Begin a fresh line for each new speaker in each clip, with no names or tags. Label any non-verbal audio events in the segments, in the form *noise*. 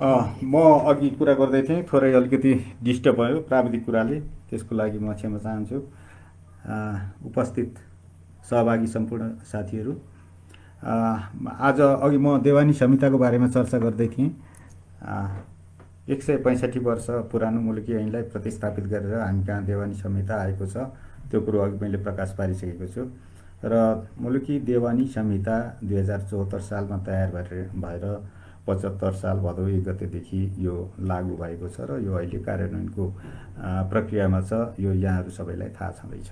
म अघि कुरा गर्दै थिएँ थोरै अलिकति डिस्टर्ब भयो प्राविधिक कुराले त्यसको लागि म क्षमा चाहन्छु उपस्थित सहभागी सम्पूर्ण साथीहरू आज अघि म देवानी संहिताको बारेमा चर्चा गर्दै थिएँ एक सय पैँसठी वर्ष पुरानो मुलुकी ऐनलाई प्रतिस्थापित गरेर हामी कहाँ देवानी संहिता आएको छ त्यो कुरो अघि मैले प्रकाश पारिसकेको छु र मुलुकी देवानी संहिता दुई हजार चौहत्तर सालमा तयार भएर भएर पचहत्तर साल भदौ एक गतेदेखि यो लागू भएको छ र यो अहिले कार्यान्वयनको प्रक्रियामा छ यो यहाँहरू सबैलाई थाहा छँदैछ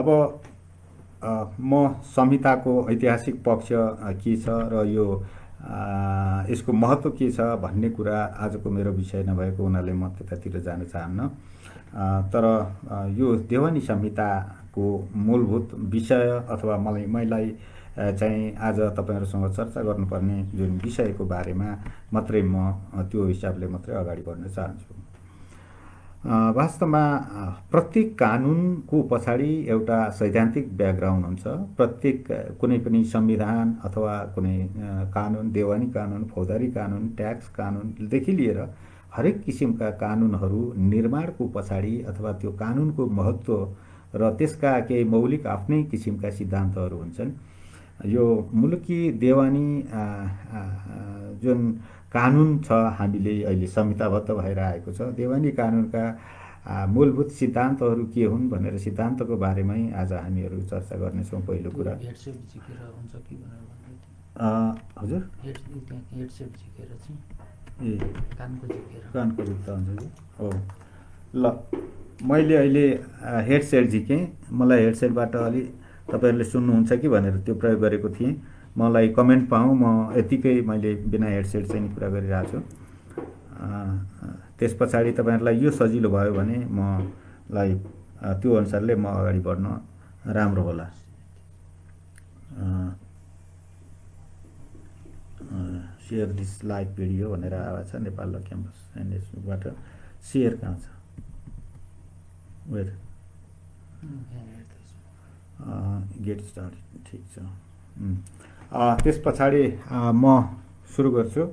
अब म संहिताको ऐतिहासिक पक्ष के छ र यो यसको महत्त्व के छ भन्ने कुरा आजको मेरो विषय नभएको हुनाले म त्यतातिर जान चाहन्न तर यो देवानी संहिताको मूलभूत विषय अथवा मलाई मैलाई चाहिँ आज तपाईँहरूसँग चर्चा गर्नुपर्ने जुन विषयको बारेमा मात्रै म त्यो हिसाबले मात्रै अगाडि बढ्न चाहन्छु वास्तवमा प्रत्येक कानुनको पछाडि एउटा सैद्धान्तिक ब्याकग्राउन्ड हुन्छ प्रत्येक कुनै पनि संविधान अथवा कुनै कानुन देवानी कानुन फौजदारी कानुन ट्याक्स कानुनदेखि लिएर हरेक किसिमका कानुनहरू निर्माणको पछाडि अथवा त्यो कानुनको महत्त्व र त्यसका केही मौलिक आफ्नै किसिमका सिद्धान्तहरू हुन्छन् यो मुलुकी देवानी जुन कानुन छ हामीले अहिले संहिताबद्ध भएर आएको छ देवानी कानुनका मूलभूत सिद्धान्तहरू के हुन् भनेर सिद्धान्तको बारेमै आज हामीहरू चर्चा गर्नेछौँ पहिलो कुरा हजुर हो ल मैले अहिले हेडसेट झिकेँ मलाई हेडसेटबाट अलिक तपाईँहरूले सुन्नुहुन्छ कि भनेर त्यो प्रयोग गरेको थिएँ मलाई कमेन्ट पाऊ म यतिकै मैले बिना हेडसेट चाहिँ कुरा गरिरहेको छु त्यस पछाडि तपाईँहरूलाई यो सजिलो भयो भने मलाई त्यो अनुसारले म अगाडि बढ्न राम्रो होला सेयर दिस लाइभ भिडियो भनेर आएको छ नेपाल र क्याम्पस एनएसबाट सेयर कहाँ छ वेट गेट स्टार्ट ठिक छ त्यस पछाडि म सुरु गर्छु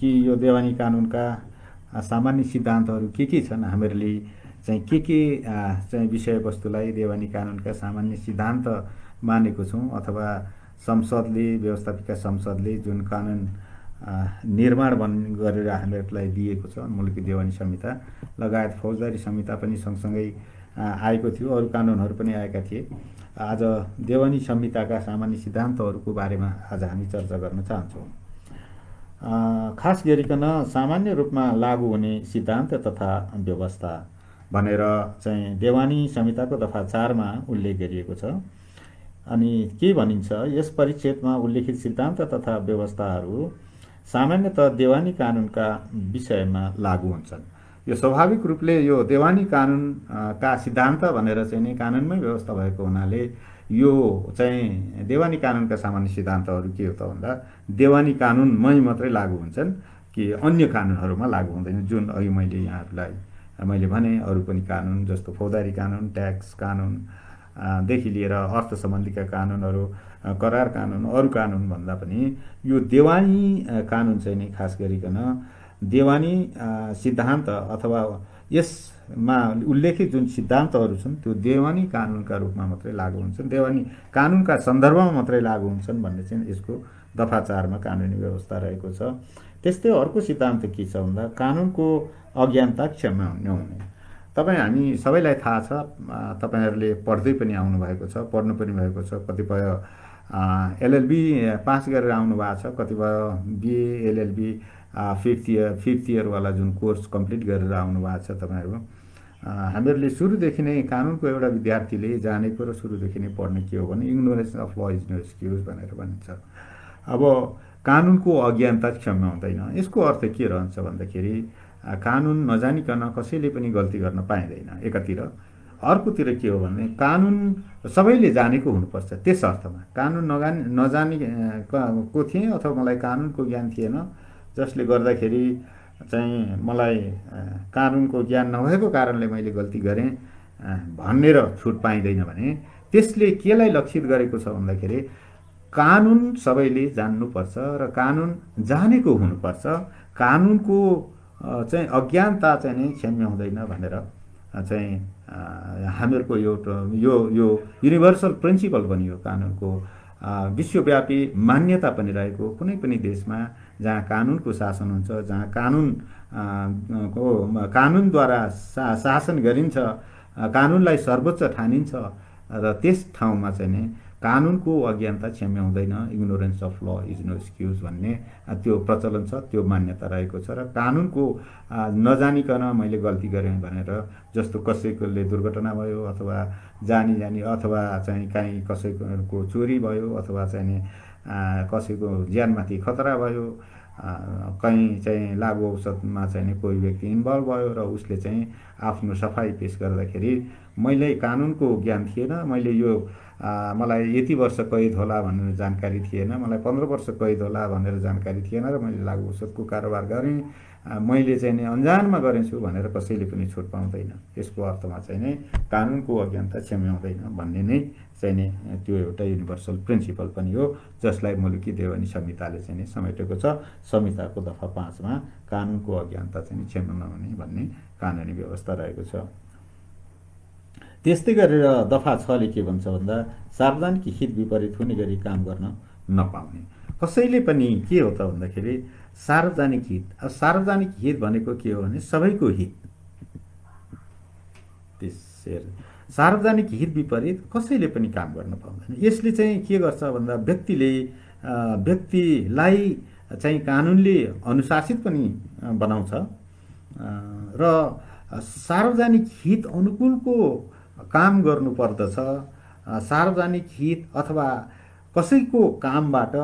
कि यो देवानी कानुनका सामान्य सिद्धान्तहरू के के छन् हामीहरूले चाहिँ के के चाहिँ विषयवस्तुलाई देवानी कानुनका सामान्य सिद्धान्त मानेको छौँ अथवा संसदले व्यवस्थापिका संसदले जुन कानुन निर्माण भन् गरेर हामीहरूलाई दिएको छ मुलुकी देवानी संहिता लगायत फौजदारी संहिता पनि सँगसँगै आएको थियो अरू कानुनहरू पनि आएका थिए आज देवानी संहिताका सामान्य सिद्धान्तहरूको बारेमा आज हामी चर्चा गर्न चाहन्छौँ खास गरिकन सामान्य रूपमा लागु हुने सिद्धान्त तथा व्यवस्था भनेर चाहिँ देवानी संहिताको दफा चारमा उल्लेख गरिएको छ अनि के भनिन्छ यस परिच्छेदमा उल्लेखित सिद्धान्त तथा व्यवस्थाहरू सामान्यत देवानी कानुनका विषयमा लागु हुन्छन् यो स्वाभाविक रूपले यो देवानी का सिद्धान्त भनेर चाहिँ नि कानुनमै व्यवस्था भएको हुनाले यो चाहिँ देवानी कानुनका सामान्य सिद्धान्तहरू के हो त भन्दा देवानी कानुनमै मात्रै लागु हुन्छन् कि अन्य कानुनहरूमा लागु हुँदैन जुन अघि मैले यहाँहरूलाई मैले भने अरू पनि कानुन जस्तो फौजदारी कानुन ट्याक्स कानुनदेखि लिएर अर्थ सम्बन्धीका कानुनहरू करार कानुन अरू भन्दा पनि यो देवानी कानुन चाहिँ नि खास गरिकन देवानी सिद्धान्त अथवा यसमा उल्लेखित जुन सिद्धान्तहरू छन् त्यो देवानी कानुनका रूपमा मात्रै लागु हुन्छन् देवानी कानुनका सन्दर्भमा मात्रै लागु हुन्छन् भन्ने चाहिँ यसको दफा चारमा कानुनी व्यवस्था रहेको छ त्यस्तै अर्को सिद्धान्त के छ भन्दा कानुनको अज्ञानता क्षमा नहुने तपाईँ हामी सबैलाई थाहा छ तपाईँहरूले पढ्दै पनि आउनुभएको छ पढ्नु पनि भएको छ कतिपय एलएलबी पास गरेर आउनुभएको छ कतिपय BA LLB fifth year fifth इयरवाला जुन कोर्स कम्प्लिट गरेर आउनु भएको छ तपाईँहरू हामीहरूले सुरुदेखि नै कानुनको एउटा विद्यार्थीले जानेको र सुरुदेखि नै पढ्ने के हो भने ignorance of law is no excuse भनेर भनिन्छ अब कानुनको अज्ञानता क्षम्य हुँदैन यसको अर्थ के रहन्छ भन्दाखेरि कानुन नजानिकन कसैले पनि गल्ती गर्न पाइँदैन एकातिर अर्कोतिर के हो भने कानुन सबैले जानेको हुनुपर्छ त्यस अर्थमा कानुन नगान नजानी को थिएँ अथवा मलाई कानुनको ज्ञान थिएन जसले गर्दाखेरि चाहिँ मलाई कानुनको ज्ञान नभएको कारणले मैले गल्ती गरेँ भनेर छुट पाइँदैन भने त्यसले केलाई लक्षित गरेको छ भन्दाखेरि कानुन सबैले जान्नुपर्छ र कानुन जानेको हुनुपर्छ कानुनको चाहिँ अज्ञानता चाहिँ नै क्षम्य हुँदैन भनेर चाहिँ हामीहरूको एउटा यो यो युनिभर्सल प्रिन्सिपल पनि हो कानुनको विश्वव्यापी मान्यता पनि रहेको कुनै पनि देशमा जहाँ कानुनको शासन हुन्छ जहाँ कानुन को कानुनद्वारा सा शासन गरिन्छ कानुनलाई सर्वोच्च ठानिन्छ र त्यस ठाउँमा चाहिँ नि कानुनको अज्ञानता क्षम्य हुँदैन ignorance of law is no excuse भन्ने त्यो प्रचलन छ त्यो मान्यता रहेको छ र कानुनको नजानिकन मैले गल्ती गरेँ भनेर जस्तो कसैकोले दुर्घटना भयो अथवा जानी जानी अथवा चाहिँ काहीँ कसैको चोरी भयो अथवा चाहिँ कसैको ज्यानमाथि खतरा भयो कहीँ चाहिँ लागु औषधमा चाहिँ कोही व्यक्ति इन्भल्भ भयो र उसले चाहिँ आफ्नो सफाइ पेस गर्दाखेरि मैले कानुनको ज्ञान थिएन मैले यो मलाई यति वर्ष कैद होला भनेर जानकारी थिएन मलाई पन्ध्र वर्ष कैद होला भनेर जानकारी थिएन र मैले लागु औषधको कारोबार गरेँ मैले चाहिँ नि अन्जानमा गरेछु भनेर कसैले पनि छुट पाउँदैन यसको अर्थमा चाहिँ नै कानुनको अज्ञानता क्षम्याउँदैन भन्ने नै चाहिँ नि त्यो एउटा युनिभर्सल प्रिन्सिपल पनि हो जसलाई मुलुकी देवानी संहिताले चाहिँ नि समेटेको छ संहिताको दफा पाँचमा कानुनको अज्ञानता चाहिँ क्षम्य नहुने भन्ने कानुनी व्यवस्था रहेको छ त्यस्तै गरेर दफा छले के भन्छ भन्दा सावधानकी हित विपरीत हुने गरी काम गर्न नपाउने कसैले पनि के हो त भन्दाखेरि सार्वजनिक हित अब सार्वजनिक हित भनेको के हो भने सबैको हित सार्वजनिक हित विपरीत कसैले पनि काम गर्न पाउँदैन यसले चाहिँ के गर्छ भन्दा व्यक्तिले व्यक्तिलाई चाहिँ कानुनले अनुशासित पनि बनाउँछ र सार्वजनिक हित अनुकूलको काम गर्नुपर्दछ सार्वजनिक हित अथवा कसैको कामबाट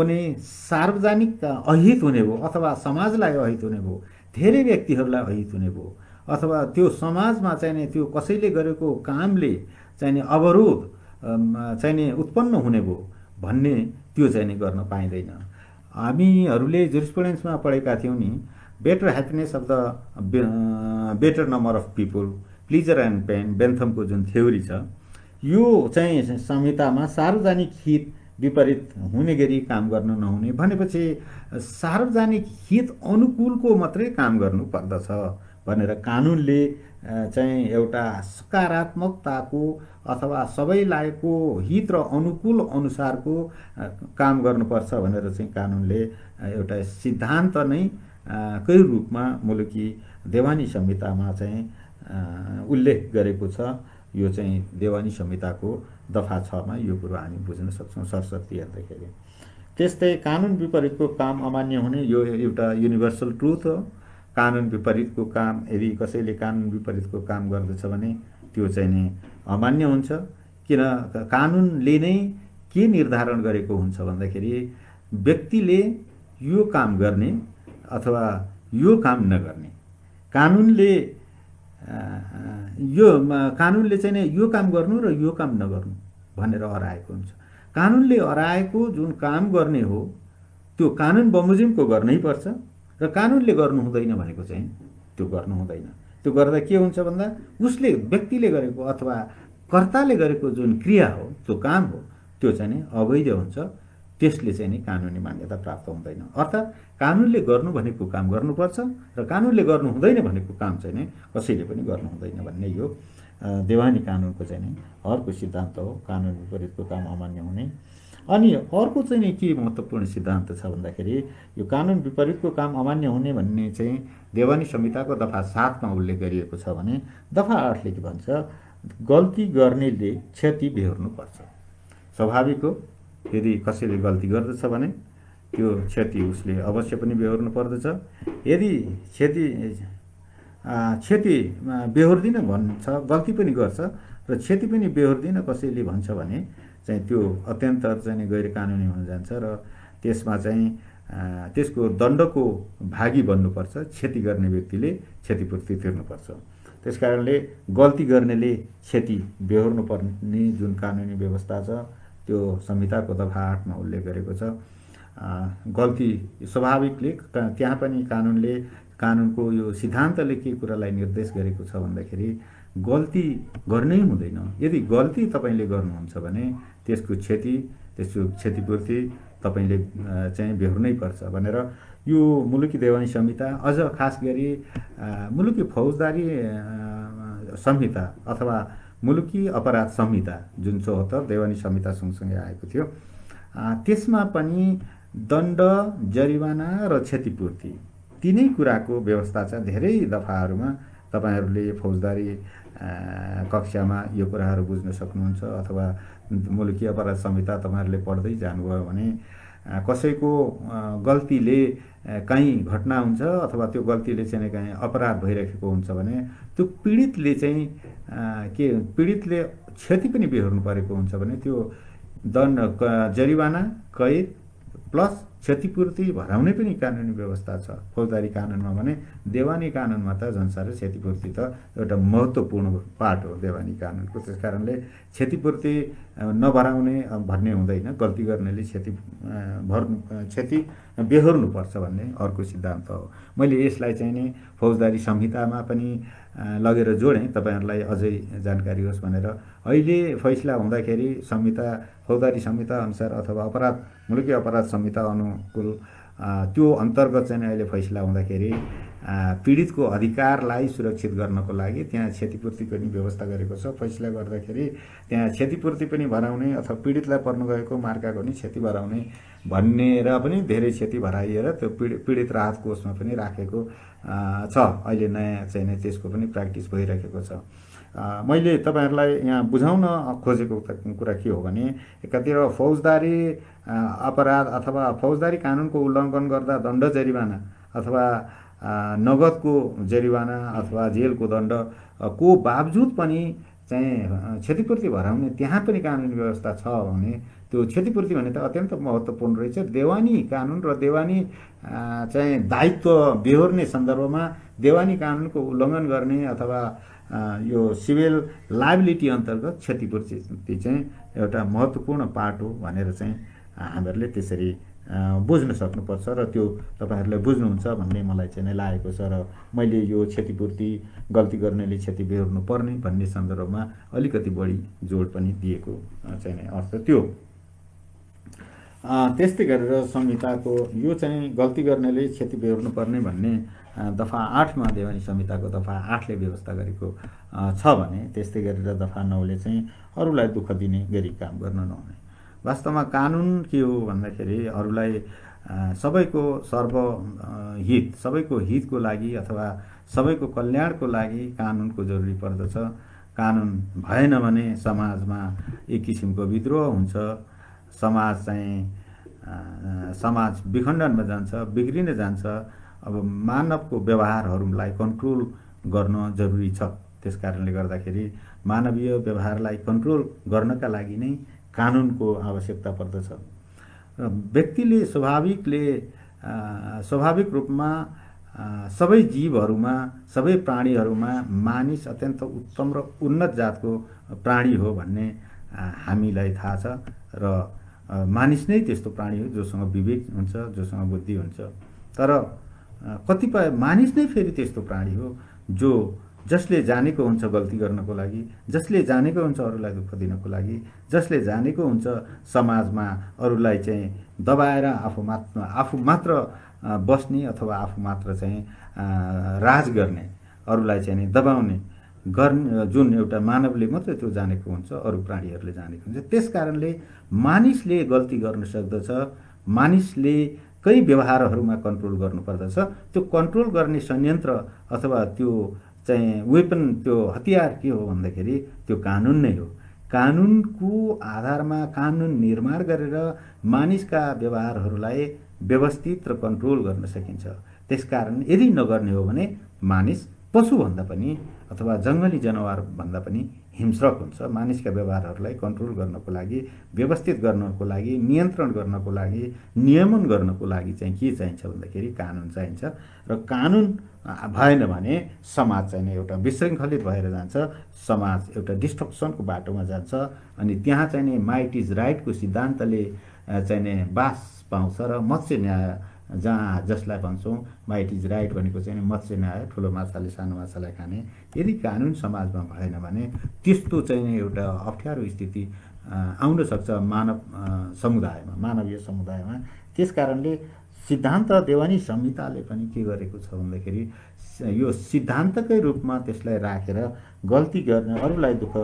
कुनै सार्वजनिक अहित हुने भयो अथवा समाजलाई अहित हुने भयो धेरै व्यक्तिहरूलाई अहित हुने भयो अथवा त्यो समाजमा चाहिने त्यो कसैले गरेको कामले चाहिने अवरोध चाहिने उत्पन्न हुने भयो भन्ने त्यो चाहिने गर्न पाइँदैन हामीहरूले जुरिस्पुडेन्समा पढेका थियौँ नि better happiness of the better number of people pleasure and pain बेन्थमको जुन थ्योरी छ यो चाहिँ संहितामा सार्वजनिक हित विपरीत हुने गरी काम गर्न नहुने भनेपछि सार्वजनिक हित अनुकूलको मात्रै काम गर्नु पर्दछ भनेर कानुनले चाहिँ एउटा सकारात्मकताको अथवा सबैलाईको हित र अनुकूल अनुसारको काम गर्नुपर्छ भनेर चाहिँ कानुनले एउटा सिद्धान्त नै कै रूपमा मुलुकी देवानी संहितामा चाहिँ उल्लेख गरेको छ यो चाहिँ देवानी संहिताको दफा छमा यो कुरो हामी बुझ्न सक्छौँ सरस्वती हेर्दाखेरि त्यस्तै कानुन विपरीतको काम अमान्य हुने यो एउटा युनिभर्सल ट्रुथ हो कानुन विपरीतको काम यदि कसैले कानुन विपरीतको काम गर्दछ भने त्यो चाहिँ नि अमान्य हुन्छ किन कानुनले नै के निर्धारण गरेको हुन्छ भन्दाखेरि व्यक्तिले यो काम गर्ने अथवा यो काम नगर्ने कानुनले यो कानुनले चाहिँ नै यो काम गर्नु र यो काम नगर्नु भनेर हराएको हुन्छ कानुनले हराएको जुन काम गर्ने हो त्यो कानुन बमोजिमको गर्नै पर्छ र कानुनले गर्नु हुँदैन भनेको चाहिँ त्यो गर्नु हुँदैन त्यो गर्दा के हुन्छ भन्दा उसले व्यक्तिले गरेको अथवा कर्ताले गरेको जुन क्रिया हो त्यो काम हो त्यो चाहिँ अवैध हुन्छ त्यसले चाहिँ नि कानुनी मान्यता प्राप्त हुँदैन अर्थात् कानुनले गर्नु भनेको काम गर्नुपर्छ र कानुनले गर्नु हुँदैन भनेको काम चाहिँ नै कसैले पनि गर्नु हुँदैन भन्ने यो देवानी कानुनको चाहिँ नि अर्को सिद्धान्त हो कानुन विपरीतको काम अमान्य हुने अनि अर्को चाहिँ नि के महत्त्वपूर्ण सिद्धान्त छ भन्दाखेरि यो कानुन विपरीतको काम अमान्य हुने भन्ने चाहिँ देवानी संहिताको दफा सातमा उल्लेख गरिएको छ भने दफा आठले के भन्छ गल्ती गर्नेले क्षति बेहोर्नुपर्छ स्वाभाविक हो यदि कसैले गल्ती गर्दछ भने त्यो क्षति उसले अवश्य पनि बेहोर्नु पर्दछ यदि क्षति क्षति बेहोर्दिन भन्छ गल्ती पनि गर्छ र क्षति पनि बेहोर्दिन कसैले भन्छ भने चाहिँ त्यो अत्यन्त चाहिँ गैर कानुनी हुन जान्छ र त्यसमा चाहिँ त्यसको दण्डको भागी बन्नुपर्छ क्षति गर्ने व्यक्तिले क्षतिपूर्ति तिर्नुपर्छ त्यस कारणले गल्ती गर्नेले क्षति बेहोर्नु पर्ने जुन कानुनी व्यवस्था छ त्यो संहिताको दफा आठमा उल्लेख गरेको छ गल्ती स्वाभाविकले त्यहाँ पनि कानुनले कानुनको यो सिद्धान्तले के कुरालाई निर्देश गरेको छ भन्दाखेरि गल्ती गर्नै हुँदैन यदि गल्ती तपाईँले गर्नुहुन्छ भने त्यसको क्षति त्यसको क्षतिपूर्ति तपाईँले चाहिँ बेहोर्नै पर्छ भनेर यो मुलुकी देवानी संहिता अझ खास गरी मुलुकी फौजदारी संहिता अथवा मुलुकी अपराध संहिता जुन चौहत्तर देवानी संहिता सँगसँगै आएको थियो त्यसमा पनि दण्ड जरिवाना र क्षतिपूर्ति तिनै कुराको व्यवस्था छ धेरै दफाहरूमा तपाईँहरूले फौजदारी कक्षामा यो कुराहरू बुझ्न सक्नुहुन्छ अथवा मुलुकी अपराध संहिता तपाईँहरूले पढ्दै जानुभयो भने कसैको गल्तीले काहीँ घटना हुन्छ अथवा त्यो गल्तीले चाहिँ काहीँ अपराध भइरहेको हुन्छ भने त्यो पीडितले चाहिँ के पीडितले क्षति पनि बिहोर्नु परेको हुन्छ भने त्यो दण्ड जरिवाना कैद प्लस क्षतिपूर्ति भराउने पनि कानुनी व्यवस्था छ फौजदारी कानुनमा भने देवानी कानुनमा त झन् झन्सार क्षतिपूर्ति त एउटा महत्त्वपूर्ण पाठ हो देवानी कानुनको त्यस कारणले क्षतिपूर्ति नभराउने भन्ने हुँदैन गल्ती गर्नेले क्षति भर्नु क्षति बेहोर्नुपर्छ भन्ने अर्को सिद्धान्त हो मैले यसलाई चाहिँ नि फौजदारी संहितामा पनि लगेर जोडेँ तपाईँहरूलाई अझै जानकारी होस् भनेर अहिले फैसला हुँदाखेरि संहिता फौजदारी संहिता अनुसार अथवा अपराध मुलुकी अपराध संहिता अनुकूल त्यो अन्तर्गत चाहिँ अहिले फैसला हुँदाखेरि पीडितको अधिकारलाई सुरक्षित गर्नको लागि त्यहाँ क्षतिपूर्ति पनि व्यवस्था गरेको छ फैसला गर्दाखेरि त्यहाँ क्षतिपूर्ति पनि भराउने अथवा पीडितलाई पर्नु गएको मार्काको नि क्षति भराउने भन्ने र पनि धेरै क्षति भराइएर त्यो पीडित पीडित राहत कोषमा पनि राखेको छ अहिले नयाँ चाहिँ त्यसको पनि प्र्याक्टिस भइरहेको छ मैले तपाईँहरूलाई यहाँ बुझाउन खोजेको कुरा के हो भने एकातिर फौजदारी अपराध अथवा फौजदारी कानुनको उल्लङ्घन गर्दा दण्ड जरिवाना अथवा नगदको जरिवाना अथवा जेलको दण्ड को बावजुद पनि चाहिँ क्षतिपूर्ति भराउने त्यहाँ पनि कानुनी व्यवस्था छ भने त्यो क्षतिपूर्ति भने त अत्यन्त महत्त्वपूर्ण रहेछ देवानी कानुन र देवानी चाहिँ दायित्व बेहोर्ने सन्दर्भमा देवानी कानुनको उल्लङ्घन गर्ने अथवा यो सिभिल लाइबिलिटी अन्तर्गत क्षतिपूर्ति चाहिँ एउटा महत्त्वपूर्ण पाठ हो भनेर चाहिँ हामीहरूले त्यसरी बुझ्न सक्नुपर्छ र त्यो तपाईँहरूले बुझ्नुहुन्छ भन्ने मलाई चाहिँ नै लागेको छ र मैले यो क्षतिपूर्ति गल्ती गर्नेले क्षति बेहोर्नु पर्ने भन्ने सन्दर्भमा अलिकति बढी जोड पनि दिएको चाहिँ नै अर्थ त्यो त्यस्तै गरेर संहिताको यो चाहिँ गल्ती गर्नेले क्षति बेहोर्नुपर्ने भन्ने दफा आठमा देवानी संहिताको दफा आठले व्यवस्था गरेको छ भने त्यस्तै गरेर दफा नौले चाहिँ अरूलाई दुःख दिने गरी काम गर्न नहुने वास्तवमा कानुन के हो भन्दाखेरि अरूलाई सबैको सर्व हित सबैको हितको लागि अथवा सबैको कल्याणको लागि कानुनको जरुरी पर्दछ कानुन भएन भने समाजमा एक किसिमको विद्रोह हुन्छ समाज चाहिँ समाज विखण्डनमा जान्छ बिग्रिन जान्छ अब मानवको व्यवहारहरूलाई कन्ट्रोल गर्न जरुरी छ त्यस कारणले गर्दाखेरि मानवीय व्यवहारलाई कन्ट्रोल गर्नका लागि नै कानुनको आवश्यकता पर्दछ र व्यक्तिले स्वाभाविकले स्वाभाविक रूपमा सबै जीवहरूमा सबै प्राणीहरूमा मानिस अत्यन्त उत्तम र उन्नत जातको प्राणी हो भन्ने हामीलाई थाहा छ र मानिस नै त्यस्तो प्राणी हो जोसँग विवेक हुन्छ जोसँग बुद्धि हुन्छ तर कतिपय मानिस नै फेरि त्यस्तो प्राणी हो जो जसले जानेको हुन्छ गल्ती गर्नको लागि जसले जानेको हुन्छ अरूलाई दुःख दिनको लागि जसले जानेको हुन्छ समाजमा अरूलाई चाहिँ दबाएर आफू मात्र आफू मात्र बस्ने अथवा आफू मात्र चाहिँ राज गर्ने अरूलाई चाहिँ नि दबाउने गर्ने जुन एउटा मानवले मात्रै त्यो जानेको हुन्छ अरू प्राणीहरूले जानेको हुन्छ त्यस कारणले मानिसले गल्ती गर्न सक्दछ मानिसले कै व्यवहारहरूमा कन्ट्रोल गर्नुपर्दछ त्यो कन्ट्रोल गर्ने संयन्त्र अथवा त्यो चाहिँ वेपन त्यो हतियार के हो भन्दाखेरि त्यो कानुन नै हो कानुनको आधारमा कानुन निर्माण गरेर मानिसका व्यवहारहरूलाई व्यवस्थित र कन्ट्रोल गर्न सकिन्छ त्यसकारण यदि नगर्ने हो भने मानिस पशुभन्दा पनि अथवा जङ्गली जनावरभन्दा पनि हिंस्रक हुन्छ मानिसका व्यवहारहरूलाई कन्ट्रोल गर्नको लागि व्यवस्थित गर्नको लागि नियन्त्रण गर्नको लागि नियमन गर्नको लागि चाहिँ के चाहिन्छ भन्दाखेरि कानुन चाहिन्छ र कानुन भएन भने समाज चाहिँ एउटा विशृङ्खलित भएर जान्छ समाज एउटा डिस्ट्रक्सनको बाटोमा जान्छ अनि त्यहाँ चाहिँ माइट इज राइटको सिद्धान्तले चाहिँ नै बास पाउँछ र मत्स्य न्याय जहाँ जसलाई भन्छौँ माइट इज राइट भनेको चाहिँ मत्स्य न्याय ठुलो माछाले सानो माछालाई खाने यदि कानुन समाजमा भएन भने त्यस्तो चाहिँ एउटा अप्ठ्यारो स्थिति आउन सक्छ मानव समुदायमा मानवीय समुदायमा त्यस कारणले सिद्धान्त देवानी संहिताले पनि के गरेको छ भन्दाखेरि यो सिद्धान्तकै रूपमा त्यसलाई राखेर गल्ती गर्ने अरूलाई दुःख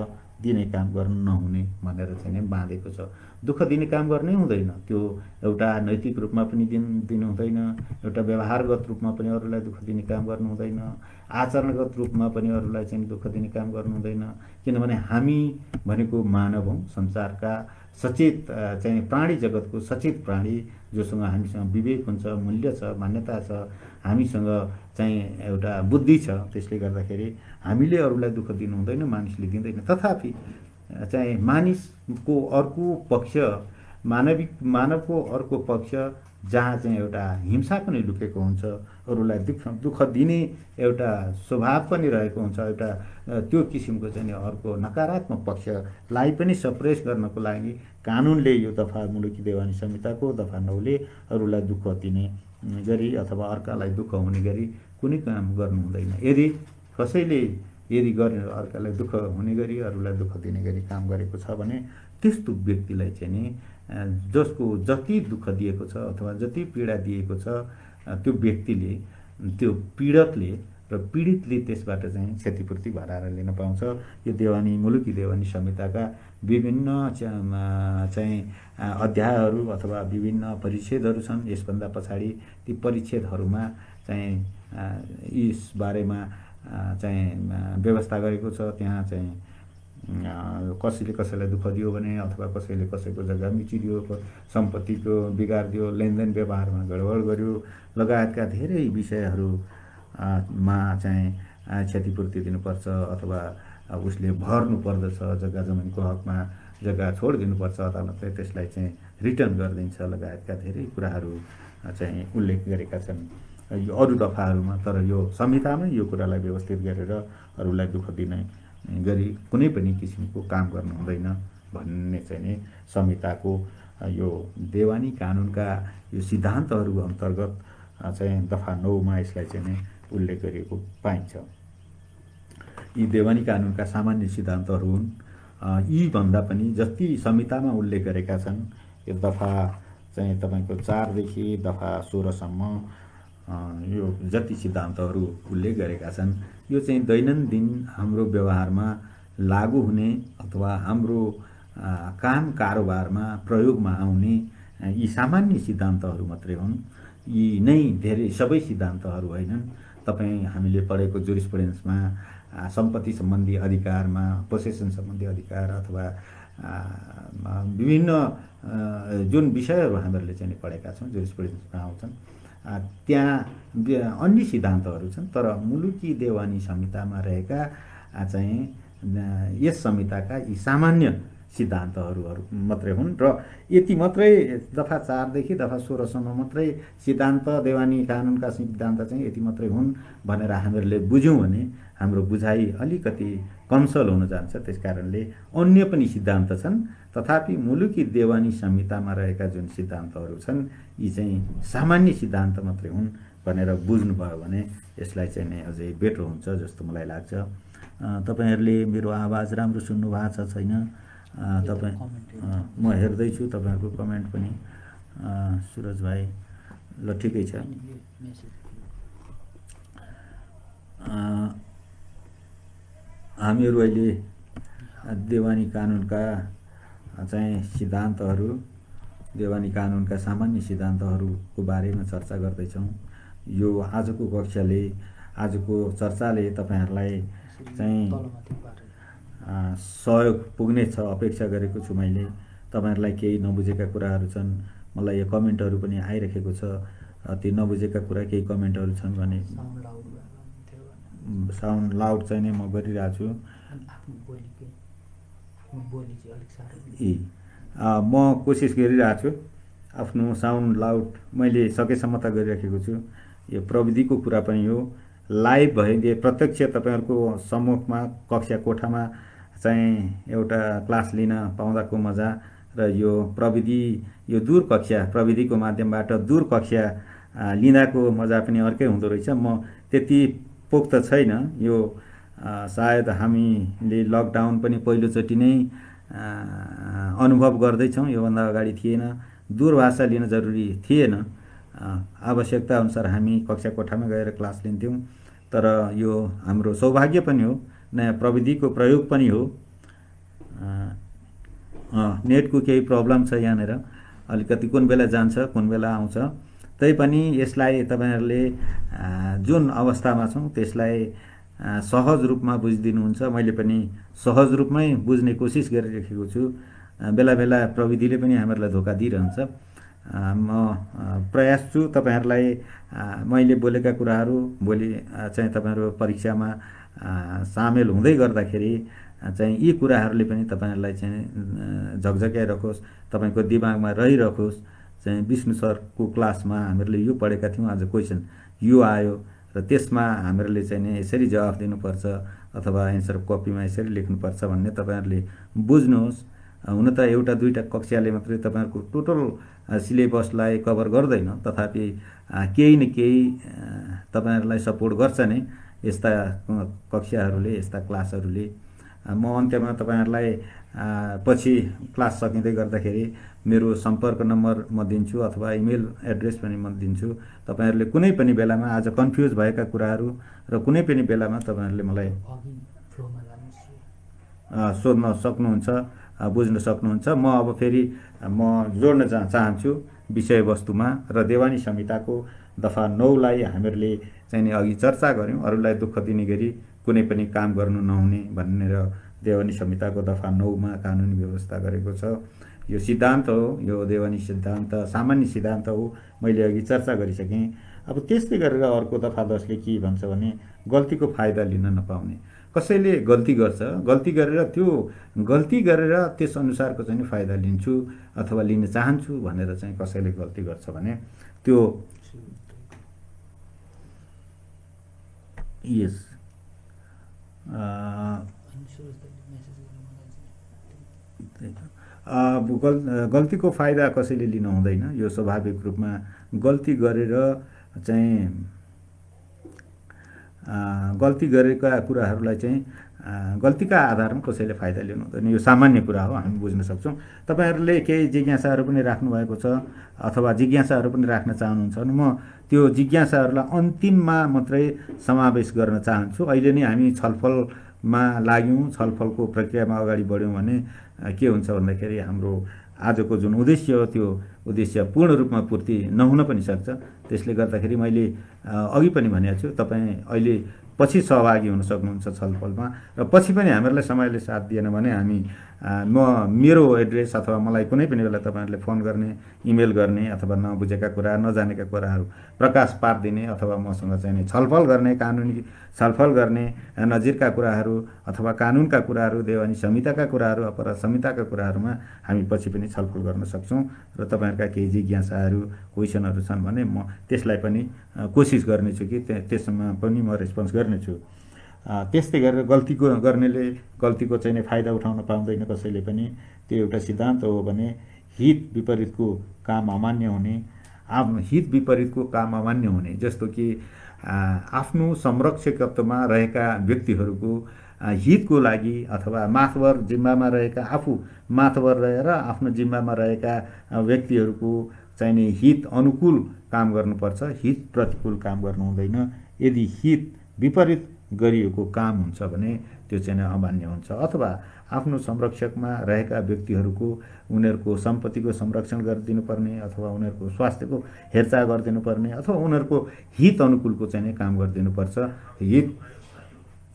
दिने काम गर्नु नहुने भनेर चाहिँ बाँधेको छ दुःख दिने काम गर्नै हुँदैन त्यो एउटा नैतिक रूपमा पनि दिन दिनु हुँदैन एउटा व्यवहारगत रूपमा पनि अरूलाई दुःख दिने काम गर्नु हुँदैन आचरणगत रूपमा पनि अरूलाई चाहिँ दुःख दिने काम गर्नु हुँदैन किनभने हामी भनेको मानव हौँ संसारका सचेत चाहिँ प्राणी जगतको सचेत प्राणी जोसँग हामीसँग विवेक हुन्छ मूल्य छ मान्यता छ हामीसँग चाहिँ एउटा बुद्धि छ त्यसले गर्दाखेरि हामीले अरूलाई दुःख दिनु हुँदैन मानिसले दिँदैन तथापि चाहिँ मानिसको अर्को पक्ष मानविक मानवको अर्को पक्ष जहाँ चाहिँ एउटा हिंसा पनि लुकेको हुन्छ अरूलाई दुःख दुःख दिने एउटा स्वभाव पनि रहेको हुन्छ एउटा त्यो किसिमको चाहिँ अर्को नकारात्मक पक्षलाई पनि सप्रेस गर्नको लागि कानुनले यो दफा मुलुकी देवानी संहिताको दफा नौले अरूलाई दुःख दिने गरी अथवा अर्कालाई दुःख हुने गरी कुनै काम गर्नु हुँदैन यदि कसैले यदि गर्ने अर्कालाई दुःख हुने गरी अरूलाई दुःख दिने गरी काम गरेको छ भने त्यस्तो व्यक्तिलाई चाहिँ नि जसको जति दुःख दिएको छ अथवा जति पीडा दिएको छ त्यो व्यक्तिले त्यो पीडकले र पीडितले त्यसबाट चाहिँ क्षतिपूर्ति भराएर लिन पाउँछ यो देवानी मुलुकी देवानी संहिताका विभिन्न चाहिँ अध्यायहरू अथवा विभिन्न परिच्छेदहरू छन् यसभन्दा पछाडि ती परिच्छेदहरूमा चाहिँ यस बारेमा चाहिँ व्यवस्था गरेको छ त्यहाँ चाहिँ कसैले कसैलाई दुःख दियो भने अथवा कसैले कसैको जग्गा मिचिदियो सम्पत्तिको बिगार दियो लेनदेन व्यवहारमा गडबड गर्यो लगायतका धेरै विषयहरूमा चाहिँ क्षतिपूर्ति दिनुपर्छ अथवा उसले भर्नु पर्दछ जग्गा जमिनको हकमा जग्गा छोड अथवा चाहिँ त्यसलाई चाहिँ रिटर्न गरिदिन्छ लगायतका धेरै कुराहरू चाहिँ उल्लेख गरेका छन् यो अरू दफाहरूमा तर यो संहितामै यो कुरालाई व्यवस्थित गरेर अरूलाई दुःख दिने गरी कुनै पनि किसिमको काम गर्नु हुँदैन भन्ने चाहिँ नि संहिताको यो देवानी कानुनका यो सिद्धान्तहरू अन्तर्गत चाहिँ दफा नौमा यसलाई चाहिँ नै उल्लेख गरिएको पाइन्छ यी देवानी कानुनका सामान्य सिद्धान्तहरू हुन् यी भन्दा पनि जति संहितामा उल्लेख गरेका छन् यो दफा चाहिँ तपाईँको चारदेखि दफा सोह्रसम्म यो जति सिद्धान्तहरू उल्लेख गरेका छन् यो चाहिँ दैनन्दिन हाम्रो व्यवहारमा लागु हुने अथवा हाम्रो काम कारोबारमा प्रयोगमा आउने यी सामान्य सिद्धान्तहरू मात्रै हुन् यी नै धेरै सबै सिद्धान्तहरू होइनन् तपाईँ हामीले पढेको जुरिस्पुडेन्समा सम्पत्ति सम्बन्धी अधिकारमा पोसेसन सम्बन्धी अधिकार अथवा विभिन्न जुन विषयहरू हामीहरूले चाहिँ पढेका छौँ जुरिस्पुडेन्समा आउँछन् त्यहाँ अन्य सिद्धान्तहरू छन् तर मुलुकी देवानी संहितामा रहेका चाहिँ यस संहिताका यी सामान्य सिद्धान्तहरू मात्रै हुन् र यति मात्रै दफा चारदेखि दफा सोह्रसम्म मात्रै सिद्धान्त देवानी कानुनका सिद्धान्त चाहिँ यति मात्रै हुन् भनेर हामीहरूले बुझ्यौँ भने हाम्रो बुझाइ अलिकति कन्सल हुन जान्छ त्यस कारणले अन्य पनि सिद्धान्त छन् तथापि मुलुकी देवानी संहितामा रहेका जुन सिद्धान्तहरू छन् यी चाहिँ सामान्य सिद्धान्त मात्रै हुन् भनेर बुझ्नुभयो भने यसलाई चाहिँ नै अझै बेटर हुन्छ जस्तो मलाई लाग्छ तपाईँहरूले मेरो आवाज राम्रो सुन्नु भएको छ छैन तपाईँ म हेर्दैछु तपाईँहरूको कमेन्ट पनि सुरज भाइ ल ठिकै छ हामीहरू अहिले देवानी कानुनका चाहिँ सिद्धान्तहरू देवानी कानुनका सामान्य सिद्धान्तहरूको बारेमा चर्चा गर्दैछौँ यो आजको कक्षाले आजको चर्चाले तपाईँहरूलाई चाहिँ सहयोग पुग्ने छ अपेक्षा गरेको छु मैले तपाईँहरूलाई केही नबुझेका कुराहरू छन् मलाई यो कमेन्टहरू पनि आइरहेको छ ती नबुझेका कुरा केही कमेन्टहरू छन् भने साउन्ड लाउड चाहिँ नै म गरिरहेको छु ए म कोसिस गरिरहेको छु आफ्नो साउन्ड लाउड मैले सकेसम्म त गरिराखेको छु यो प्रविधिको कुरा पनि हो लाइभ भइदिए प्रत्यक्ष तपाईँहरूको सम्मुखमा कक्षा कोठामा चाहिँ एउटा क्लास लिन पाउँदाको मजा र यो प्रविधि यो दूर कक्षा प्रविधिको माध्यमबाट दूर कक्षा लिँदाको मजा पनि अर्कै हुँदो रहेछ म त्यति पोख त छैन यो सायद हामीले लकडाउन पनि पहिलोचोटि नै अनुभव गर्दैछौँ योभन्दा अगाडि थिएन दूरभाषा लिन जरुरी थिएन आवश्यकता अनुसार हामी कक्षा कोठामा गएर क्लास लिन्थ्यौँ तर यो हाम्रो सौभाग्य पनि हो नयाँ प्रविधिको प्रयोग पनि हो नेटको केही प्रब्लम छ यहाँनिर अलिकति कुन बेला जान्छ कुन बेला आउँछ तैपनि यसलाई तपाईँहरूले जुन अवस्थामा छौँ त्यसलाई सहज रूपमा बुझिदिनुहुन्छ मैले पनि सहज रूपमै बुझ्ने कोसिस गरिरहेको छु बेला बेला प्रविधिले पनि हामीहरूलाई धोका दिइरहन्छ म प्रयास छु तपाईँहरूलाई मैले बोलेका कुराहरू भोलि चाहिँ तपाईँहरू परीक्षामा सामेल हुँदै गर्दाखेरि चाहिँ यी कुराहरूले पनि तपाईँहरूलाई चाहिँ झकझक्याइरहोस् तपाईँको दिमागमा रहिरहोस् चाहिँ विष्णु सरको क्लासमा हामीहरूले यो पढेका थियौँ आज क्वेसन यो आयो र त्यसमा हामीहरूले चाहिँ यसरी जवाफ दिनुपर्छ अथवा एन्सर कपीमा यसरी लेख्नुपर्छ भन्ने तपाईँहरूले बुझ्नुहोस् हुन त एउटा दुईवटा कक्षाले मात्रै तपाईँहरूको टोटल सिलेबसलाई कभर गर्दैन तथापि केही न केही तपाईँहरूलाई सपोर्ट गर्छ नै यस्ता कक्षाहरूले यस्ता क्लासहरूले म अन्त्यमा तपाईँहरूलाई पछि क्लास सकिँदै गर्दाखेरि मेरो सम्पर्क नम्बर म दिन्छु अथवा इमेल एड्रेस पनि म दिन्छु तपाईँहरूले कुनै पनि बेलामा आज कन्फ्युज भएका कुराहरू र कुनै पनि बेलामा तपाईँहरूले मलाई सोध्न सक्नुहुन्छ बुझ्न सक्नुहुन्छ म अब फेरि म जोड्न चाहन्छु विषयवस्तुमा र देवानी संहिताको दफा नौलाई हामीहरूले चाहिँ नि अघि चर्चा गऱ्यौँ अरूलाई दुःख दिने गरी कुनै पनि काम गर्नु नहुने भनेर देवानी संहिताको दफा नौमा कानुन व्यवस्था गरेको छ यो सिद्धान्त हो यो देवानी सिद्धान्त सामान्य सिद्धान्त हो मैले अघि चर्चा गरिसकेँ अब त्यस्तै गरेर अर्को दफा दसले के भन्छ भने गल्तीको फाइदा लिन नपाउने कसैले गल्ती गर्छ गल्ती गरेर त्यो गल्ती गरेर त्यसअनुसारको चाहिँ फाइदा लिन्छु अथवा लिन चाहन्छु भनेर चाहिँ कसैले गल्ती गर्छ भने त्यो यस गल गल्तीको फाइदा कसैले लिनु हुँदैन यो स्वाभाविक रूपमा गल्ती गरेर चाहिँ गल्ती गरेका कुराहरूलाई चाहिँ गल्तीका आधारमा कसैले फाइदा लिनु हुँदैन यो सामान्य कुरा हो हामी बुझ्न सक्छौँ तपाईँहरूले केही जिज्ञासाहरू पनि राख्नुभएको छ अथवा जिज्ञासाहरू पनि राख्न चाहनुहुन्छ भने म त्यो जिज्ञासाहरूलाई अन्तिममा मात्रै समावेश गर्न चाहन्छु अहिले नै हामी छलफलमा लाग्यौँ छलफलको प्रक्रियामा अगाडि बढ्यौँ भने के हुन्छ भन्दाखेरि हाम्रो आजको जुन उद्देश्य हो त्यो उद्देश्य पूर्ण रूपमा पूर्ति नहुन पनि सक्छ त्यसले गर्दाखेरि मैले अघि पनि भनेको छु तपाईँ अहिले पछि सहभागी हुन सक्नुहुन्छ छलफलमा र पछि पनि हामीहरूलाई समयले साथ दिएन भने हामी म मेरो एड्रेस अथवा मलाई कुनै पनि बेला तपाईँहरूले फोन गर्ने इमेल गर्ने अथवा नबुझेका कुरा नजानेका कुराहरू प्रकाश पारिदिने अथवा मसँग चाहिँ छलफल गर्ने कानुनी छलफल गर्ने नजिरका कुराहरू अथवा कानुनका कुराहरू देवानी संहिताका कुराहरू अपराध संहिताका कुराहरूमा हामी पछि पनि छलफल गर्न सक्छौँ र तपाईँहरूका केही जिज्ञासाहरू क्वेसनहरू छन् भने म त्यसलाई पनि कोसिस गर्नेछु कि त्यसमा पनि म रेस्पोन्स गर्नेछु त्यस्तै गरेर गल्तीको गर्नेले गल्तीको चाहिँ फाइदा उठाउन पाउँदैन कसैले पनि त्यो एउटा सिद्धान्त हो भने हित विपरीतको काम अमान्य हुने आफ्नो हित विपरीतको काम अमान्य हुने जस्तो कि आफ्नो संरक्षकत्वमा रहेका व्यक्तिहरूको हितको लागि अथवा माथवर जिम्मामा रहेका आफू माथवर रहेर आफ्नो जिम्मामा रहेका व्यक्तिहरूको चाहिने हित अनुकूल काम गर्नुपर्छ हित प्रतिकूल काम गर्नु हुँदैन यदि हित विपरीत गरिएको काम हुन्छ भने त्यो चाहिँ नै अमान्य हुन्छ अथवा आफ्नो संरक्षकमा रहेका व्यक्तिहरूको उनीहरूको सम्पत्तिको संरक्षण गरिदिनुपर्ने अथवा उनीहरूको स्वास्थ्यको हेरचाह गरिदिनुपर्ने अथवा उनीहरूको हित अनुकूलको चाहिँ काम गरिदिनुपर्छ हित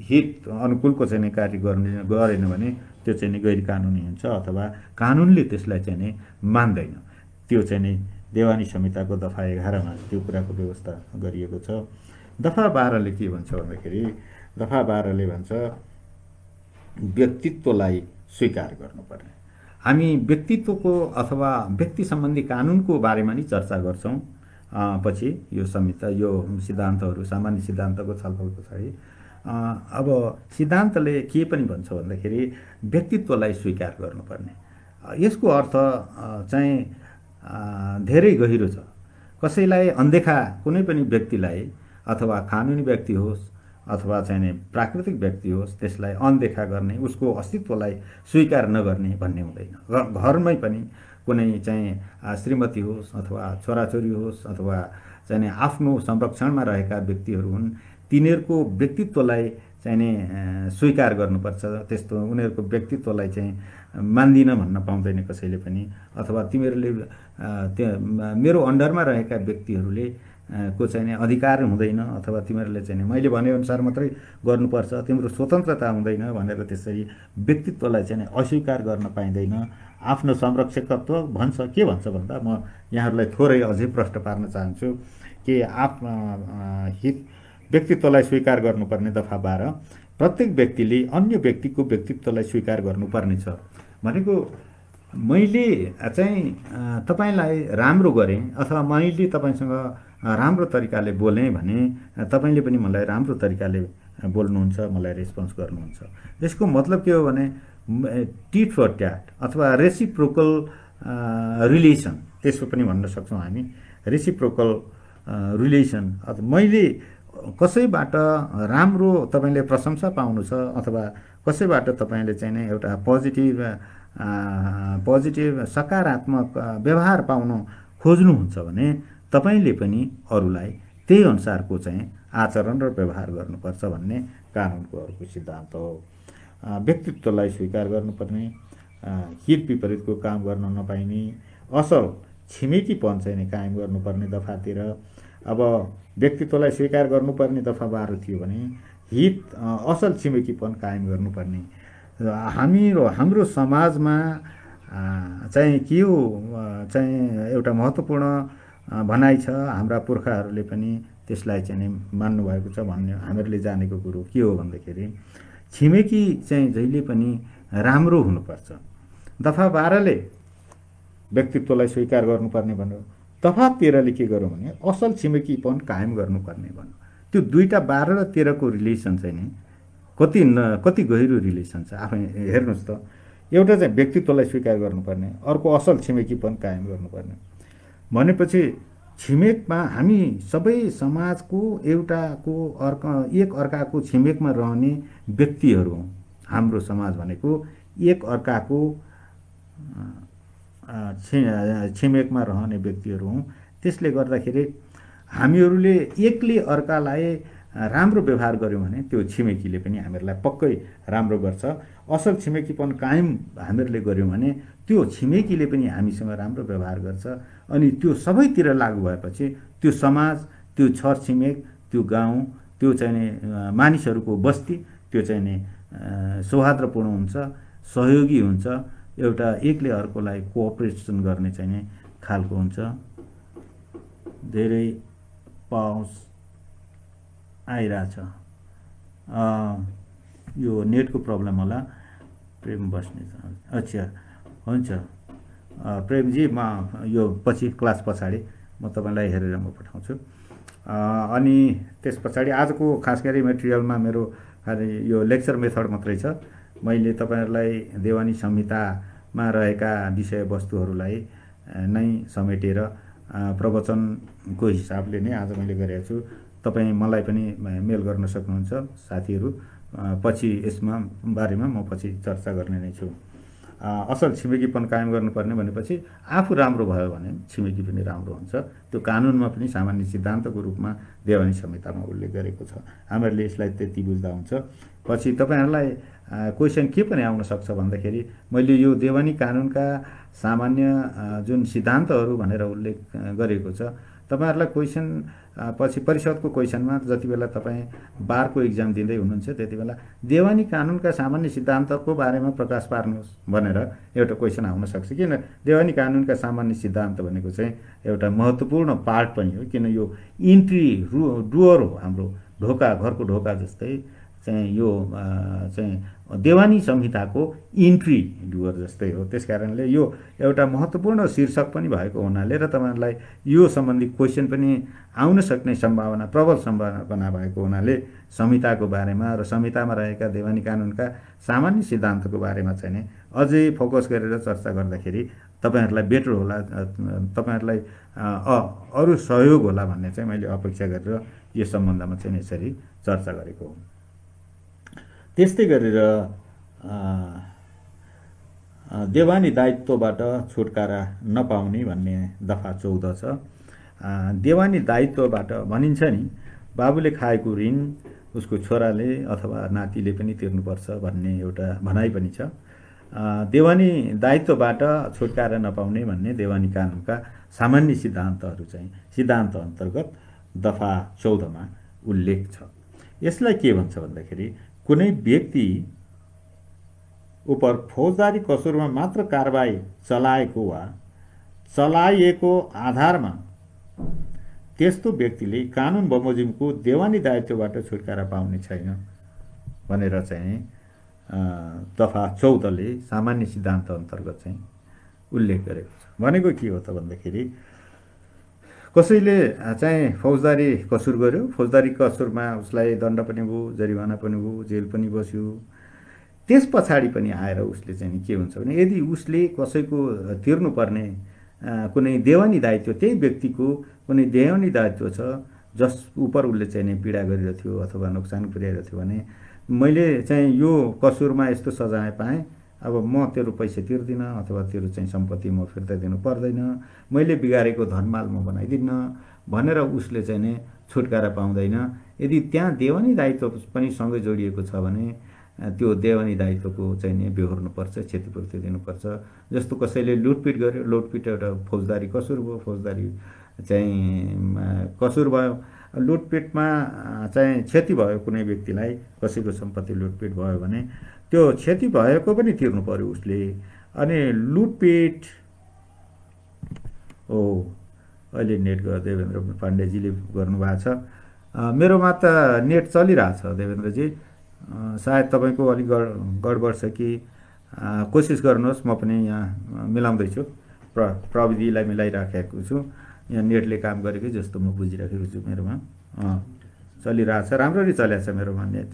हित अनुकूलको चाहिँ कार्य गर्ने गरेन भने त्यो चाहिँ नै गैर कानुनी हुन्छ अथवा कानुनले त्यसलाई चाहिँ नै मान्दैन त्यो चाहिँ नै देवानी संहिताको दफा एघारमा त्यो कुराको व्यवस्था गरिएको छ दफा बाह्रले के भन्छ भन्दाखेरि दफा बाह्रले भन्छ व्यक्तित्वलाई स्वीकार गर्नुपर्ने हामी व्यक्तित्वको अथवा व्यक्ति सम्बन्धी कानुनको बारेमा नि चर्चा गर्छौँ पछि यो संहिता यो सिद्धान्तहरू सामान्य सिद्धान्तको छलफल पछाडि अब सिद्धान्तले के पनि भन्छ भन्दाखेरि व्यक्तित्वलाई स्वीकार गर्नुपर्ने यसको अर्थ चाहिँ धेरै गहिरो छ कसैलाई अन्देखा कुनै पनि व्यक्तिलाई अथवा कानुनी व्यक्ति होस् अथवा चाहिने प्राकृतिक व्यक्ति होस् त्यसलाई अनदेखा गर्ने उसको अस्तित्वलाई स्वीकार नगर्ने भन्ने हुँदैन र घरमै पनि कुनै चाहिँ श्रीमती होस् अथवा छोराछोरी होस् अथवा चाहिने आफ्नो संरक्षणमा रहेका व्यक्तिहरू हुन् तिनीहरूको व्यक्तित्वलाई चाहिने स्वीकार गर्नुपर्छ त्यस्तो उनीहरूको व्यक्तित्वलाई चाहिँ मान्दिनँ भन्न पाउँदैन कसैले पनि अथवा तिमीहरूले त्यो मेरो अन्डरमा रहेका व्यक्तिहरूले को चाहिँ नि अधिकार हुँदैन अथवा तिमीहरूले चाहिँ नि मैले भनेअनुसार मात्रै गर्नुपर्छ तिम्रो स्वतन्त्रता हुँदैन भनेर त्यसरी व्यक्तित्वलाई चाहिँ अस्वीकार गर्न पाइँदैन आफ्नो संरक्षकत्व भन्छ के भन्छ भन्दा म यहाँहरूलाई थोरै अझै प्रश्न पार्न चाहन्छु कि आफ हित व्यक्तित्वलाई स्वीकार गर्नुपर्ने दफा बाह्र प्रत्येक व्यक्तिले अन्य व्यक्तिको व्यक्तित्वलाई स्वीकार गर्नुपर्ने छ भनेको मैले चाहिँ तपाईँलाई राम्रो गरेँ अथवा मैले तपाईँसँग राम्रो तरिकाले बोलेँ भने तपाईँले पनि मलाई राम्रो तरिकाले बोल्नुहुन्छ मलाई रेस्पोन्स गर्नुहुन्छ यसको मतलब के हो भने टिट फर ट्याट अथवा रेसिप्रोकल रिलेसन त्यसो पनि भन्न सक्छौँ हामी रेसिप्रोकल रिलेसन अथवा मैले कसैबाट राम्रो तपाईँले प्रशंसा पाउनु छ अथवा कसैबाट तपाईँले चाहिँ नै एउटा पोजिटिभ पोजिटिभ सकारात्मक व्यवहार पाउनु खोज्नुहुन्छ भने तपाईँले पनि अरूलाई त्यही अनुसारको चाहिँ आचरण र व्यवहार गर्नुपर्छ भन्ने कानुनको अर्को सिद्धान्त हो व्यक्तित्वलाई स्वीकार गर्नुपर्ने हित विपरीतको काम गर्न नपाइने असल छिमेकीपन चाहिँ कायम गर्नुपर्ने दफातिर अब व्यक्तित्वलाई स्वीकार गर्नुपर्ने दफा बाह्र थियो भने हित असल छिमेकीपन कायम गर्नुपर्ने हामी हाम्रो समाजमा चाहिँ के हो चाहिँ एउटा महत्त्वपूर्ण भनाइ छ हाम्रा पुर्खाहरूले पनि त्यसलाई चाहिँ नि मान्नुभएको छ भन्ने हामीहरूले जानेको कुरो के हो भन्दाखेरि छिमेकी चाहिँ जहिले पनि राम्रो हुनुपर्छ दफा बाह्रले व्यक्तित्वलाई स्वीकार गर्नुपर्ने भन्यो दफा तेह्रले के गरौँ भने असल छिमेकीपन कायम गर्नुपर्ने भन्यो त्यो दुईवटा बाह्र र तेह्रको रिलेसन चाहिँ नि कति न कति गहिरो रिलेसन छ आफै हेर्नुहोस् त एउटा चाहिँ व्यक्तित्वलाई स्वीकार गर्नुपर्ने अर्को असल छिमेकीपन कायम गर्नुपर्ने भनेपछि छिमेकमा हामी सबै समाजको एउटाको अर्क एक अर्काको छिमेकमा रहने व्यक्तिहरू हौँ हाम्रो समाज भनेको एक अर्काको छिमेकमा रहने व्यक्तिहरू हौँ त्यसले गर्दाखेरि हामीहरूले एकले अर्कालाई राम्रो व्यवहार गऱ्यौँ भने त्यो छिमेकीले पनि हामीहरूलाई पक्कै राम्रो गर्छ असल छिमेकीपन कायम हामीहरूले गऱ्यौँ भने त्यो छिमेकीले पनि हामीसँग राम्रो व्यवहार गर्छ अनि त्यो सबैतिर लागु भएपछि त्यो समाज त्यो छरछिमेक त्यो गाउँ त्यो चाहिँ नि मानिसहरूको बस्ती त्यो चाहिँ नि सौहार्दपूर्ण हुन्छ सहयोगी हुन्छ एउटा एकले अर्कोलाई कोअपरेसन गर्ने चाहिँ नि खालको हुन्छ धेरै पावस आइरहेछ यो नेटको प्रब्लम होला प्रेम बस्ने अच्छा हुन्छ प्रेमजी म यो पछि क्लास पछाडि म तपाईँलाई हेरेर म पठाउँछु अनि त्यस पछाडि आजको खास गरी मेटेरियलमा मेरो यो लेक्चर मेथड मात्रै छ मैले तपाईँहरूलाई देवानी संहितामा रहेका विषयवस्तुहरूलाई नै समेटेर प्रवचनको हिसाबले नै आज मैले गरेको छु तपाईँ मलाई पनि मेल गर्न सक्नुहुन्छ साथीहरू पछि यसमा बारेमा म पछि चर्चा गर्ने नै छु असल छिमेकीपन कायम गर्नुपर्ने भनेपछि आफू राम्रो भयो भने छिमेकी पनि राम्रो हुन्छ त्यो कानुनमा पनि सामान्य सिद्धान्तको रूपमा देवानी संहितामा उल्लेख गरेको छ हामीहरूले यसलाई त्यति बुझ्दा हुन्छ पछि तपाईँहरूलाई क्वेसन के पनि आउन सक्छ भन्दाखेरि मैले यो देवानी कानुनका सामान्य जुन सिद्धान्तहरू भनेर उल्लेख गरेको छ तपाईँहरूलाई क्वेसन पछि परिषदको क्वेसनमा जति बेला तपाईँ बारको इक्जाम दिँदै हुनुहुन्छ त्यति बेला देवानी कानुनका सामान्य सिद्धान्तको बारेमा प्रकाश पार्नुहोस् भनेर एउटा क्वेसन आउन सक्छ किन देवानी कानुनका सामान्य सिद्धान्त भनेको चाहिँ एउटा महत्त्वपूर्ण पार्ट पनि हो किन यो इन्ट्री रु डुवर हो हाम्रो ढोका घरको ढोका जस्तै चाहिँ यो चाहिँ देवानी संहिताको इन्ट्री डुवर जस्तै हो त्यस कारणले यो एउटा महत्त्वपूर्ण शीर्षक पनि भएको हुनाले र तपाईँहरूलाई यो सम्बन्धी क्वेसन पनि आउन सक्ने सम्भावना प्रबल सम्भावना भएको हुनाले संहिताको बारेमा र संहितामा रहेका देवानी कानुनका सामान्य सिद्धान्तको बारेमा चाहिँ नि अझै फोकस गरेर चर्चा गर्दाखेरि तपाईँहरूलाई बेटर होला तपाईँहरूलाई अरू सहयोग होला भन्ने चाहिँ मैले अपेक्षा गरेर यो सम्बन्धमा चाहिँ यसरी चर्चा गरेको हुँ त्यस्तै गरेर देवानी दायित्वबाट छुटकारा नपाउने भन्ने दफा चौध छ देवानी दायित्वबाट भनिन्छ नि बाबुले खाएको ऋण उसको छोराले अथवा नातिले पनि तिर्नुपर्छ भन्ने एउटा भनाइ पनि छ देवानी दायित्वबाट छुटकारा नपाउने भन्ने देवानी कानुनका सामान्य सिद्धान्तहरू चाहिँ सिद्धान्त अन्तर्गत दफा चौधमा उल्लेख छ यसलाई के भन्छ भन्दाखेरि कुनै व्यक्ति उप फौजदारी कसुरमा मात्र कारबाही चलाएको वा चलाइएको आधारमा त्यस्तो व्यक्तिले कानुन बमोजिमको देवानी दायित्वबाट छुटकारा पाउने छैन भनेर चाहिँ दफा चौधले सामान्य सिद्धान्त अन्तर्गत चाहिँ उल्लेख गरेको छ भनेको के हो त भन्दाखेरि कसैले चाहिँ फौजदारी कसुर गर्यो फौजदारी कसुरमा उसलाई दण्ड पनि भयो जरिवाना पनि भयो जेल पनि बस्यो त्यस पछाडि पनि आएर उसले चाहिँ के हुन्छ भने यदि उसले कसैको तिर्नुपर्ने कुनै देवानी दायित्व त्यही व्यक्तिको कुनै देवानी दायित्व छ जस उपर उसले चाहिँ नि पीडा गरिरहेको थियो अथवा नोक्सान पुर्याइरहेको थियो भने मैले चाहिँ यो कसुरमा यस्तो सजाय पाएँ अब म तेरो पैसा तिर्दिनँ अथवा तेरो चाहिँ सम्पत्ति म फिर्ता दिनु पर्दैन मैले बिगारेको धनमाल म बनाइदिन्न भनेर उसले चाहिँ नै छुटकारा पाउँदैन यदि त्यहाँ देवानी दायित्व पनि सँगै जोडिएको छ भने त्यो देवानी दायित्वको चाहिँ नि बेहोर्नुपर्छ क्षतिपूर्ति दिनुपर्छ जस्तो कसैले लुटपिट गर्यो लुटपिट एउटा फौजदारी कसुर भयो फौजदारी चाहिँ कसुर भयो लुटपिटमा चाहिँ क्षति भयो कुनै व्यक्तिलाई कसैको सम्पत्ति लुटपिट भयो भने त्यो क्षति भएको पनि तिर्नु पऱ्यो उसले अनि लुटपिट ओ अहिले नेट देवेन्द्र पाण्डेजीले गर्नुभएको छ मेरोमा त नेट चलिरहेछ देवेन्द्रजी सायद तपाईँको अलिक गड गडबड छ कि कोसिस गर्नुहोस् म पनि यहाँ मिलाउँदैछु प्र प्रविधिलाई मिलाइराखेको छु यहाँ नेटले काम गरेकै जस्तो म बुझिराखेको छु मेरोमा छ राम्ररी चलिरहेको छ मेरोमा नेट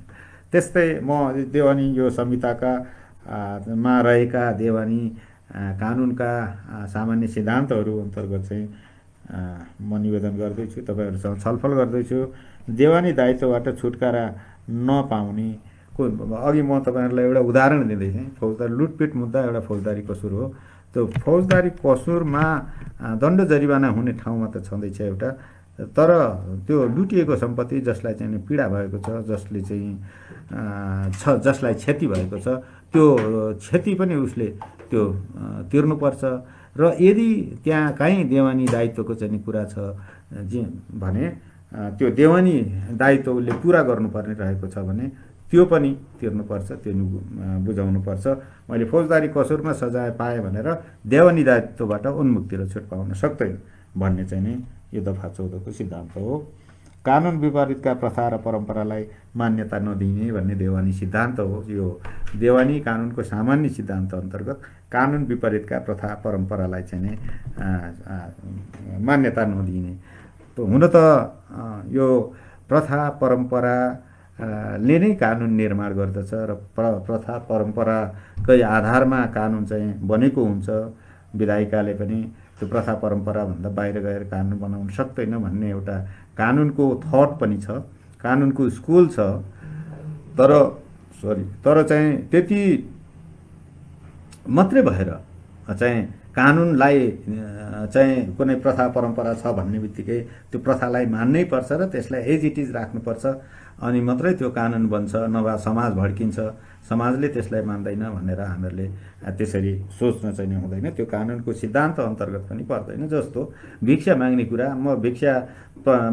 त्यस्तै म देवानी यो संहिताका मा रहेका देवानी कानुनका सामान्य सिद्धान्तहरू अन्तर्गत चाहिँ म निवेदन गर्दैछु तपाईँहरूसँग छलफल गर्दैछु देवानी दायित्वबाट छुटकारा नपाउने को अघि म तपाईँहरूलाई एउटा उदाहरण दिँदै थिएँ फौजदारी लुटपिट मुद्दा एउटा फौजदारीको सुरु हो त्यो फौजदारी कसुरमा दण्ड जरिवाना हुने ठाउँमा त छँदैछ एउटा तर त्यो लुटिएको सम्पत्ति जसलाई चाहिँ पीडा भएको छ जसले चाहिँ छ जसलाई क्षति भएको छ त्यो क्षति पनि उसले त्यो तिर्नुपर्छ र यदि त्यहाँ काहीँ देवानी दायित्वको चाहिँ कुरा छ जे भने त्यो देवानी दायित्व उसले पुरा गर्नुपर्ने रहेको छ भने त्यो पनि तिर्नुपर्छ त्यो बुझाउनुपर्छ मैले फौजदारी कसुरमा सजाय पाएँ भनेर देवनी दायित्वबाट उन्मुक्ति र छुट पाउन सक्दैन भन्ने चाहिँ नै यो दफा चौधको सिद्धान्त हो कानुन विपरीतका प्रथा र परम्परालाई मान्यता नदिने भन्ने देवानी सिद्धान्त हो यो देवानी कानुनको सामान्य सिद्धान्त अन्तर्गत कानुन विपरीतका प्रथा परम्परालाई चाहिँ नै मान्यता नदिने हुन त यो प्रथा परम्परा ले नै कानुन निर्माण गर्दछ र प्र प्रथा परम्पराकै आधारमा कानुन चाहिँ बनेको हुन्छ विधायिकाले पनि त्यो प्रथा परम्पराभन्दा बाहिर गएर कानुन बनाउन सक्दैन भन्ने एउटा कानुनको थट पनि छ कानुनको स्कुल छ तर सरी तर चाहिँ त्यति मात्रै भएर चाहिँ कानुनलाई चाहिँ कुनै प्रथा परम्परा छ भन्ने बित्तिकै त्यो प्रथालाई मान्नै पर्छ र त्यसलाई एज इट इज राख्नुपर्छ अनि मात्रै त्यो कानुन बन्छ नभए समाज भड्किन्छ समाजले त्यसलाई मान्दैन भनेर हामीहरूले त्यसरी सोच्न चाहिँ हुँदैन त्यो कानुनको सिद्धान्त अन्तर्गत पनि पर्दैन जस्तो भिक्षा माग्ने कुरा म भिक्षा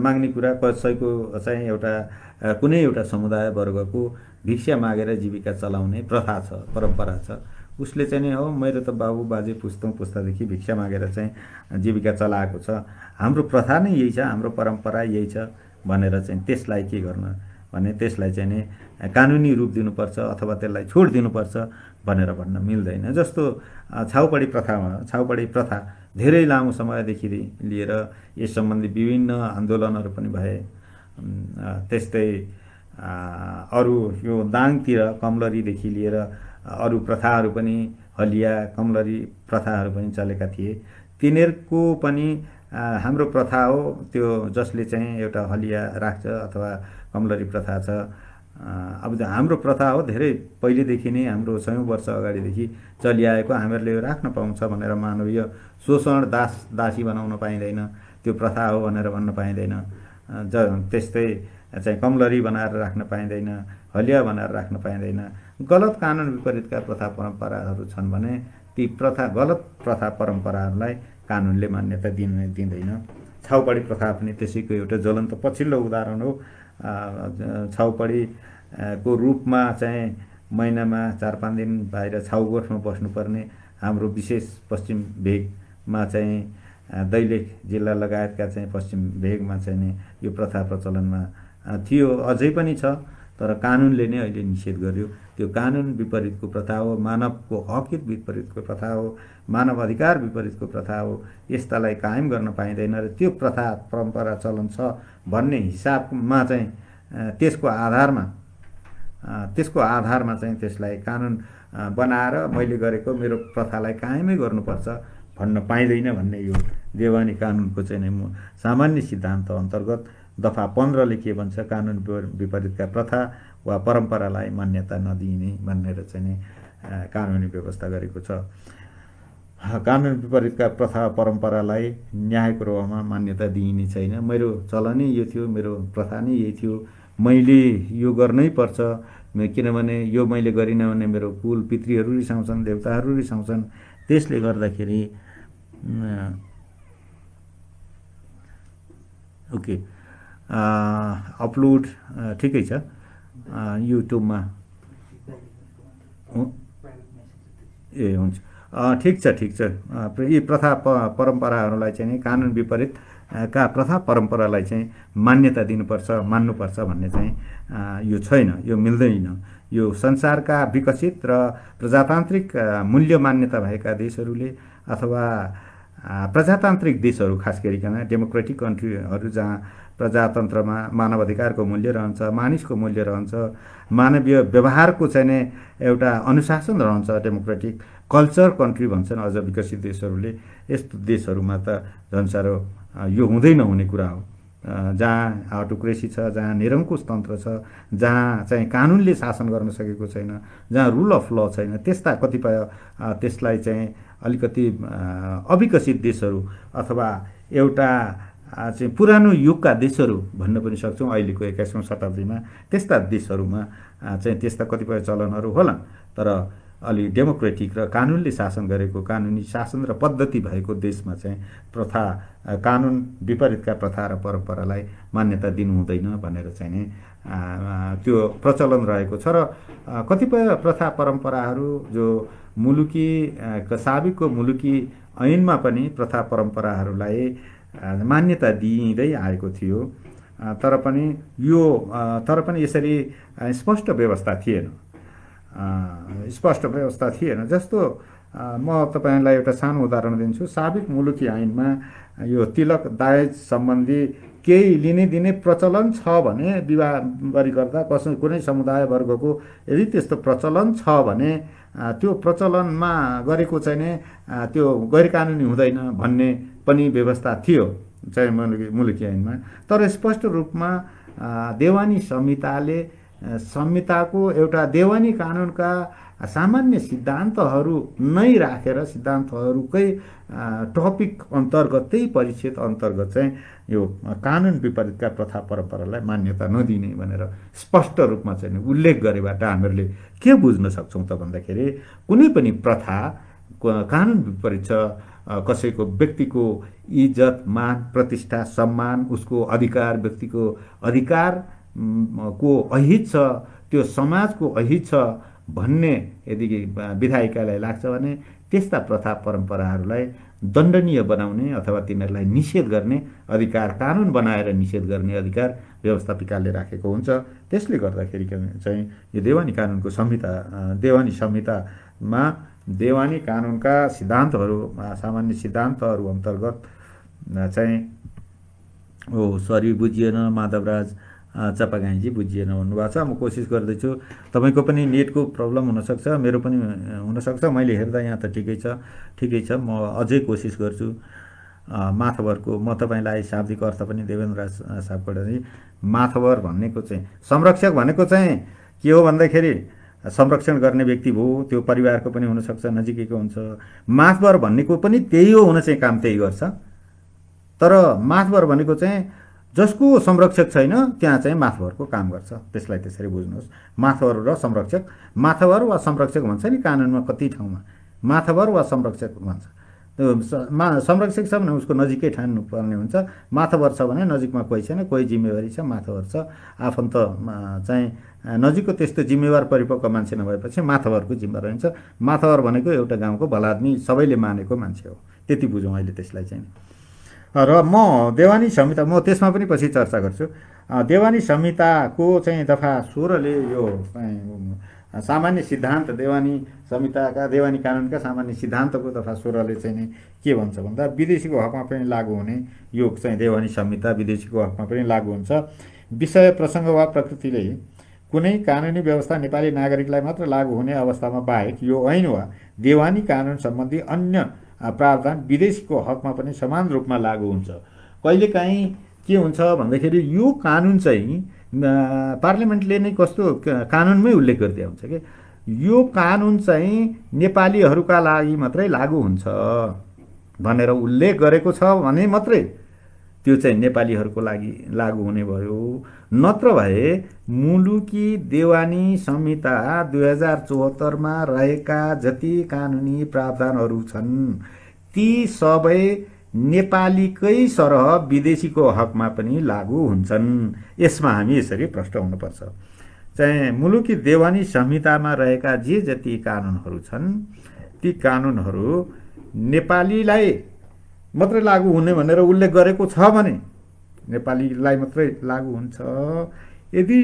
माग्ने कुरा कसैको चाहिँ एउटा कुनै एउटा समुदाय वर्गको भिक्षा मागेर जीविका चलाउने प्रथा छ परम्परा छ उसले चाहिँ नि हो मेरो त बाबु बाजे पुस्तौँ पुस्तादेखि भिक्षा मागेर चाहिँ जीविका चलाएको छ हाम्रो प्रथा नै यही छ हाम्रो परम्परा यही छ भनेर चाहिँ त्यसलाई के गर्न भने त्यसलाई चाहिँ नि कानुनी रूप दिनुपर्छ अथवा त्यसलाई छोड दिनुपर्छ भनेर भन्न मिल्दैन जस्तो छाउपडी प्रथामा छाउपडी प्रथा धेरै लामो समयदेखि लिएर यस सम्बन्धी विभिन्न आन्दोलनहरू पनि भए त्यस्तै अरू यो दाङतिर कमलरीदेखि लिएर अरू प्रथाहरू पनि हलिया कमलरी प्रथाहरू पनि चलेका थिए तिनीहरूको पनि हाम्रो प्रथा हो त्यो जसले चाहिँ एउटा हलिया राख्छ अथवा कमलरी प्रथा छ अब हाम्रो प्रथा हो धेरै पहिलेदेखि नै हाम्रो सयौँ वर्ष अगाडिदेखि चलिआएको हामीहरूले यो राख्न पाउँछ भनेर मानवीय यो शोषण दास दासी बनाउन पाइँदैन त्यो प्रथा हो भनेर भन्न पाइँदैन ज त्यस्तै चाहिँ कमलरी बनाएर राख्न पाइँदैन हलिया बनाएर राख्न पाइँदैन गलत कानुन विपरीतका प्रथा परम्पराहरू छन् भने ती प्रथा गलत प्रथा परम्पराहरूलाई कानुनले मान्यता दिन दिँदैन छाउपडी प्रथा पनि त्यसैको एउटा ज्वलन्त पछिल्लो उदाहरण हो छाउपडीको रूपमा चाहिँ महिनामा चार पाँच दिन बाहिर छाउगोठमा बस्नुपर्ने हाम्रो विशेष पश्चिम भेगमा चाहिँ दैलेख जिल्ला लगायतका चाहिँ पश्चिम भेगमा चाहिँ नि यो प्रथा प्रचलनमा थियो अझै पनि छ तर कानुनले नै अहिले निषेध गर्यो त्यो कानुन विपरीतको प्रथा हो मानवको हकित विपरीतको प्रथा हो मानव अधिकार विपरीतको प्रथा हो यस्तालाई कायम गर्न पाइँदैन र त्यो प्रथा परम्परा चलन छ भन्ने हिसाबमा चाहिँ त्यसको आधारमा त्यसको आधारमा चाहिँ त्यसलाई कानुन बनाएर मैले गरेको मेरो प्रथालाई कायमै गर्नुपर्छ भन्न पाइँदैन भन्ने यो देवानी कानुनको चाहिँ नै म सामान्य सिद्धान्त अन्तर्गत दफा पन्ध्रले के भन्छ कानुन विपरीतका प्रथा वा परम्परालाई मान्यता नदिने भनेर चाहिँ नि कानुनी व्यवस्था गरेको छ कानुन विपरीतका प्रथा परम्परालाई न्यायको रूपमा मान्यता दिइने छैन मेरो चलनै यो थियो मेरो प्रथा नै यही थियो मैले यो गर्नै पर्छ किनभने यो मैले गरिनँ भने मेरो कुल पितृहरू रिसाउँछन् देवताहरू रिसाउँछन् त्यसले गर्दाखेरि ओके अपलोड ठिकै छ युट्युबमा ए हुन्छ ठिक छ ठिक छ यी प्रथा प परम्पराहरूलाई चाहिँ कानुन विपरीत का प्रथा परम्परालाई चाहिँ मान्यता दिनुपर्छ मान्नुपर्छ भन्ने चाहिँ यो छैन यो मिल्दैन यो संसारका विकसित र प्रजातान्त्रिक मूल्य मान्यता भएका देशहरूले अथवा प्रजातान्त्रिक देशहरू खास गरिकन डेमोक्रेटिक कन्ट्रीहरू जहाँ प्रजातन्त्रमा मानव अधिकारको मूल्य रहन्छ मानिसको मूल्य रहन्छ मानवीय व्यवहारको चाहिँ नै एउटा अनुशासन रहन्छ डेमोक्रेटिक कल्चर कन्ट्री भन्छन् अझ विकसित देशहरूले यस्तो देशहरूमा त झन् साह्रो यो हुँदै नहुने कुरा हो जहाँ अटोक्रेसी छ जहाँ निरङ्कुश तन्त्र छ जहाँ चाहिँ कानुनले शासन गर्न सकेको छैन जहाँ रुल अफ ल छैन त्यस्ता कतिपय त्यसलाई चाहिँ अलिकति अविकसित देशहरू अथवा एउटा चाहिँ पुरानो युगका देशहरू भन्न पनि सक्छौँ अहिलेको एक्काइसौँ शताब्दीमा त्यस्ता देशहरूमा चाहिँ त्यस्ता कतिपय चलनहरू होला तर अलि डेमोक्रेटिक र कानुनले शासन गरेको कानुनी शासन र पद्धति भएको देशमा चाहिँ प्रथा कानुन विपरीतका प्रथा र परम्परालाई मान्यता दिनु हुँदैन भनेर चाहिँ नै त्यो प्रचलन रहेको छ र कतिपय प्रथा परम्पराहरू जो मुलुकी कसाबीको मुलुकी ऐनमा पनि प्रथा परम्पराहरूलाई मान्यता दिइँदै आएको थियो तर पनि यो तर पनि यसरी स्पष्ट व्यवस्था थिएन स्पष्ट व्यवस्था थिएन जस्तो म तपाईँलाई एउटा सानो उदाहरण दिन्छु साबिक मुलुकी ऐनमा यो तिलक दायज सम्बन्धी केही लिने दिने प्रचलन छ भने विवाह गरी गर्दा कसै कुनै समुदाय वर्गको यदि त्यस्तो प्रचलन छ भने त्यो प्रचलनमा गरेको चाहिँ नै त्यो गैर कानुनी हुँदैन भन्ने पनि व्यवस्था थियो चाहिँ मुलुकी मुलुकी ऐनमा तर स्पष्ट रूपमा देवानी संहिताले संहिताको एउटा देवानी कानुनका सामान्य सिद्धान्तहरू नै राखेर सिद्धान्तहरूकै टपिक अन्तर्गत त्यही परिच्छेद अन्तर्गत चाहिँ यो कानुन विपरीतका प्रथा परम्परालाई मान्यता नदिने भनेर स्पष्ट रूपमा चाहिँ उल्लेख गरेबाट हामीहरूले के बुझ्न सक्छौँ त भन्दाखेरि कुनै पनि प्रथा कानुन विपरीत छ कसैको व्यक्तिको इज्जत मान प्रतिष्ठा सम्मान उसको अधिकार व्यक्तिको अधिकार को अहित छ त्यो समाजको अहित छ भन्ने यदि विधायिकालाई लाग्छ भने त्यस्ता प्रथा परम्पराहरूलाई दण्डनीय बनाउने अथवा तिनीहरूलाई निषेध गर्ने अधिकार कानुन बनाएर निषेध गर्ने अधिकार व्यवस्थापिकाले राखेको हुन्छ त्यसले गर्दाखेरि चाहिँ यो देवानी कानुनको संहिता देवानी संहितामा देवानी कानुनका सिद्धान्तहरू सामान्य सिद्धान्तहरू अन्तर्गत चाहिँ ओ सरी बुझिएन माधवराज चापागाईजी बुझिएन भन्नुभएको छ म कोसिस गर्दैछु तपाईँको पनि नेटको प्रब्लम हुनसक्छ मेरो पनि हुनसक्छ मैले हेर्दा यहाँ त ठिकै छ ठिकै छ म अझै कोसिस गर्छु माथवरको म तपाईँलाई शाब्दिक अर्थ पनि देवेन्द्र सापकोटाजी माथवर भन्नेको चाहिँ संरक्षक भनेको चाहिँ के हो भन्दाखेरि संरक्षण गर्ने व्यक्ति भयो त्यो परिवारको पनि हुनसक्छ नजिकैको हुन्छ माथवर भन्नेको पनि त्यही हो हुन चाहिँ काम त्यही गर्छ तर माथवर भनेको चाहिँ जसको संरक्षक छैन त्यहाँ चाहिँ माथवरको काम गर्छ त्यसलाई त्यसरी बुझ्नुहोस् माथवर र संरक्षक माथवर वा संरक्षक भन्छ नि कानुनमा कति ठाउँमा माथवर वा संरक्षक भन्छ मा संरक्षक छ भने उसको नजिकै ठान्नुपर्ने हुन्छ माथवर छ भने नजिकमा कोही छैन कोही जिम्मेवारी छ माथवर छ आफन्त चाहिँ नजिकको त्यस्तो जिम्मेवार परिपक्व मान्छे नभएपछि माथवरको जिम्मेवार रहन्छ माथवर भनेको एउटा गाउँको भलादमी सबैले मानेको मान्छे हो त्यति बुझौँ अहिले त्यसलाई चाहिँ र म देवानी संहिता म त्यसमा पनि पछि चर्चा गर्छु देवानी संहिताको चाहिँ दफा सोह्रले यो सामान्य सिद्धान्त देवानी संहिताका देवानी कानुनका सामान्य सिद्धान्तको दफा सोह्रले चाहिँ नि के भन्छ भन्दा विदेशीको हकमा पनि लागु हुने यो चाहिँ देवानी संहिता विदेशीको हकमा पनि लागू हुन्छ विषय प्रसङ्ग वा प्रकृतिले कुनै कानुनी व्यवस्था नेपाली नागरिकलाई मात्र लागू हुने अवस्थामा बाहेक यो ऐन वा देवानी कानुन सम्बन्धी अन्य प्रावधान विदेशको हकमा पनि समान रूपमा लागु हुन्छ कहिलेकाहीँ के हुन्छ भन्दाखेरि यो कानुन चाहिँ पार्लियामेन्टले नै कस्तो कानुनमै उल्लेख गरिदिया हुन्छ कि यो कानुन चाहिँ नेपालीहरूका लागि मात्रै लागु हुन्छ भनेर उल्लेख गरेको छ भने मात्रै त्यो चाहिँ नेपालीहरूको लागि लागू हुने भयो नत्र भए मुलुकी देवानी संहिता दुई हजार चौहत्तरमा रहेका जति कानुनी प्रावधानहरू छन् ती सबै नेपालीकै सरह विदेशीको हकमा पनि लागू हुन्छन् यसमा हामी यसरी प्रष्ट हुनुपर्छ चाहिँ मुलुकी देवानी संहितामा रहेका जे जति कानुनहरू छन् ती कानुनहरू नेपालीलाई मात्रै लागू हुने भनेर उल्लेख गरेको छ भने नेपालीलाई मात्रै लागू हुन्छ यदि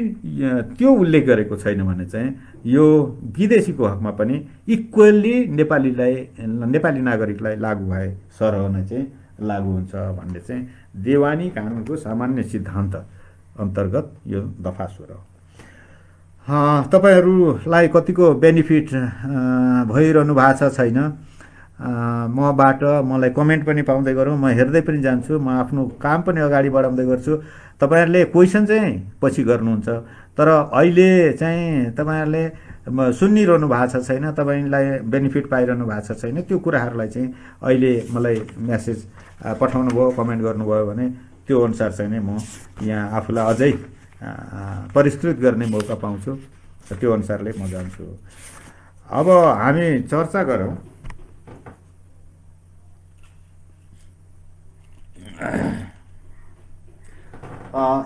त्यो उल्लेख गरेको छैन भने चाहिँ यो विदेशीको हकमा पनि इक्वेल्ली नेपालीलाई नेपाली नागरिकलाई लागू भए सरह नै चाहिँ लागू हुन्छ भन्ने चाहिँ देवानी कानुनको सामान्य सिद्धान्त अन्तर्गत यो दफा स्वर हो तपाईँहरूलाई कतिको बेनिफिट भइरहनु भएको छैन मबाट मलाई कमेन्ट पनि पाउँदै गरौँ म हेर्दै पनि जान्छु म आफ्नो काम पनि अगाडि बढाउँदै गर्छु तपाईँहरूले क्वेसन चाहिँ पछि गर्नुहुन्छ तर अहिले चाहिँ तपाईँहरूले सुनिरहनु भएको छैन तपाईँलाई बेनिफिट पाइरहनु भएको छ छैन त्यो कुराहरूलाई चाहिँ अहिले मलाई म्यासेज पठाउनु भयो कमेन्ट गर्नुभयो भने त्यो अनुसार चाहिँ नै म यहाँ आफूलाई अझै परिष्कृत गर्ने मौका पाउँछु त्यो अनुसारले म जान्छु अब हामी चर्चा गरौँ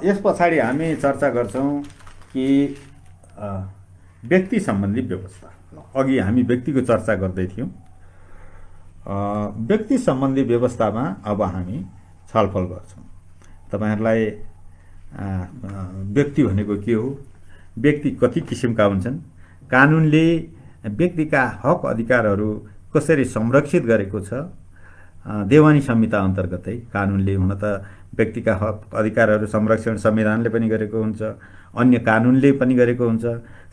यस पछाडि हामी चर्चा गर्छौँ कि व्यक्ति सम्बन्धी व्यवस्था अघि हामी व्यक्तिको चर्चा गर्दै थियौँ व्यक्ति सम्बन्धी व्यवस्थामा अब हामी छलफल गर्छौँ तपाईँहरूलाई व्यक्ति भनेको के हो व्यक्ति कति किसिमका हुन्छन् कानुनले व्यक्तिका हक अधिकारहरू कसरी संरक्षित गरेको छ देवानी संहिता अन्तर्गतै कानुनले हुन त व्यक्तिका हक अधिकारहरू संरक्षण संविधानले पनि गरेको हुन्छ अन्य कानुनले पनि गरेको हुन्छ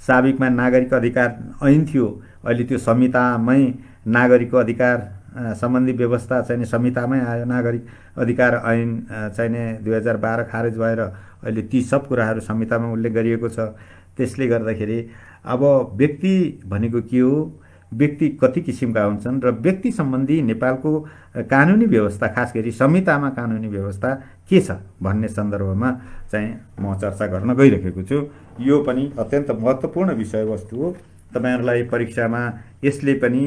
साबिकमा नागरिक अधिकार ऐन थियो अहिले त्यो संहितामै नागरिकको अधिकार सम्बन्धी व्यवस्था चाहिने संहितामै आयो नागरिक अधिकार ऐन चाहिने दुई हजार बाह्र खारेज भएर अहिले ती सब कुराहरू संहितामा उल्लेख गरिएको छ त्यसले गर्दाखेरि अब व्यक्ति भनेको के हो व्यक्ति कति किसिमका हुन्छन् र व्यक्ति सम्बन्धी नेपालको कानुनी व्यवस्था खास गरी संहितामा कानुनी व्यवस्था के छ भन्ने सन्दर्भमा चाहिँ म चर्चा गर्न गइरहेको छु यो पनि अत्यन्त महत्त्वपूर्ण विषयवस्तु हो तपाईँहरूलाई परीक्षामा यसले पनि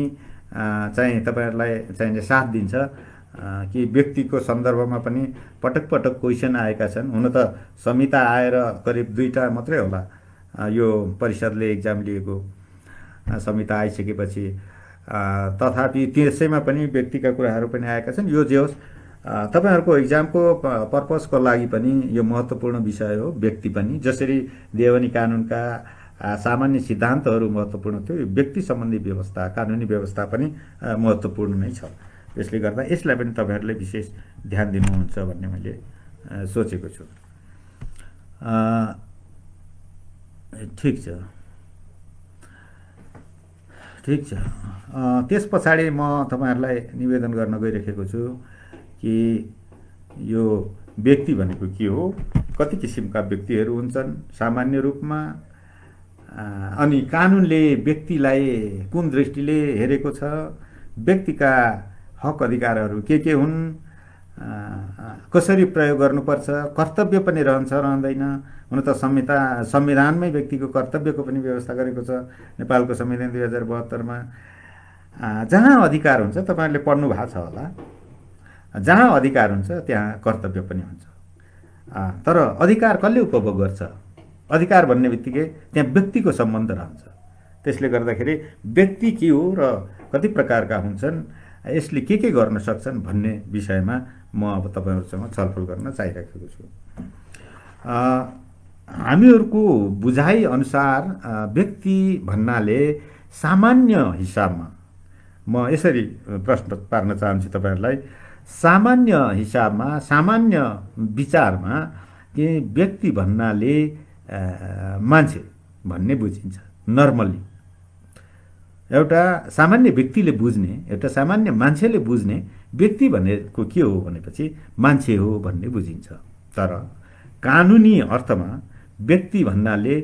चाहिँ तपाईँहरूलाई चाहिने साथ दिन्छ कि व्यक्तिको सन्दर्भमा पनि पटक पटक क्वेसन आएका छन् हुन त संहिता आएर करिब दुईवटा मात्रै होला यो परिषदले इक्जाम लिएको संहिता आइसकेपछि तथापि त्यसैमा पनि व्यक्तिका कुराहरू पनि आएका छन् यो जे होस् तपाईँहरूको इक्जामको पर्पजको लागि पनि यो महत्त्वपूर्ण विषय हो व्यक्ति पनि जसरी देवनी कानुनका सामान्य सिद्धान्तहरू महत्त्वपूर्ण थियो यो व्यक्ति सम्बन्धी व्यवस्था कानुनी व्यवस्था पनि महत्त्वपूर्ण नै छ त्यसले गर्दा यसलाई पनि तपाईँहरूले विशेष ध्यान दिनुहुन्छ भन्ने मैले सोचेको छु ठिक छ ठिक छ त्यस पछाडि म तपाईँहरूलाई निवेदन गर्न गइरहेको छु कि यो व्यक्ति भनेको के हो कति किसिमका व्यक्तिहरू हुन्छन् सामान्य रूपमा अनि कानुनले व्यक्तिलाई कुन दृष्टिले हेरेको छ व्यक्तिका हक अधिकारहरू के के हुन् कसरी प्रयोग गर्नुपर्छ कर्तव्य पनि रहन्छ रहँदैन हुन त संहिता संविधानमै व्यक्तिको कर्तव्यको पनि व्यवस्था गरेको छ नेपालको संविधान दुई हजार बहत्तरमा जहाँ अधिकार हुन्छ तपाईँहरूले पढ्नु भएको छ होला जहाँ अधिकार हुन्छ त्यहाँ कर्तव्य पनि हुन्छ तर अधिकार कसले उपभोग गर्छ अधिकार भन्ने बित्तिकै त्यहाँ व्यक्तिको सम्बन्ध रहन्छ त्यसले गर्दाखेरि व्यक्ति के हो र कति प्रकारका हुन्छन् यसले के के गर्न सक्छन् भन्ने विषयमा म अब तपाईँहरूसँग छलफल गर्न चाहिरहेको छु हामीहरूको बुझाइअनुसार व्यक्ति भन्नाले सामान्य हिसाबमा म यसरी प्रश्न पार्न चाहन्छु तपाईँहरूलाई सामान्य हिसाबमा सामान्य विचारमा के व्यक्ति भन्नाले मान्छे भन्ने बुझिन्छ नर्मल्ली एउटा सामान्य व्यक्तिले बुझ्ने एउटा सामान्य मान्छेले बुझ्ने व्यक्ति भनेको के हो भनेपछि मान्छे हो भन्ने बुझिन्छ तर कानुनी अर्थमा व्यक्ति भन्नाले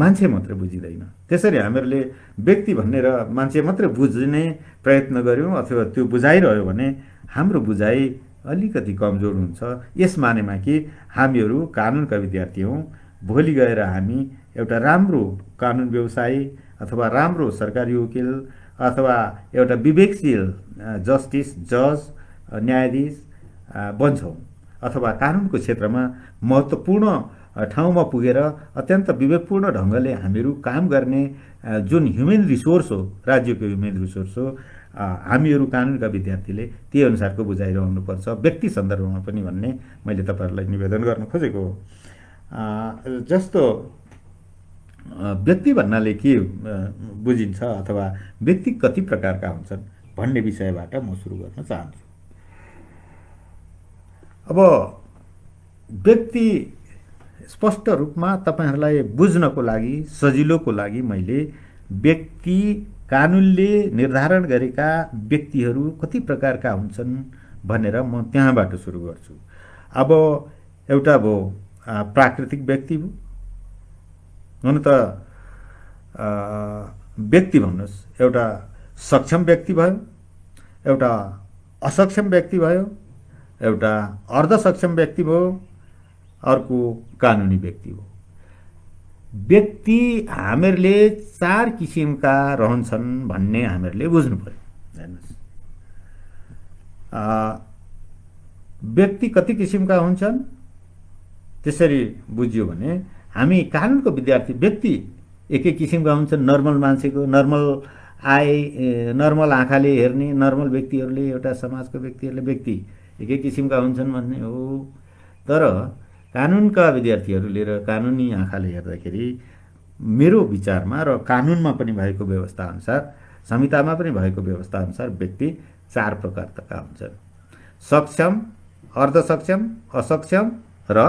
मान्छे मात्रै बुझिँदैन त्यसरी हामीहरूले व्यक्ति भन्ने र मान्छे मात्रै बुझ्ने प्रयत्न गऱ्यौँ अथवा त्यो बुझाइरह्यो भने हाम्रो बुझाइ अलिकति कमजोर हुन्छ यस मानेमा कि हामीहरू कानुनका विद्यार्थी हौँ भोलि गएर हामी एउटा राम्रो कानुन व्यवसायी अथवा राम्रो सरकारी वकिल अथवा एउटा विवेकशील जस्टिस जज न्यायाधीश बन्छौँ अथवा कानुनको क्षेत्रमा महत्त्वपूर्ण ठाउँमा पुगेर अत्यन्त विवेकपूर्ण ढङ्गले हामीहरू काम गर्ने जुन ह्युमेन रिसोर्स हो राज्यको ह्युमेन रिसोर्स हो हामीहरू कानुनका विद्यार्थीले त्यही अनुसारको बुझाइरहनुपर्छ व्यक्ति सन्दर्भमा पनि भन्ने मैले तपाईँहरूलाई निवेदन गर्न खोजेको हो जस्तो व्यक्ति भन्नाले के बुझिन्छ अथवा व्यक्ति कति प्रकारका हुन्छन् भन्ने विषयबाट म सुरु गर्न चाहन्छु अब व्यक्ति स्पष्ट रूपमा तपाईँहरूलाई बुझ्नको लागि सजिलोको लागि मैले व्यक्ति कानुनले निर्धारण गरेका व्यक्तिहरू कति प्रकारका हुन्छन् भनेर म त्यहाँबाट सुरु गर्छु अब एउटा भयो प्राकृतिक व्यक्ति भयो हुन त व्यक्ति भन्नुहोस् एउटा सक्षम व्यक्ति भयो एउटा असक्षम व्यक्ति भयो एउटा अर्ध सक्षम व्यक्ति भयो अर्को कानुनी व्यक्ति भयो व्यक्ति हामीहरूले चार किसिमका रहन्छन् भन्ने हामीहरूले बुझ्नु पऱ्यो हेर्नुहोस् व्यक्ति कति किसिमका हुन्छन् त्यसरी बुझ्यो भने हामी कानुनको विद्यार्थी व्यक्ति एकै किसिमका हुन्छन् नर्मल मान्छेको नर्मल आय नर्मल आँखाले हेर्ने नर्मल व्यक्तिहरूले एउटा समाजको व्यक्तिहरूले व्यक्ति एकै किसिमका हुन्छन् भन्ने हो तर कानुनका विद्यार्थीहरूले र कानुनी आँखाले हेर्दाखेरि मेरो विचारमा र कानुनमा पनि भएको व्यवस्थाअनुसार संहितामा पनि भएको व्यवस्थाअनुसार व्यक्ति चार प्रकारका हुन्छन् सक्षम अर्ध सक्षम असक्षम र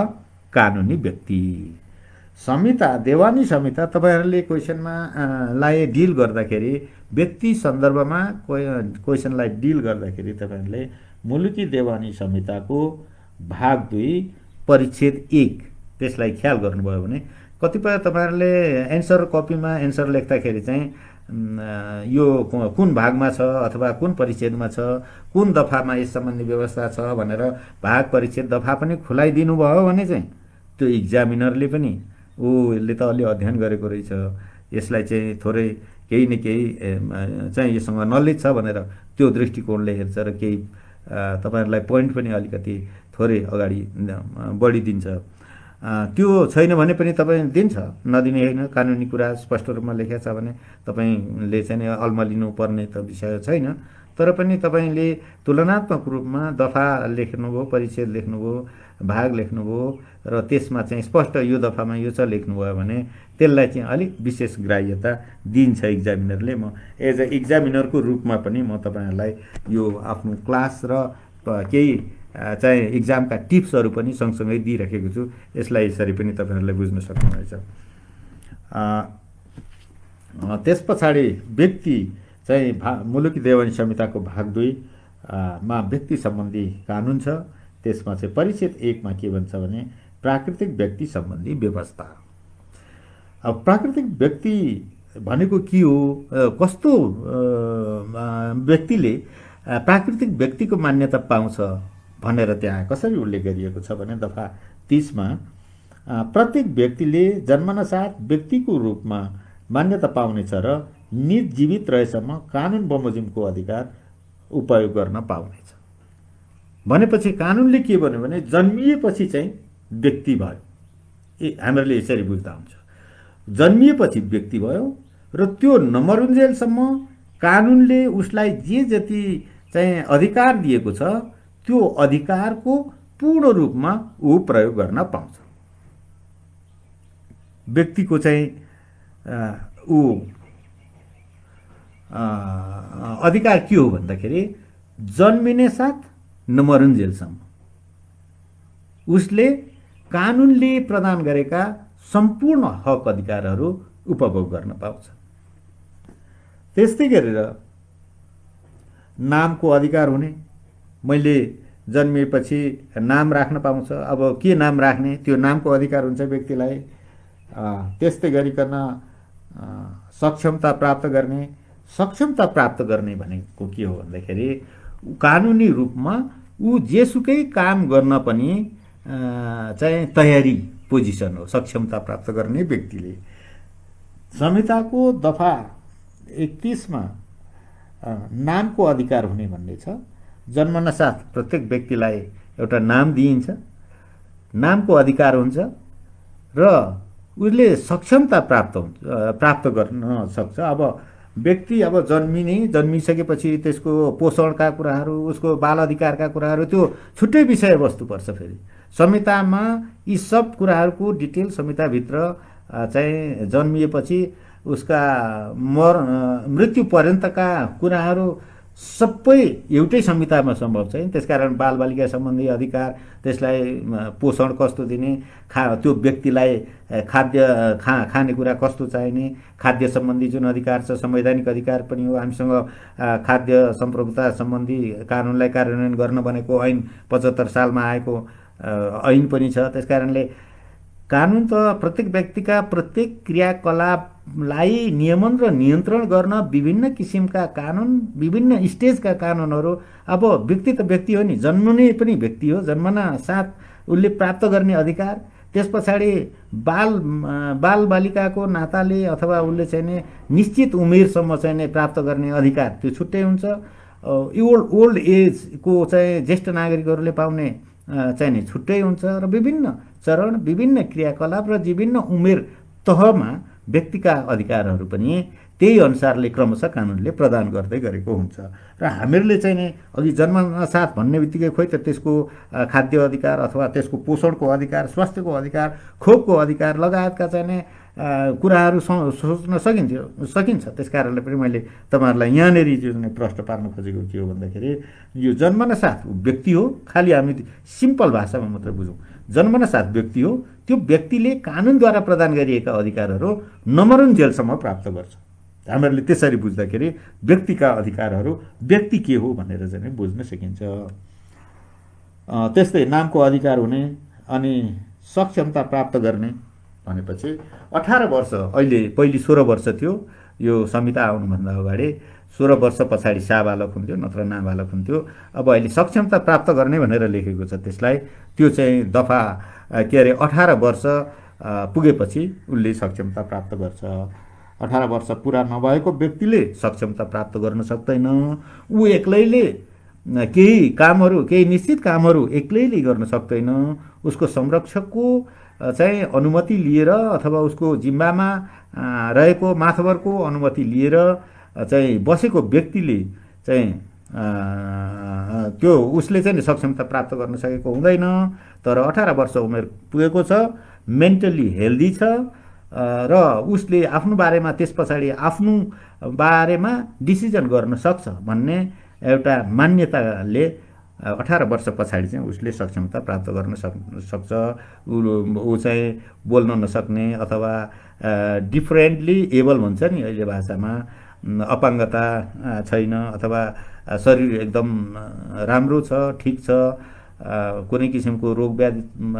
कानुनी व्यक्ति संहिता देवानी संहिता तपाईँहरूले क्वेसनमा लाई डिल गर्दाखेरि व्यक्ति सन्दर्भमा क्वेसनलाई डिल गर्दाखेरि तपाईँहरूले मुलुकी देवानी संहिताको भाग दुई परिच्छेद एक त्यसलाई ख्याल गर्नुभयो भने कतिपय तपाईँहरूले एन्सर कपीमा एन्सर लेख्दाखेरि चाहिँ यो कुन भागमा छ अथवा कुन परिच्छेदमा छ कुन दफामा यस सम्बन्धी व्यवस्था छ भनेर भाग परिच्छेद दफा पनि खुलाइदिनु भयो भने चाहिँ त्यो इक्जामिनरले पनि ऊ यसले त अलि अध्ययन गरेको रहेछ यसलाई चाहिँ थोरै केही न केही चाहिँ यससँग नलेज छ भनेर त्यो दृष्टिकोणले हेर्छ र केही तपाईँहरूलाई पोइन्ट पनि अलिकति थोरै अगाडि बढी दिन्छ त्यो छैन भने पनि तपाईँ दिन्छ नदिने होइन कानुनी कुरा स्पष्ट रूपमा लेखेको छ भने तपाईँले चाहिँ अल्मलिनु पर्ने त विषय छैन तर पनि तपाईँले तुलनात्मक रूपमा दफा लेख्नुभयो परिच्छेद लेख्नुभयो भाग लेख्नुभयो र त्यसमा चाहिँ स्पष्ट यो दफामा यो छ लेख्नुभयो भने त्यसलाई चाहिँ अलिक विशेष ग्राह्यता दिन्छ इक्जामिनरले म एज अ इक्जामिनरको रूपमा पनि म तपाईँहरूलाई यो आफ्नो क्लास र केही चाहिँ इक्जामका टिप्सहरू पनि सँगसँगै दिइराखेको छु यसलाई यसरी पनि तपाईँहरूले बुझ्न सक्नुहुनेछ त्यस पछाडि व्यक्ति चाहिँ भा मुलुकी देवानी संहिताको भाग दुई मा व्यक्ति सम्बन्धी कानुन छ त्यसमा चाहिँ परिचित एकमा के भन्छ भने प्राकृतिक व्यक्ति सम्बन्धी व्यवस्था अब प्राकृतिक व्यक्ति भनेको के हो कस्तो व्यक्तिले प्राकृतिक व्यक्तिको मान्यता पाउँछ भनेर त्यहाँ कसरी उल्लेख गरिएको छ भने दफा तिसमा प्रत्येक व्यक्तिले जन्मनासाथ व्यक्तिको रूपमा मान्यता पाउनेछ र निज जीवित रहेसम्म कानुन बमोजिमको अधिकार उपयोग गर्न पाउनेछ भनेपछि कानुनले के भन्यो भने जन्मिएपछि चाहिँ व्यक्ति भयो ए हामीहरूले यसरी बुझ्दा हुन्छ जन्मिएपछि व्यक्ति भयो र त्यो नमरुन्जेलसम्म कानुनले उसलाई जे जति चाहिँ अधिकार दिएको छ त्यो अधिकारको पूर्ण रूपमा ऊ प्रयोग गर्न पाउँछ व्यक्तिको चाहिँ ऊ अधिकार के हो भन्दाखेरि जन्मिने साथ नमरुन्जेलसम्म उसले कानुनले प्रदान गरेका सम्पूर्ण हक अधिकारहरू उपभोग गर्न पाउँछ त्यस्तै गरेर नामको अधिकार हुने मैले जन्मिएपछि नाम राख्न पाउँछ अब के नाम राख्ने त्यो नामको अधिकार हुन्छ व्यक्तिलाई त्यस्तै गरिकन सक्षमता प्राप्त गर्ने सक्षमता प्राप्त गर्ने भनेको के हो भन्दाखेरि कानुनी रूपमा ऊ जेसुकै काम गर्न पनि चाहिँ तयारी पोजिसन हो सक्षमता प्राप्त गर्ने व्यक्तिले संहिताको दफा एकतिसमा नामको अधिकार हुने भन्ने छ जन्मनासाथ प्रत्येक व्यक्तिलाई एउटा नाम दिइन्छ नामको अधिकार हुन्छ र उसले सक्षमता प्राप्त हुन्छ प्राप्त गर्न सक्छ अब व्यक्ति अब जन्मिने जन्मिसकेपछि त्यसको पोषणका कुराहरू उसको बाल अधिकारका कुराहरू त्यो छुट्टै विषयवस्तु पर्छ फेरि संहितामा यी सब कुराहरूको डिटेल संहिताभित्र चाहिँ जन्मिएपछि उसका मर मृत्यु पर्यन्तका कुराहरू सबै एउटै संहितामा सम्भव छैन त्यसकारण बालबालिका सम्बन्धी अधिकार त्यसलाई पोषण कस्तो दिने खा त्यो व्यक्तिलाई खाद्य खा खानेकुरा कस्तो चाहिने खाद्य सम्बन्धी जुन अधिकार छ संवैधानिक अधिकार पनि हो हामीसँग खाद्य सम्प्रभुता सम्बन्धी कानुनलाई कार्यान्वयन गर्न भनेको ऐन पचहत्तर सालमा आएको ऐन पनि छ त्यस कारणले कानुन त प्रत्येक व्यक्तिका प्रत्येक क्रियाकलापलाई नियमन र नियन्त्रण गर्न विभिन्न किसिमका कानुन विभिन्न स्टेजका कानुनहरू अब व्यक्ति त व्यक्ति हो नि जन्म नै पनि व्यक्ति हो जन्मना साथ उसले प्राप्त गर्ने अधिकार त्यस पछाडि बाल बालिकाको नाताले अथवा उसले चाहिँ नि निश्चित उमेरसम्म चाहिँ नै प्राप्त गर्ने अधिकार त्यो छुट्टै हुन्छ ओल्ड ओल्ड एजको चाहिँ ज्येष्ठ नागरिकहरूले पाउने चाहिने छुट्टै हुन्छ र विभिन्न चरण विभिन्न क्रियाकलाप र विभिन्न उमेर तहमा व्यक्तिका अधिकारहरू पनि त्यही अनुसारले क्रमशः कानुनले प्रदान गर्दै गरेको हुन्छ र हामीहरूले चाहिँ नै अघि जन्मनासाथ भन्ने बित्तिकै खोइ त त्यसको खाद्य अधिकार अथवा त्यसको पोषणको अधिकार स्वास्थ्यको अधिकार खोपको अधिकार लगायतका चाहिँ कुराहरू सोच्न सकिन्थ्यो सकिन्छ त्यस कारणले पनि मैले तपाईँहरूलाई यहाँनिर जुन प्रश्न पार्न खोजेको के हो भन्दाखेरि यो जन्मनासाथ व्यक्ति हो खालि हामी सिम्पल भाषामा मात्रै बुझौँ जन्मनासाथ व्यक्ति हो त्यो व्यक्तिले कानुनद्वारा प्रदान गरिएका अधिकारहरू नमरुन जेलसम्म प्राप्त गर्छ हामीहरूले त्यसरी बुझ्दाखेरि व्यक्तिका अधिकारहरू व्यक्ति के हो भनेर चाहिँ बुझ्न सकिन्छ त्यस्तै नामको अधिकार हुने अनि सक्षमता प्राप्त गर्ने भनेपछि अठार वर्ष अहिले पहिले सोह्र वर्ष थियो यो संहिता आउनुभन्दा अगाडि सोह्र वर्ष पछाडि साबालक हुन्थ्यो नत्र नाबालक हुन्थ्यो अब अहिले सक्षमता प्राप्त गर्ने भनेर लेखेको छ त्यसलाई त्यो चाहिँ दफा के अरे अठार वर्ष पुगेपछि उसले सक्षमता प्राप्त गर्छ अठार वर्ष पुरा नभएको व्यक्तिले सक्षमता प्राप्त गर्न सक्दैन ऊ एक्लैले केही कामहरू केही निश्चित कामहरू एक्लैले गर्न सक्दैन उसको संरक्षकको चाहिँ अनुमति लिएर अथवा उसको जिम्मामा रहेको माथवरको अनुमति लिएर चाहिँ बसेको व्यक्तिले चाहिँ त्यो उसले चाहिँ सक्षमता प्राप्त गर्न सकेको हुँदैन तर अठार वर्ष उमेर पुगेको छ मेन्टली हेल्दी छ र उसले आफ्नो बारेमा त्यस पछाडि आफ्नो बारेमा डिसिजन गर्न सक्छ भन्ने एउटा मान्यताले अठार वर्ष पछाडि चाहिँ उसले सक्षमता प्राप्त गर्न सक् सक्छ ऊ चाहिँ बोल्न नसक्ने अथवा डिफ्रेन्टली एबल भन्छ नि अहिले भाषामा अपाङ्गता छैन अथवा शरीर एकदम राम्रो छ ठिक छ कुनै किसिमको रोग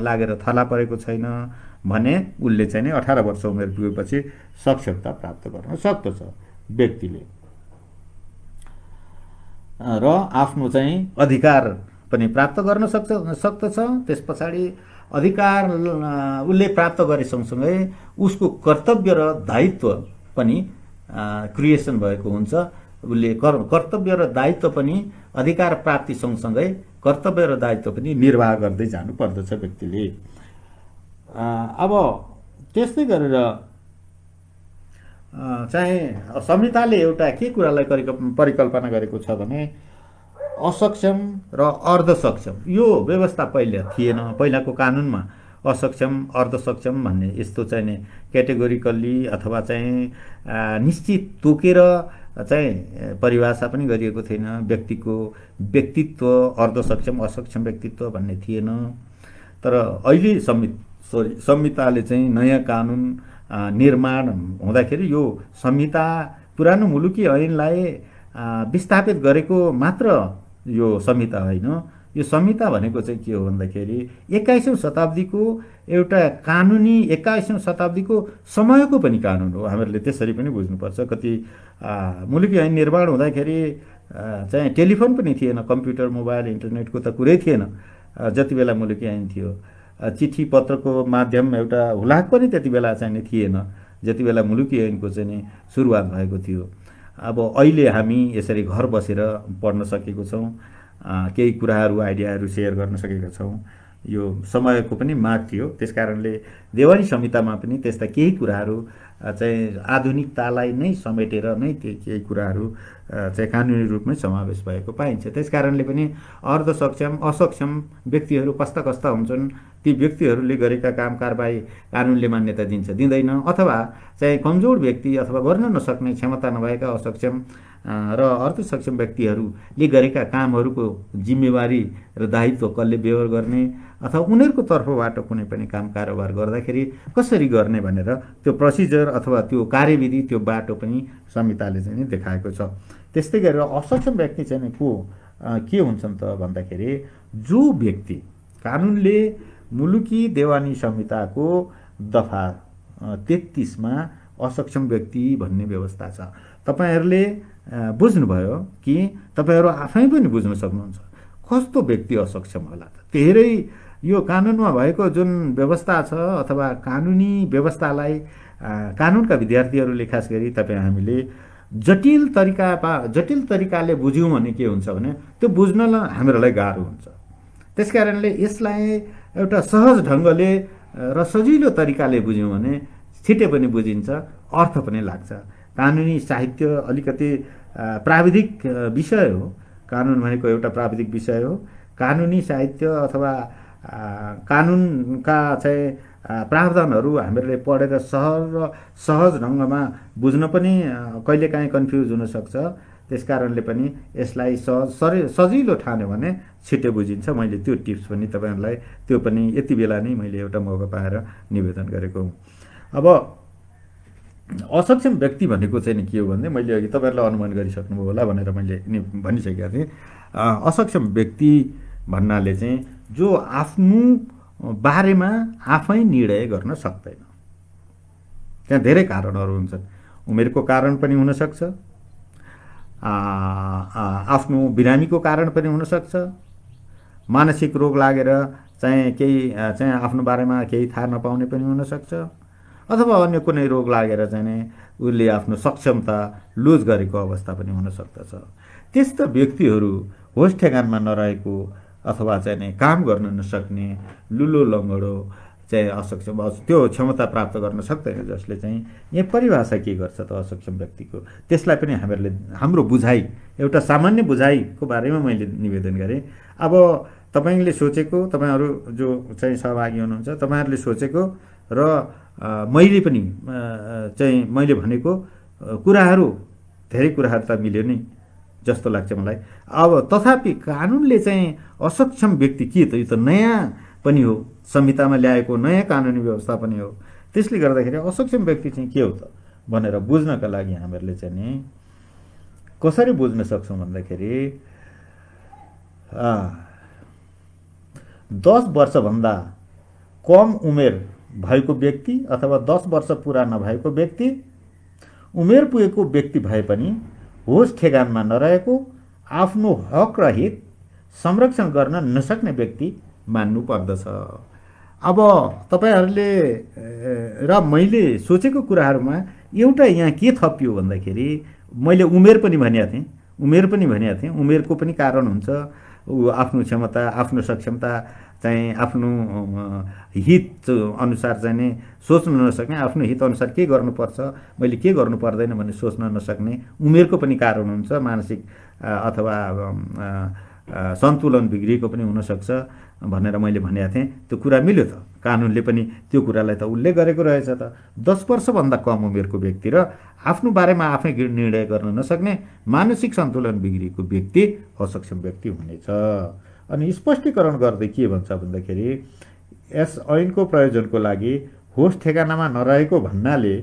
लागेर थला परेको छैन भने उसले चाहिँ नि अठार वर्ष उमेर पुगेपछि सक्षमता प्राप्त गर्न सक्दछ व्यक्तिले र आफ्नो चाहिँ अधिकार पनि प्राप्त गर्न सक्छ सक्दछ त्यस पछाडि अधिकार उसले प्राप्त गरे सँगसँगै उसको कर्तव्य र दायित्व पनि क्रिएसन भएको हुन्छ उसले कर् कर्तव्य र दायित्व पनि अधिकार प्राप्ति सँगसँगै कर्तव्य र दायित्व पनि निर्वाह गर्दै जानु पर्दछ व्यक्तिले अब त्यस्तै गरेर चाहिँ संहिताले एउटा के कुरालाई परिकल्पना गरेको छ भने असक्षम र अर्ध सक्षम यो व्यवस्था पहिला थिएन पहिलाको कानुनमा असक्षम अर्ध सक्षम भन्ने यस्तो चाहिँ क्याटेगोरिकल्ली अथवा चाहिँ निश्चित तोकेर चाहिँ परिभाषा पनि गरिएको थिएन व्यक्तिको व्यक्तित्व अर्ध सक्षम असक्षम व्यक्तित्व भन्ने थिएन तर अहिले संहित संहिताले चाहिँ नयाँ कानुन निर्माण हुँदाखेरि यो संहिता पुरानो मुलुकी ऐनलाई विस्थापित गरेको मात्र यो संहिता होइन यो संहिता भनेको चाहिँ के हो भन्दाखेरि एक्काइसौँ शताब्दीको एउटा कानुनी एक्काइसौँ शताब्दीको समयको पनि कानुन हो हामीहरूले त्यसरी पनि बुझ्नुपर्छ कति मुलुकी ऐन निर्माण हुँदाखेरि चाहिँ टेलिफोन पनि थिएन कम्प्युटर मोबाइल इन्टरनेटको त कुरै थिएन जति बेला मुलुकी ऐन थियो चिठी पत्रको माध्यम एउटा हुलाक पनि त्यति बेला चाहिँ थिएन जति बेला मुलुकी ऐनको चाहिँ नि सुरुवात भएको थियो अब अहिले हामी यसरी घर बसेर पढ्न सकेको छौँ केही कुराहरू आइडियाहरू सेयर गर्न सकेका छौँ यो समयको पनि माग थियो त्यस कारणले देवानी संहितामा पनि त्यस्ता केही कुराहरू चाहिँ आधुनिकतालाई नै समेटेर नै त्यो केही कुराहरू चाहिँ कानुनी रूपमै समावेश भएको पाइन्छ त्यस कारणले पनि अर्ध सक्षम असक्षम व्यक्तिहरू कस्ता कस्ता हुन्छन् ती व्यक्तिहरूले गरेका काम कारबाही कानुनले मान्यता दिन्छ दिँदैन अथवा चाहिँ कमजोर व्यक्ति अथवा गर्न नसक्ने क्षमता नभएका असक्षम र अर्थ सक्षम व्यक्तिहरूले गरेका कामहरूको जिम्मेवारी र दायित्व कसले व्यवहार गर्ने अथवा उनीहरूको तर्फबाट कुनै पनि काम कारोबार गर्दाखेरि कसरी गर्ने भनेर त्यो प्रोसिजर अथवा त्यो कार्यविधि त्यो बाटो पनि संहिताले चाहिँ देखाएको छ त्यस्तै गरेर असक्षम व्यक्ति चाहिँ को के हुन्छन् त भन्दाखेरि जो व्यक्ति कानुनले मुलुकी देवानी संहिताको दफा तेत्तिसमा असक्षम व्यक्ति भन्ने व्यवस्था छ तपाईँहरूले बुझ्नुभयो कि तपाईँहरू आफै पनि बुझ्न सक्नुहुन्छ कस्तो व्यक्ति असक्षम होला त धेरै यो कानुनमा भएको जुन व्यवस्था छ अथवा कानुनी व्यवस्थालाई कानुनका विद्यार्थीहरूले खास गरी तपाईँ हामीले जटिल तरिका पा जटिल तरिकाले बुझ्यौँ भने के हुन्छ भने त्यो बुझ्न हामीहरूलाई गाह्रो हुन्छ त्यस कारणले यसलाई एउटा सहज ढङ्गले र सजिलो तरिकाले बुझ्यौँ भने छिटै पनि बुझिन्छ अर्थ पनि लाग्छ कानुनी साहित्य अलिकति प्राविधिक विषय हो कानुन भनेको एउटा प्राविधिक विषय हो कानुनी साहित्य अथवा कानुनका चाहिँ प्रावधानहरू हामीहरूले पढेर सहर र सहज ढङ्गमा बुझ्न पनि कहिलेकाहीँ कन्फ्युज हुनसक्छ त्यस कारणले पनि यसलाई सहज सर सजिलो ठान्यो भने छिट्टै बुझिन्छ मैले त्यो टिप्स पनि तपाईँहरूलाई त्यो पनि यति बेला नै मैले एउटा मौका पाएर निवेदन गरेको हुँ अब असक्षम व्यक्ति भनेको चाहिँ नि के हो भने मैले अघि तपाईँहरूलाई अनुमान गरिसक्नुभयो होला भनेर मैले भनिसकेका थिएँ असक्षम व्यक्ति भन्नाले चाहिँ जो आफ्नो बारेमा आफै निर्णय गर्न सक्दैन त्यहाँ धेरै कारणहरू हुन्छन् उमेरको कारण पनि हुनसक्छ आफ्नो बिरामीको कारण पनि हुनसक्छ मानसिक रोग लागेर चाहिँ केही चाहिँ आफ्नो बारेमा केही थाहा नपाउने पनि हुनसक्छ अथवा अन्य कुनै रोग लागेर चाहिँ उसले आफ्नो सक्षमता लुज गरेको अवस्था पनि हुनसक्दछ त्यस्ता व्यक्तिहरू होस् ठेगानमा नरहेको अथवा चाहिँ काम गर्न नसक्ने लुलो लङ्गडो चाहिँ असक्षम त्यो क्षमता प्राप्त गर्न सक्दैन जसले चाहिँ यहाँ परिभाषा के गर्छ त असक्षम व्यक्तिको त्यसलाई पनि हामीहरूले हाम्रो बुझाइ एउटा सामान्य बुझाइको बारेमा मैले निवेदन गरेँ अब तपाईँले सोचेको तपाईँहरू जो चाहिँ सहभागी हुनुहुन्छ तपाईँहरूले सोचेको र मैले पनि चाहिँ मैले भनेको कुराहरू धेरै कुराहरू त मिल्यो नि जस्तो लाग्छ मलाई अब तथापि कानुनले चाहिँ असक्षम व्यक्ति के त यो त नयाँ पनि हो संहितामा ल्याएको नयाँ कानुनी व्यवस्था पनि हो त्यसले गर्दाखेरि असक्षम व्यक्ति चाहिँ के हो त भनेर बुझ्नका लागि हामीहरूले चाहिँ नि कसरी बुझ्न सक्छौँ भन्दाखेरि दस वर्षभन्दा कम उमेर भएको व्यक्ति अथवा दस वर्ष पुरा नभएको व्यक्ति उमेर पुगेको व्यक्ति भए पनि होस ठेगानमा नरहेको आफ्नो हक रहित संरक्षण गर्न नसक्ने व्यक्ति मान्नु पर्दछ अब तपाईँहरूले र मैले सोचेको कुराहरूमा एउटा यहाँ के थपियो भन्दाखेरि मैले उमेर पनि भनेको थिएँ उमेर पनि भनेको थिएँ उमेरको पनि कारण हुन्छ आफ्नो क्षमता आफ्नो सक्षमता चाहिँ आफ्नो हित अनुसार चाहिँ नै सोच्न नसक्ने आफ्नो हित अनुसार के गर्नुपर्छ मैले के गर्नु पर्दैन भन्ने सोच्न नसक्ने उमेरको पनि कारण हुन्छ मानसिक अथवा सन्तुलन बिग्रिएको पनि हुनसक्छ भनेर मैले भनेको थिएँ त्यो कुरा मिल्यो त कानुनले पनि त्यो कुरालाई त उल्लेख गरेको रहेछ त दस वर्षभन्दा कम उमेरको व्यक्ति र आफ्नो बारेमा आफै निर्णय गर्न नसक्ने मानसिक सन्तुलन बिग्रिएको व्यक्ति असक्षम व्यक्ति हुनेछ अनि स्पष्टीकरण गर्दै के भन्छ भन्दाखेरि यस ऐनको प्रयोजनको लागि होस ठेगानामा नरहेको भन्नाले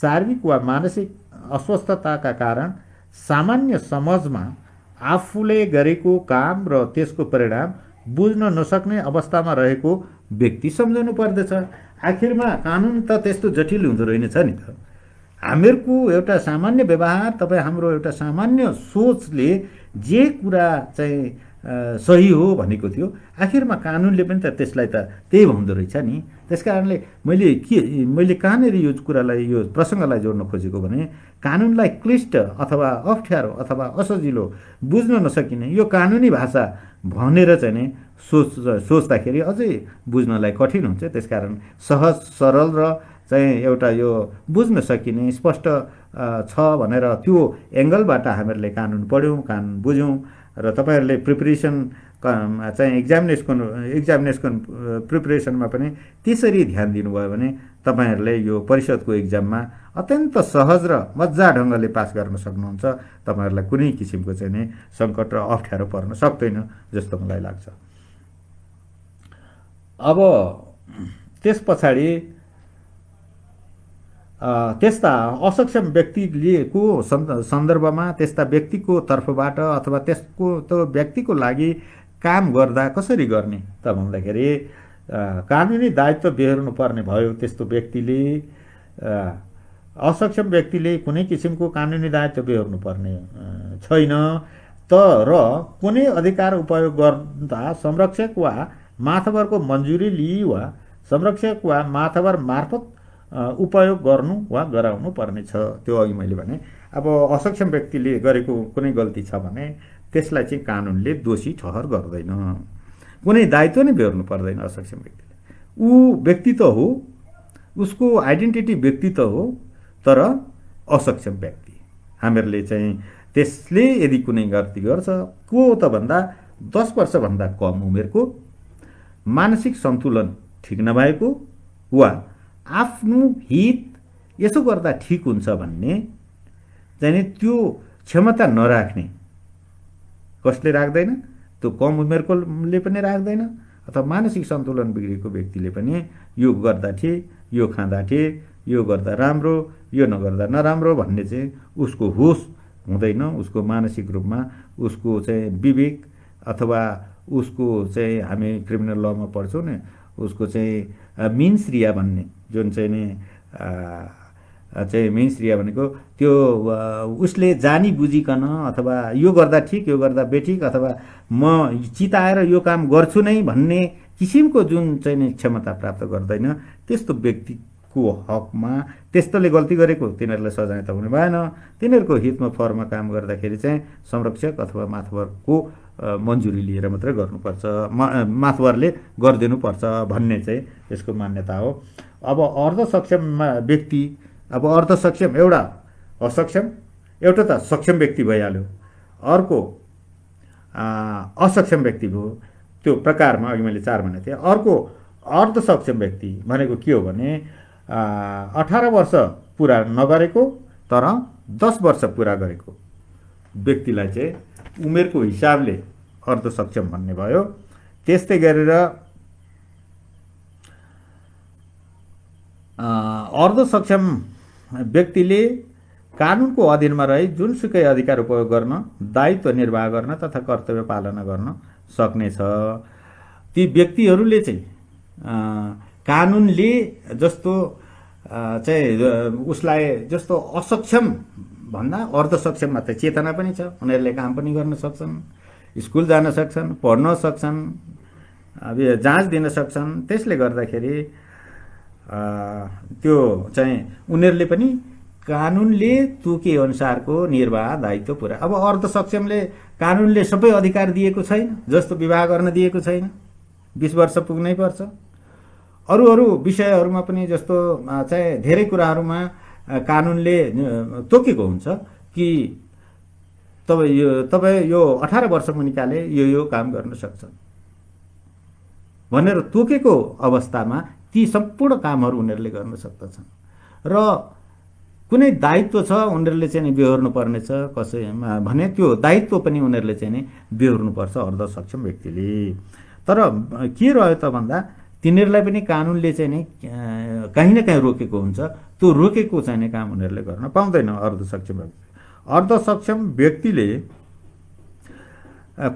शारीरिक वा मानसिक अस्वस्थताका कारण सामान्य समाजमा आफूले गरेको काम र त्यसको परिणाम बुझ्न नसक्ने अवस्थामा रहेको व्यक्ति सम्झाउनु पर्दछ आखिरमा कानुन त त्यस्तो जटिल हुँदो रहेनछ नि त हामीहरूको एउटा सामान्य व्यवहार तपाईँ हाम्रो एउटा सामान्य सोचले जे कुरा चाहिँ सही हो भनेको थियो आखिरमा कानुनले पनि त त्यसलाई त त्यही भन्दो रहेछ नि त्यस कारणले मैले के मैले कहाँनिर यो कुरालाई यो प्रसङ्गलाई जोड्न खोजेको भने कानुनलाई क्लिष्ट अथवा अप्ठ्यारो अथवा असजिलो बुझ्न नसकिने यो कानुनी भाषा भनेर चाहिँ नै सोच सोच्दाखेरि अझै बुझ्नलाई कठिन हुन्छ त्यस कारण सहज सरल र चाहिँ एउटा यो बुझ्न सकिने स्पष्ट छ भनेर त्यो एङ्गलबाट हामीहरूले कानुन पढ्यौँ कानुन बुझ्यौँ र तपाईँहरूले प्रिपरेसन चाहिँ एक्जामिनेसको इक्जामिनेसनको प्रिपरेसनमा पनि त्यसरी ध्यान दिनुभयो भने तपाईँहरूले यो परिषदको इक्जाममा अत्यन्त सहज र मजा ढङ्गले पास गर्न सक्नुहुन्छ तपाईँहरूलाई कुनै किसिमको चाहिँ नि सङ्कट र अप्ठ्यारो पर्न सक्दैन जस्तो मलाई लाग्छ अब त्यस पछाडि त्यस्ता असक्षम व्यक्तिलेको सन्दर्भमा त्यस्ता व्यक्तिको तर्फबाट अथवा त्यसको त्यो व्यक्तिको लागि काम गर्दा कसरी गर्ने त भन्दाखेरि कानुनी दायित्व बेहोर्नु पर्ने भयो त्यस्तो व्यक्तिले असक्षम व्यक्तिले कुनै किसिमको कानुनी दायित्व बेहोर्नु पर्ने छैन त र कुनै अधिकार उपयोग गर्दा संरक्षक वा माथवरको मन्जुरी लिई वा संरक्षक वा माथवर मार्फत उपयोग गर्नु वा गराउनु पर्नेछ त्यो अघि मैले भने अब असक्षम व्यक्तिले गरेको कुनै गल्ती छ भने त्यसलाई चाहिँ कानुनले दोषी ठहर गर्दैन कुनै दायित्व नै बेहोर्नु पर्दैन असक्षम व्यक्तिले ऊ व्यक्ति त हो उसको आइडेन्टिटी व्यक्ति त हो तर असक्षम व्यक्ति हामीहरूले चाहिँ त्यसले यदि कुनै गल्ती गर्छ को त भन्दा दस वर्षभन्दा कम उमेरको मानसिक सन्तुलन ठिक नभएको वा आफ्नो हित यसो गर्दा ठिक हुन्छ भन्ने चाहिँ त्यो क्षमता नराख्ने कसले राख्दैन त्यो कम उमेरकोले पनि राख्दैन अथवा मानसिक सन्तुलन बिग्रेको व्यक्तिले पनि यो गर्दा ठिक यो खाँदा ठिक यो गर्दा राम्रो यो नगर्दा नराम्रो भन्ने चाहिँ उसको होस हुँदैन उसको मानसिक रूपमा उसको चाहिँ विवेक अथवा उसको चाहिँ हामी क्रिमिनल लमा पढ्छौँ नि उसको चाहिँ मिन्स रिया भन्ने जुन चाहिँ नि चाहिँ मिन्स रिया भनेको त्यो उसले जानी बुझिकन अथवा यो गर्दा ठिक यो गर्दा बेठिक अथवा म चिताएर यो काम गर्छु नै भन्ने किसिमको जुन चाहिँ नि क्षमता प्राप्त गर्दैन त्यस्तो व्यक्तिको हकमा त्यस्तोले गल्ती गरेको तिनीहरूलाई सजाय त हुने भएन तिनीहरूको हितमा फर्ममा काम गर्दाखेरि चाहिँ संरक्षक अथवा माथवरको मन्जुरी लिएर मात्रै गर्नुपर्छ मा माथवरले गरिदिनुपर्छ भन्ने चाहिँ यसको मान्यता हो अब अर्ध सक्षम व्यक्ति अब अर्ध सक्षम एउटा असक्षम एउटा त सक्षम व्यक्ति भइहाल्यो अर्को असक्षम व्यक्ति भयो त्यो प्रकारमा अघि मैले चार भनेको थिएँ अर्को अर्ध सक्षम व्यक्ति भनेको के हो भने अठार वर्ष पुरा नगरेको तर दस वर्ष पुरा गरेको व्यक्तिलाई चाहिँ उमेरको हिसाबले अर्ध सक्षम भन्ने भयो त्यस्तै गरेर अर्ध सक्षम व्यक्तिले कानुनको अधीनमा रहे जुनसुकै अधिकार उपयोग गर्न दायित्व निर्वाह गर्न तथा कर्तव्य पालना गर्न सक्नेछ ती व्यक्तिहरूले चाहिँ कानुनले जस्तो चाहिँ उसलाई जस्तो असक्षम भन्दा अर्ध सक्षममा त चेतना पनि छ उनीहरूले काम पनि गर्न सक्छन् स्कुल जान सक्छन् पढ्न सक्छन् अब जाँच दिन सक्छन् त्यसले गर्दाखेरि त्यो चाहिँ उनीहरूले पनि कानुनले तोके अनुसारको निर्वाह दायित्व पुरा अब अर्ध सक्षमले कानुनले सबै अधिकार दिएको छैन जस्तो विवाह गर्न दिएको छैन बिस वर्ष पुग्नै पर्छ अरू अरू विषयहरूमा पनि जस्तो चाहिँ धेरै कुराहरूमा कानुनले तोकेको हुन्छ कि तपाईँ यो तपाईँ यो अठार वर्ष मुनिकाले यो यो काम गर्न सक्छ भनेर तोकेको अवस्थामा ती सम्पूर्ण कामहरू उनीहरूले गर्न सक्दछन् र कुनै दायित्व छ उनीहरूले चाहिँ बेहोर्नु पर्नेछ कसैमा भने त्यो दायित्व पनि उनीहरूले चाहिँ नि बेहोर्नुपर्छ अर्ध सक्षम व्यक्तिले तर के रह्यो त भन्दा तिनीहरूलाई पनि कानुनले चाहिँ नि काहीँ न काहीँ रोकेको हुन्छ त्यो रोकेको चाहिँ नि काम उनीहरूले गर्न पाउँदैन अर्धसक्षम अर्धसक्षम व्यक्तिले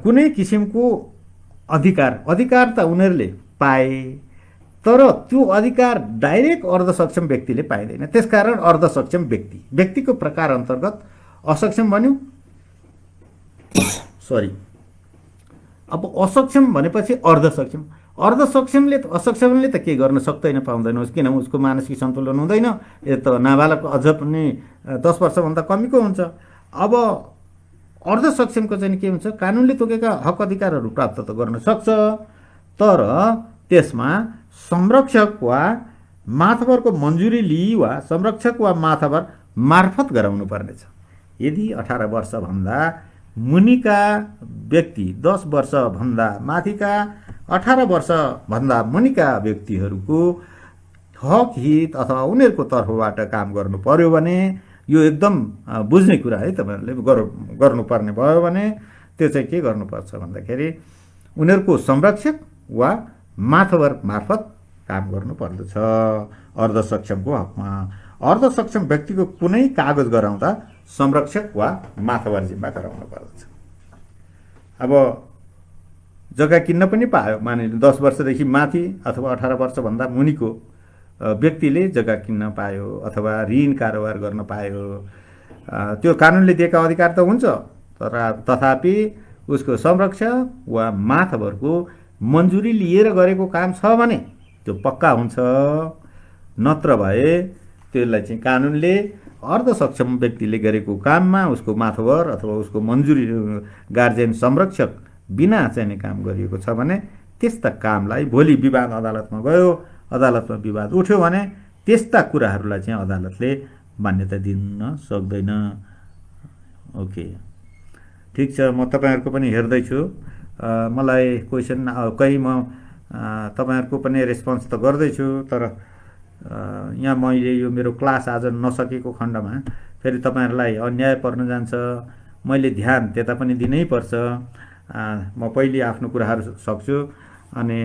कुनै किसिमको अधिकार अधिकार त उनीहरूले पाए तर त्यो अधिकार डाइरेक्ट अर्धसक्षम व्यक्तिले पाइँदैन त्यसकारण अर्धसक्षम व्यक्ति व्यक्तिको प्रकार अन्तर्गत असक्षम भन्यो सरी *coughs* अब असक्षम भनेपछि अर्धसक्षम अर्ध सक्षमले त असक्षमले त केही गर्न सक्दैन पाउँदैन किन उसको मानसिक सन्तुलन हुँदैन यो त नाबालक अझ पनि दस वर्षभन्दा कमीको हुन्छ अब अर्ध सक्षमको चाहिँ के हुन्छ कानुनले तोकेका हक अधिकारहरू प्राप्त त गर्न सक्छ तर त्यसमा संरक्षक वा माथवरको मन्जुरी लिई वा संरक्षक वा माथवर मार्फत गराउनु पर्नेछ यदि अठार वर्षभन्दा मुनिका व्यक्ति दस वर्षभन्दा माथिका अठार वर्षभन्दा मुनिका व्यक्तिहरूको हक हित अथवा उनीहरूको तर्फबाट काम गर्नु पर्यो भने यो एकदम बुझ्ने कुरा है तपाईँहरूले गर गर्नुपर्ने भयो भने त्यो चाहिँ के गर्नुपर्छ भन्दाखेरि उनीहरूको संरक्षक वा माथवर मार्फत काम गर्नुपर्दछ पर्दछ अर्ध सक्षमको हकमा अर्ध सक्षम व्यक्तिको कुनै कागज गराउँदा संरक्षक वा माथवर जिम्मा गराउनु पर्दछ अब जग्गा किन्न पनि पायो माने दस वर्षदेखि माथि अथवा अठार वर्षभन्दा मुनिको व्यक्तिले जग्गा किन्न पायो अथवा ऋण कारोबार गर्न पायो त्यो कानुनले दिएका अधिकार त हुन्छ तर तथापि उसको संरक्षण वा माथभरको मन्जुरी लिएर गरेको काम छ भने त्यो पक्का हुन्छ नत्र भए त्यसलाई चाहिँ कानुनले सक्षम व्यक्तिले गरेको काममा उसको माथोभर अथवा उसको मन्जुरी गार्जेन संरक्षक बिना चाहिने काम गरिएको छ भने त्यस्ता कामलाई भोलि विवाद अदालतमा गयो अदालतमा विवाद उठ्यो भने त्यस्ता कुराहरूलाई चाहिँ अदालतले मान्यता दिन सक्दैन ओके ठिक छ म तपाईँहरूको पनि हेर्दैछु मलाई क्वेसन कहीँ म तपाईँहरूको पनि रेस्पोन्स त गर्दैछु तर यहाँ मैले यो मेरो क्लास आज नसकेको खण्डमा फेरि तपाईँहरूलाई अन्याय पर्न जान्छ मैले ध्यान त्यता पनि दिनैपर्छ म पहिले आफ्नो कुराहरू सक्छु अनि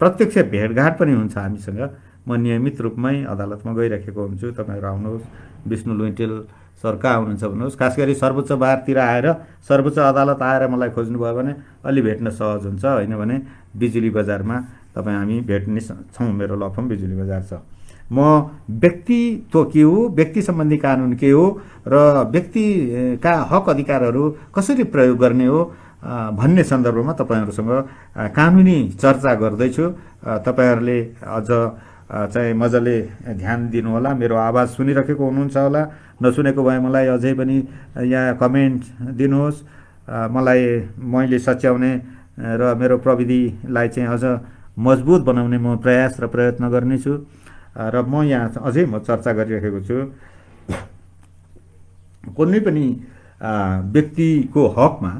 प्रत्यक्ष भेटघाट पनि हुन्छ हामीसँग म नियमित रूपमै अदालतमा गइराखेको हुन्छु तपाईँहरू आउनुहोस् विष्णु लुइटेल सर कहाँ हुनुहुन्छ भन्नुहोस् खास गरी सर्वोच्च बारतिर आएर सर्वोच्च अदालत आएर मलाई खोज्नुभयो भने अलि भेट्न सहज हुन्छ होइन भने बिजुली बजारमा तपाईँ हामी भेट्ने छौँ मेरो लफम बिजुली बजार छ म व्यक्तित्व के हो व्यक्ति सम्बन्धी कानुन के हो र व्यक्तिका हक अधिकारहरू कसरी प्रयोग गर्ने हो भन्ने सन्दर्भमा तपाईँहरूसँग कानुनी चर्चा गर्दैछु तपाईँहरूले अझ चाहिँ मजाले ध्यान दिनुहोला मेरो आवाज सुनिराखेको हुनुहुन्छ होला नसुनेको भए मलाई अझै पनि यहाँ कमेन्ट दिनुहोस् मलाई मैले सच्याउने र मेरो प्रविधिलाई चाहिँ अझ मजबुत बनाउने म प्रयास र प्रयत्न गर्नेछु र म यहाँ अझै म चर्चा गरिरहेको छु कुनै पनि व्यक्तिको हकमा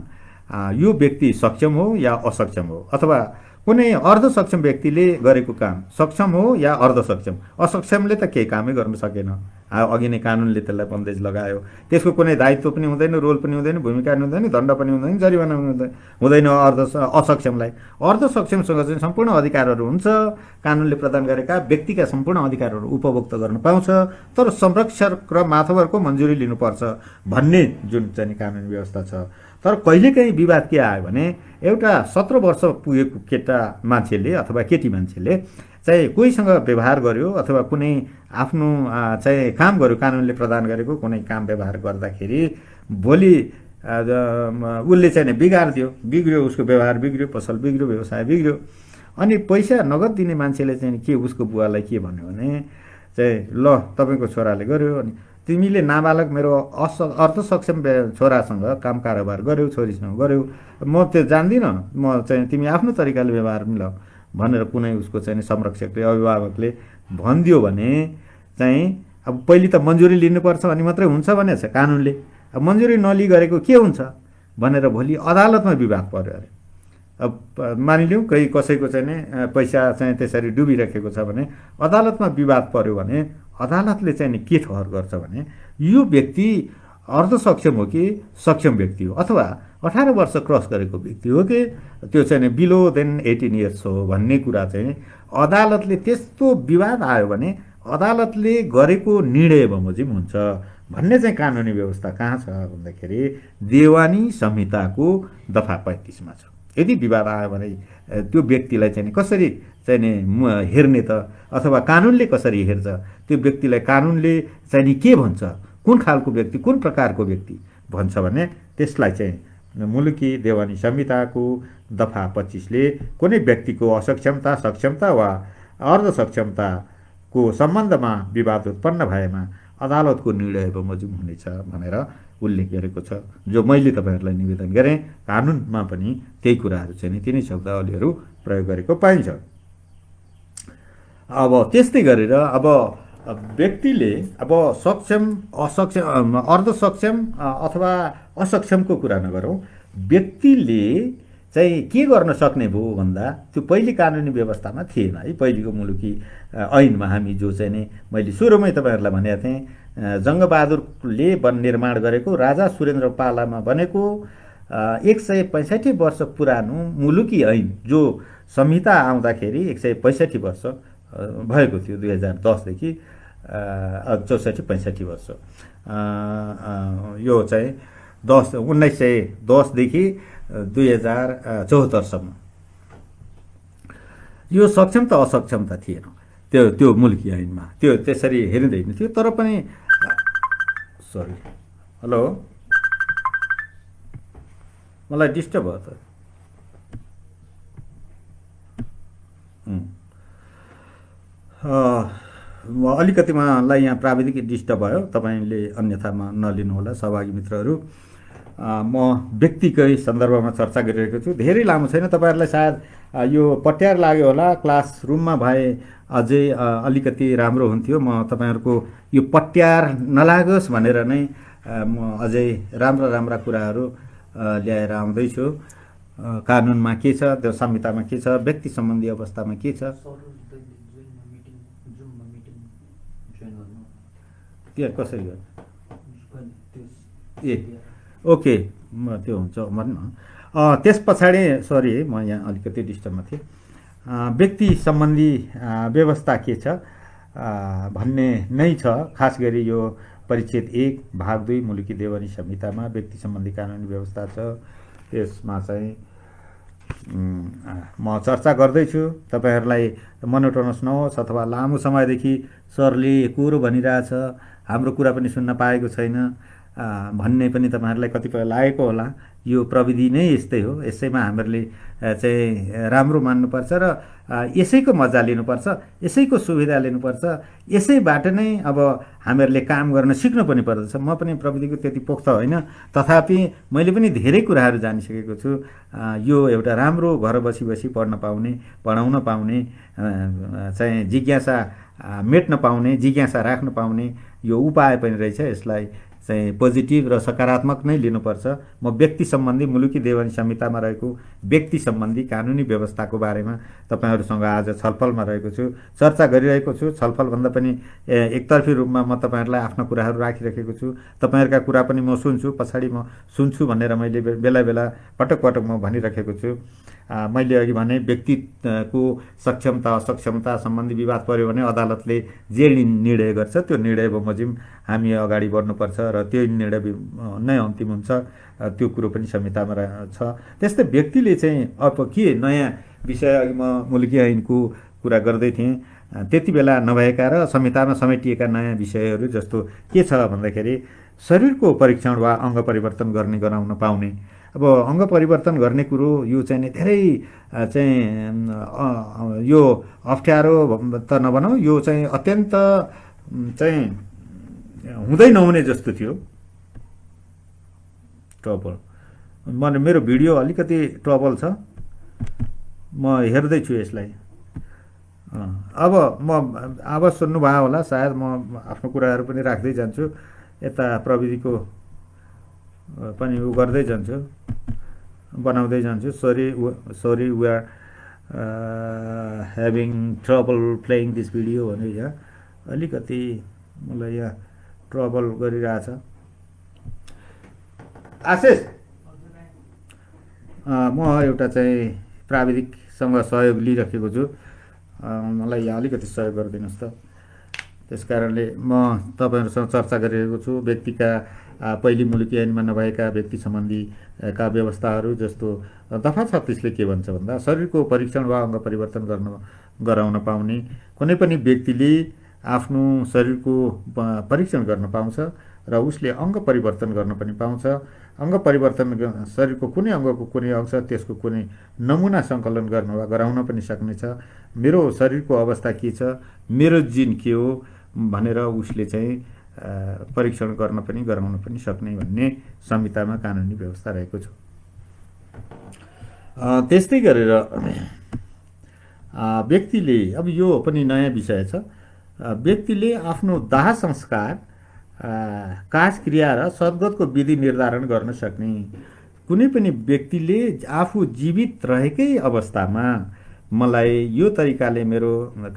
यो व्यक्ति सक्षम हो या असक्षम हो अथवा कुनै अर्ध सक्षम व्यक्तिले गरेको काम सक्षम हो या अर्ध सक्षम असक्षमले त केही कामै गर्न सकेन अघि नै कानुनले त्यसलाई बन्देज लगायो त्यसको कुनै दायित्व पनि हुँदैन रोल पनि हुँदैन भूमिका पनि हुँदैन दण्ड पनि हुँदैन जरिवाना पनि हुँदैन हुँदैन अर्ध असक्षमलाई अर्ध सक्षमसँग चाहिँ सम्पूर्ण अधिकारहरू हुन्छ कानुनले प्रदान गरेका व्यक्तिका सम्पूर्ण अधिकारहरू उपभोक्त गर्न पाउँछ तर संरक्षक र माथवरको मन्जुरी लिनुपर्छ भन्ने जुन चाहिँ कानुन व्यवस्था छ तर कहिलेकाहीँ विवाद के आयो भने एउटा सत्र वर्ष पुगेको केटा मान्छेले अथवा केटी मान्छेले चाहिँ कोहीसँग व्यवहार गर्यो अथवा कुनै आफ्नो चाहिँ काम गर्यो कानुनले प्रदान गरेको कुनै काम व्यवहार गर्दाखेरि भोलि उसले चाहिँ बिगारिदियो बिग्रियो उसको व्यवहार बिग्रियो पसल बिग्रियो व्यवसाय बिग्रियो अनि पैसा नगद दिने मान्छेले चाहिँ के उसको बुवालाई के भन्यो भने चाहिँ ल तपाईँको छोराले गर्यो अनि तिमीले नाबालक मेरो अस अर्थ सक्षम छोरासँग काम कारोबार गर्यौ छोरीसँग गऱ्यौ म त्यो जान्दिनँ म चाहिँ तिमी आफ्नो तरिकाले व्यवहार मिलाऊ भनेर कुनै उसको चाहिँ संरक्षकले अभिभावकले भनिदियो भने चाहिँ अब पहिले त मन्जुरी लिनुपर्छ भने मात्रै हुन्छ भने छ कानुनले अब मन्जुरी नलिई गरेको के हुन्छ भनेर भोलि अदालतमा विवाद पऱ्यो अरे अब मानिलिउँ कहीँ कसैको चाहिँ पैसा चाहिँ त्यसरी डुबिरहेको छ भने अदालतमा विवाद पऱ्यो भने अदालतले चाहिँ नि के ठहर गर्छ भने यो व्यक्ति अर्ध सक्षम हो कि सक्षम व्यक्ति हो अथवा अठार वर्ष क्रस गरेको व्यक्ति हो कि त्यो चाहिँ बिलो देन एटिन इयर्स हो भन्ने कुरा चाहिँ अदालतले त्यस्तो विवाद आयो भने अदालतले गरेको निर्णय बमोजिम हुन्छ भन्ने चाहिँ कानुनी व्यवस्था कहाँ छ भन्दाखेरि देवानी संहिताको दफा पैँतिसमा छ यदि विवाद आयो भने त्यो व्यक्तिलाई चाहिँ कसरी चाहिँ हेर्ने त अथवा कानुनले कसरी हेर्छ त्यो व्यक्तिलाई कानुनले चाहिँ के भन्छ कुन खालको व्यक्ति कुन प्रकारको व्यक्ति भन्छ भने त्यसलाई चाहिँ मुलुकी देवानी संहिताको दफा पच्चिसले कुनै व्यक्तिको असक्षमता सक्षमता वा अर्ध सक्षमताको सम्बन्धमा विवाद उत्पन्न भएमा अदालतको निर्णय बमोजिम हुनेछ भनेर उल्लेख गरेको छ जो मैले तपाईँहरूलाई निवेदन गरेँ कानुनमा पनि त्यही कुराहरू चाहिँ तिनै शब्दावलीहरू प्रयोग गरेको पाइन्छ अब त्यस्तै गरेर अब व्यक्तिले अब सक्षम असक्षम अर्ध सक्षम अथवा असक्षमको कुरा नगरौँ व्यक्तिले चाहिँ के गर्न सक्ने भयो भन्दा त्यो पहिले कानुनी व्यवस्थामा थिएन है पहिलेको मुलुकी ऐनमा हामी जो चाहिँ नि मैले सुरुमै तपाईँहरूलाई भनेको थिएँ जङ्गबहादुरले वन निर्माण गरेको राजा सुरेन्द्र पालामा बनेको एक सय पैँसठी वर्ष पुरानो मुलुकी ऐन जो संहिता आउँदाखेरि एक सय पैँसठी वर्ष भएको थियो दुई हजार दसदेखि चौसठी पैँसठी वर्ष यो चाहिँ दस उन्नाइस सय दसदेखि दुई हजार चौहत्तरसम्म यो असक्षम त थिएन त्यो त्यो मुल्की ऐनमा त्यो त्यसरी हेरिँदैन थियो तर पनि सरी हेलो मलाई डिस्टर्ब भयो त Uh, अलिकति उहाँलाई यहाँ प्राविधिक डिस्टर्ब भयो तपाईँले अन्यथामा नलिनुहोला सहभागी मित्रहरू म व्यक्तिकै सन्दर्भमा चर्चा गरिरहेको छु धेरै लामो छैन तपाईँहरूलाई सायद यो पट्यार लाग्यो होला क्लास रुममा भए अझै अलिकति राम्रो हुन्थ्यो म तपाईँहरूको यो पट्यार नलागोस् भनेर नै म अझै राम्रा राम्रा कुराहरू ल्याएर आउँदैछु कानुनमा के छ त्यो संहितामा के छ व्यक्ति सम्बन्धी अवस्थामा के छ के कसरी ए ओके म त्यो हुन्छ भनौँ न त्यस पछाडि सरी म यहाँ अलिकति डिस्टर्बमा थिएँ व्यक्ति सम्बन्धी व्यवस्था के छ भन्ने नै छ खास गरी यो परिच्छेद एक भाग दुई मुलुकी देवानी संहितामा व्यक्ति सम्बन्धी कानुनी व्यवस्था छ त्यसमा चाहिँ म चर्चा गर्दैछु तपाईँहरूलाई मनोटोनस नहोस् अथवा लामो समयदेखि सरले कुरो भनिरहेछ हाम्रो कुरा पनि सुन्न पाएको छैन भन्ने पनि तपाईँहरूलाई कतिपय लागेको होला यो प्रविधि नै यस्तै हो यसैमा हामीहरूले चाहिँ राम्रो मान्नुपर्छ र यसैको मजा लिनुपर्छ यसैको सुविधा लिनुपर्छ यसैबाट नै अब हामीहरूले काम गर्न सिक्नु पनि पर्दछ म पनि प्रविधिको त्यति पोख्त होइन तथापि मैले पनि धेरै कुराहरू जानिसकेको छु यो एउटा राम्रो घर बसी बसी पढ्न पाउने पढाउन पाउने चाहिँ जिज्ञासा मेट्न पाउने जिज्ञासा राख्न पाउने यो उपाय पनि रहेछ यसलाई चाहिँ पोजिटिभ र सकारात्मक नै लिनुपर्छ म व्यक्ति सम्बन्धी मुलुकी देवानी संहितामा रहेको व्यक्ति सम्बन्धी कानुनी व्यवस्थाको बारेमा तपाईँहरूसँग आज छलफलमा रहेको छु चर्चा गरिरहेको छु छलफलभन्दा पनि एकतर्फी रूपमा म तपाईँहरूलाई आफ्ना कुराहरू राखिरहेको छु तपाईँहरूका कुरा पनि म सुन्छु पछाडि म सुन्छु भनेर मैले बेला बेला पटक पटक म भनिरहेको छु मैले अघि भने व्यक्तिको सक्षमता असक्षमता सम्बन्धी विवाद पऱ्यो भने अदालतले जे निर्णय गर्छ त्यो निर्णय बमोजिम हामी अगाडि बढ्नुपर्छ र त्यो निर्णय नै अन्तिम हुन्छ त्यो कुरो पनि संहितामा छ त्यस्तै व्यक्तिले चाहिँ अब के नयाँ विषय अघि म मुलुकी ऐनको कुरा गर्दै थिएँ त्यति बेला नभएका र संहितामा समेटिएका नयाँ विषयहरू जस्तो के छ भन्दाखेरि शरीरको परीक्षण वा अङ्ग परिवर्तन गर्ने गराउन पाउने अब अङ्ग परिवर्तन गर्ने कुरो यो चाहिँ नि धेरै चाहिँ यो अप्ठ्यारो त नभनौँ यो चाहिँ अत्यन्त चाहिँ हुँदै नहुने जस्तो थियो ट्रबल मैले मेरो भिडियो अलिकति ट्रबल छ म हेर्दैछु यसलाई अब म आवाज सुन्नुभयो होला सायद म आफ्नो कुराहरू पनि राख्दै जान्छु यता प्रविधिको पनि उ गर्दै जान्छु बनाउँदै जान्छु sorry sorry we are having trouble playing this video भने यहाँ अलिकति मलाई यहाँ ट्रबल गरिरहेछ आशिष म एउटा चाहिँ प्राविधिकसँग सहयोग लिइराखेको छु मलाई यहाँ अलिकति सहयोग गरिदिनुहोस् त त्यस कारणले म तपाईँहरूसँग चर्चा गरिरहेको छु व्यक्तिका पहिली मुलुकी ऐनमा नभएका व्यक्ति सम्बन्धीका का व्यवस्थाहरू जस्तो दफा छत्तिसले के भन्छ भन्दा शरीरको परीक्षण वा अङ्ग परिवर्तन गर्न गराउन पाउने कुनै पनि व्यक्तिले आफ्नो शरीरको परीक्षण गर्न पाउँछ र उसले अङ्ग परिवर्तन गर्न पनि पाउँछ अङ्ग परिवर्तन शरीरको कुनै अङ्गको कुनै अंश त्यसको कुनै नमुना सङ्कलन गर्न वा गराउन पनि सक्नेछ मेरो शरीरको अवस्था के छ मेरो जिन के हो भनेर उसले चाहिँ परीक्षण गर्न पनि गराउन पनि सक्ने भन्ने संहितामा कानुनी व्यवस्था रहेको छ त्यस्तै गरेर व्यक्तिले अब यो पनि नयाँ विषय छ व्यक्तिले आफ्नो दाह संस्कार काज क्रिया र सद्गतको विधि निर्धारण गर्न सक्ने कुनै पनि व्यक्तिले आफू जीवित रहेकै अवस्थामा मलाई यो तरिकाले मेरो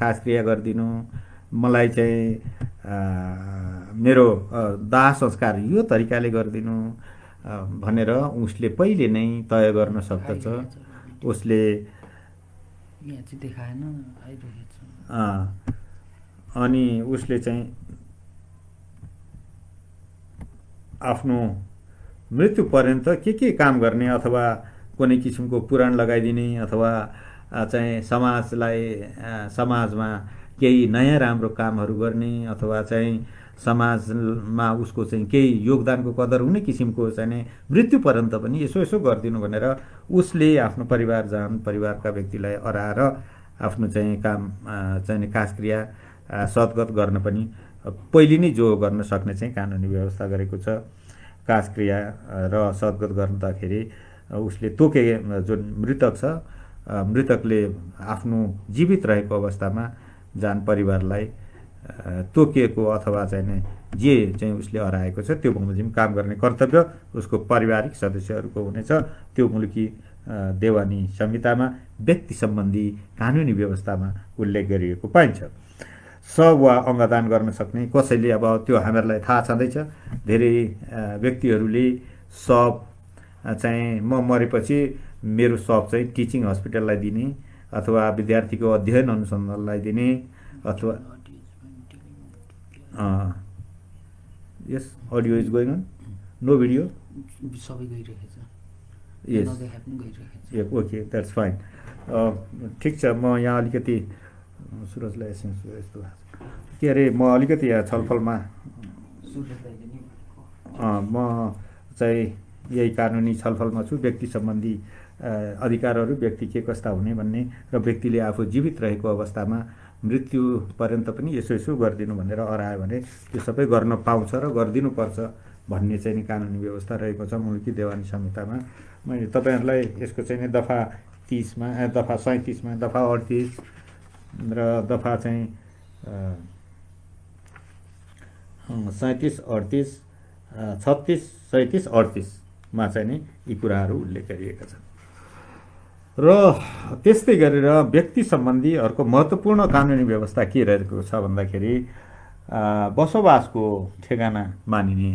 काज क्रिया गरिदिनु मलाई चाहिँ मेरो दाह संस्कार यो तरिकाले गरिदिनु भनेर उसले पहिले नै तय गर्न सक्दछ उसले देखाएन अनि उसले चाहिँ आफ्नो मृत्यु पर्यन्त के के काम गर्ने अथवा कुनै किसिमको पुराण लगाइदिने अथवा चाहिँ समाजलाई समाजमा केही नयाँ राम्रो कामहरू गर्ने अथवा चाहिँ समाजमा उसको चाहिँ केही योगदानको कदर हुने किसिमको चाहिँ मृत्यु पर्यन्त पनि यसो यसो गरिदिनु भनेर उसले आफ्नो परिवारजन परिवारका व्यक्तिलाई अराएर आफ्नो चाहिँ काम चाहिँ कासक्रिया सद्गत गर्न पनि पहिले नै जो गर्न सक्ने चाहिँ कानुनी व्यवस्था गरेको छ काजक्रिया र सद्गत गर्दाखेरि उसले तोके जुन मृतक छ मृतकले आफ्नो जीवित रहेको अवस्थामा जान परिवारलाई तोकिएको अथवा चाहिँ जे चाहिँ उसले हराएको छ त्यो बमोजिम काम गर्ने कर्तव्य उसको पारिवारिक सदस्यहरूको हुनेछ त्यो मुलुकी देवानी संहितामा व्यक्ति सम्बन्धी कानुनी व्यवस्थामा उल्लेख गरिएको पाइन्छ स वा अङ्गदान गर्न सक्ने कसैले अब त्यो हामीहरूलाई थाहा छँदैछ धेरै व्यक्तिहरूले सप चाहिँ म मरेपछि मेरो सप चाहिँ टिचिङ हस्पिटललाई दिने अथवा विद्यार्थीको अध्ययन अनुसन्धानलाई दिने अथवा यस audio is going on no video सबै यस ओके द्याट्स फाइन ठिक छ म यहाँ अलिकति सुरजलाई एसएमएस यस्तो के अरे म अलिकति यहाँ छलफलमा म चाहिँ यही कानुनी छलफलमा छु व्यक्ति सम्बन्धी अधिकारहरू व्यक्ति के कस्ता हुने भन्ने र व्यक्तिले आफू जीवित रहेको अवस्थामा मृत्यु पर्यन्त पनि यसो यसो गरिदिनु भनेर अरायो भने त्यो सबै गर्न पाउँछ र गरिदिनुपर्छ भन्ने चाहिँ नि कानुनी व्यवस्था रहेको छ मुलुकी देवानी संहितामा मैले तपाईँहरूलाई यसको चाहिँ नि दफा तिसमा दफा सैँतिसमा दफा अडतिस र दफा चाहिँ सैँतिस अडतिस छत्तिस सैँतिस अडतिसमा चाहिँ नि यी कुराहरू उल्लेख गरिएका छन् र त्यस्तै गरेर व्यक्ति सम्बन्धी अर्को महत्त्वपूर्ण कानुनी व्यवस्था के रहेको छ भन्दाखेरि बसोबासको ठेगाना मानिने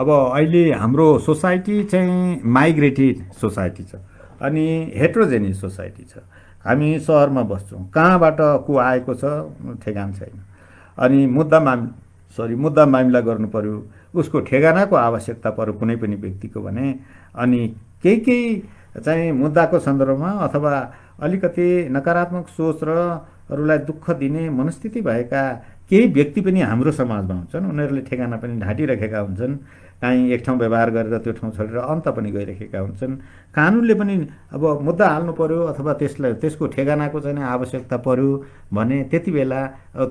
अब अहिले हाम्रो सोसाइटी चाहिँ माइग्रेटेड सोसाइटी छ अनि हेट्रोजेनिस सोसाइटी छ हामी सहरमा बस्छौँ कहाँबाट को आएको छ ठेगान छैन अनि मुद्दा माम सरी मुद्दा मामिला गर्नु पऱ्यो उसको ठेगानाको आवश्यकता पऱ्यो कुनै पनि व्यक्तिको भने अनि केही केही चाहिँ मुद्दाको सन्दर्भमा अथवा अलिकति नकारात्मक सोच र अरूलाई दुःख दिने मनस्थिति भएका केही व्यक्ति पनि हाम्रो समाजमा हुन्छन् उनीहरूले ठेगाना पनि ढाँटिराखेका हुन्छन् काहीँ एक ठाउँ व्यवहार गरेर त्यो ठाउँ छोडेर अन्त पनि गइरहेका हुन्छन् कानुनले पनि अब मुद्दा हाल्नु पऱ्यो अथवा त्यसलाई त्यसको ठेगानाको चाहिँ आवश्यकता पऱ्यो भने त्यति बेला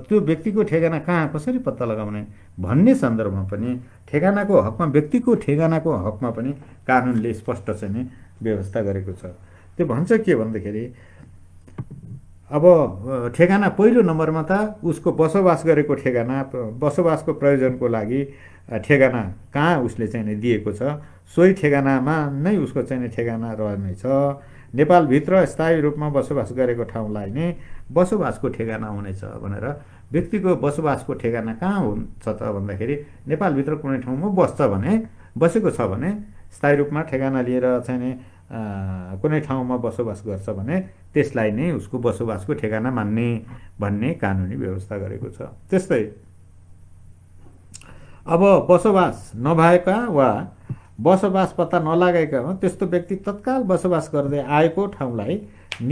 त्यो व्यक्तिको ठेगाना कहाँ कसरी पत्ता लगाउने भन्ने सन्दर्भमा पनि ठेगानाको हकमा व्यक्तिको ठेगानाको हकमा पनि कानुनले स्पष्ट चाहिँ व्यवस्था गरेको छ त्यो भन्छ के भन्दाखेरि अब ठेगाना पहिलो नम्बरमा त उसको बसोबास गरेको ठेगाना बसोबासको प्रयोजनको लागि ठेगाना कहाँ उसले चाहिँ दिएको छ सोही ठेगानामा नै उसको चाहिँ ठेगाना रहनेछ नेपालभित्र स्थायी रूपमा बसोबास गरेको ठाउँलाई नै बसोबासको ठेगाना हुनेछ भनेर व्यक्तिको बसोबासको ठेगाना कहाँ हुन्छ त भन्दाखेरि नेपालभित्र कुनै ठाउँमा बस्छ भने बसेको छ भने स्थायी रूपमा ठेगाना लिएर चाहिँ कुनै ठाउँमा बसोबास गर्छ भने त्यसलाई नै उसको बसोबासको ठेगाना मान्ने भन्ने कानुनी व्यवस्था गरेको छ त्यस्तै अब बसोबास नभएका वा बसोबास पत्ता नलागेका त्यस्तो व्यक्ति तत्काल बसोबास गर्दै आएको ठाउँलाई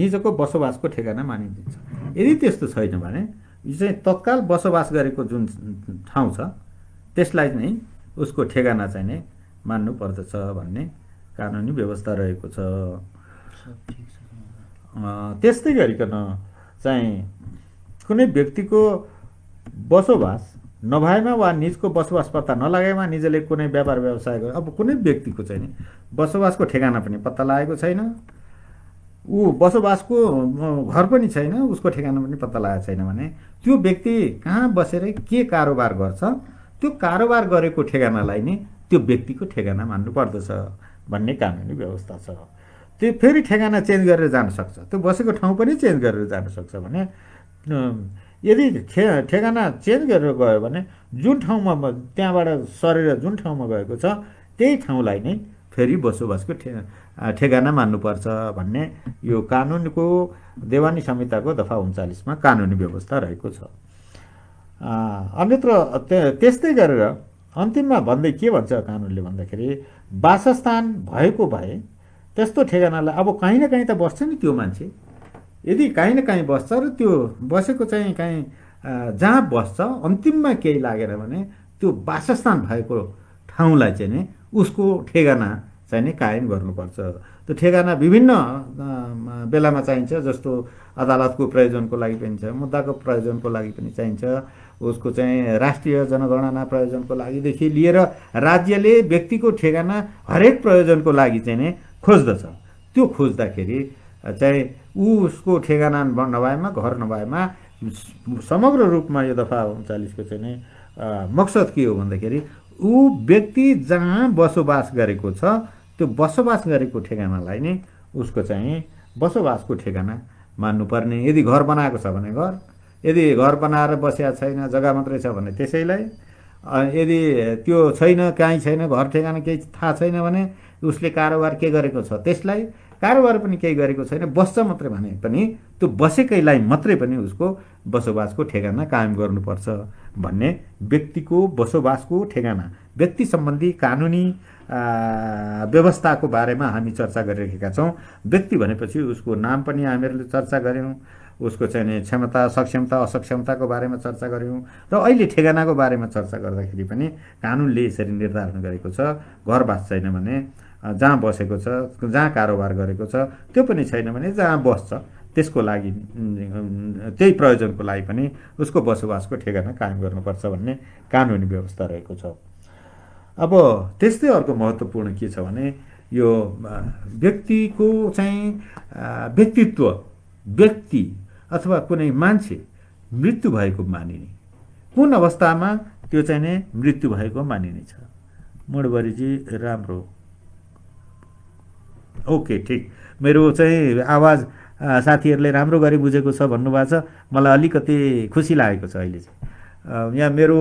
निजको बसोबासको ठेगाना मानिदिन्छ यदि त्यस्तो छैन भने यो चाहिँ तत्काल बसोबास गरेको जुन ठाउँ छ त्यसलाई नै उसको ठेगाना चाहिँ नै मान्नुपर्दछ भन्ने कानुनी व्यवस्था रहेको छ त्यस्तै गरिकन चाहिँ कुनै व्यक्तिको बसोबास नभएमा वा निजको बसोबास पत्ता नलागेमा निजले कुनै व्यापार व्यवसाय गर्यो अब कुनै व्यक्तिको चाहिँ नि बसोबासको ठेगाना पनि पत्ता लागेको छैन ऊ बसोबासको घर पनि छैन उसको ठेगाना पनि पत्ता लागेको छैन भने त्यो व्यक्ति कहाँ बसेर के कारोबार गर्छ त्यो कारोबार गरेको ठेगानालाई नै त्यो व्यक्तिको ठेगाना मान्नु पर्दछ भन्ने कानुनी व्यवस्था छ त्यो फेरि ठेगाना चेन्ज गरेर जान सक्छ त्यो बसेको ठाउँ पनि चेन्ज गरेर जान सक्छ भने यदि ठे ठेगाना चेन्ज गरेर गयो भने जुन ठाउँमा त्यहाँबाट सरेर जुन ठाउँमा गएको छ त्यही ठाउँलाई नै फेरि बसोबासको ठे ठेगाना मान्नुपर्छ भन्ने यो कानुनको देवानी संहिताको दफा उन्चालिसमा कानुनी व्यवस्था रहेको छ अन्यत्र त्यस्तै गरेर अन्तिममा भन्दै के भन्छ कानुनले भन्दाखेरि वासस्थान भएको भए त्यस्तो ठेगानालाई अब काहीँ न काहीँ त बस्छ नि त्यो मान्छे यदि काहीँ न काहीँ बस्छ र त्यो बसेको चाहिँ काहीँ जहाँ बस्छ अन्तिममा केही लागेर भने त्यो वासस्थान भएको ठाउँलाई चाहिँ नि उसको ठेगाना चाहिँ नि कायम गर्नुपर्छ त्यो ठेगाना विभिन्न बेलामा चाहिन्छ जस्तो अदालतको प्रयोजनको लागि पनि छ मुद्दाको प्रयोजनको लागि पनि चाहिन्छ उसको चाहिँ राष्ट्रिय जनगणना प्रयोजनको लागिदेखि लिएर राज्यले व्यक्तिको ठेगाना हरेक प्रयोजनको लागि चाहिँ नै खोज्दछ त्यो खोज्दाखेरि चाहिँ ऊ उसको ठेगाना नभएमा घर नभएमा समग्र रूपमा यो दफा उन्चालिसको चाहिँ नै मकसद के हो भन्दाखेरि ऊ व्यक्ति जहाँ बसोबास गरेको छ त्यो बसोबास गरेको ठेगानालाई नै उसको चाहिँ बसोबासको ठेगाना मान्नुपर्ने यदि घर बनाएको छ भने घर यदि घर बनाएर बसेका छैन जग्गा मात्रै छ भने त्यसैलाई यदि त्यो छैन काहीँ छैन घर ठेगाना केही थाहा छैन भने उसले कारोबार के गरेको छ त्यसलाई कारोबार पनि केही गरेको छैन बस्छ मात्रै भने पनि त्यो बसेकैलाई मात्रै पनि उसको बसोबासको ठेगाना कायम गर्नुपर्छ भन्ने व्यक्तिको बसोबासको ठेगाना व्यक्ति सम्बन्धी कानुनी व्यवस्थाको बारेमा हामी चर्चा गरिरहेका छौँ व्यक्ति भनेपछि उसको नाम पनि हामीहरूले चर्चा गऱ्यौँ उसको चाहिँ नि क्षमता सक्षमता असक्षमताको बारेमा चर्चा गऱ्यौँ र अहिले ठेगानाको बारेमा चर्चा गर्दाखेरि पनि कानुनले यसरी निर्धारण गरेको छ घर छैन भने जहाँ बसेको छ जहाँ कारोबार गरेको छ त्यो पनि छैन भने जहाँ बस्छ त्यसको लागि त्यही प्रयोजनको लागि पनि उसको बसोबासको ठेगाना कायम गर्नुपर्छ भन्ने कानुनी व्यवस्था रहेको छ अब त्यस्तै अर्को महत्त्वपूर्ण के छ भने यो व्यक्तिको चाहिँ व्यक्तित्व व्यक्ति अथवा कुनै मान्छे मृत्यु भएको मानिने कुन अवस्थामा त्यो चाहिँ नै मृत्यु भएको छ मुडबरीजी राम्रो ओके ठिक मेरो चाहिँ आवाज साथीहरूले राम्रो गरी बुझेको छ भन्नुभएको छ मलाई अलिकति खुसी लागेको छ अहिले चाहिँ यहाँ मेरो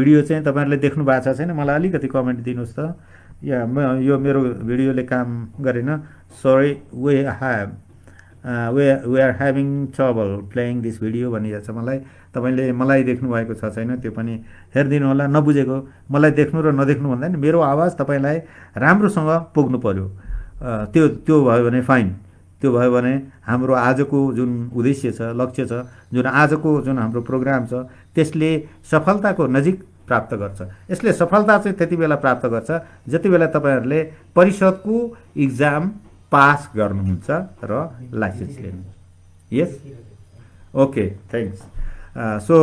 भिडियो चाहिँ तपाईँहरूले देख्नु भएको छैन मलाई अलिकति कमेन्ट दिनुहोस् त या म यो मेरो भिडियोले काम गरेन sorry we have we we are having trouble playing this video भनिरहेको छ मलाई तपाईँले मलाई देख्नु भएको छ छैन त्यो पनि हेरिदिनु होला नबुझेको मलाई देख्नु र नदेख्नु भन्दा नि मेरो आवाज तपाईँलाई राम्रोसँग पुग्नु पऱ्यो uh, त्यो त्यो भयो भने फाइन त्यो भयो भने हाम्रो आजको जुन उद्देश्य छ लक्ष्य छ जुन आजको जुन हाम्रो प्रोग्राम छ त्यसले सफलताको नजिक प्राप्त गर्छ यसले सफलता चाहिँ त्यति बेला प्राप्त गर्छ जति बेला तपाईँहरूले परिषदको इक्जाम पास गर्नुहुन्छ र लाइसेन्स लिनु यस ओके थ्याङ्क्स सो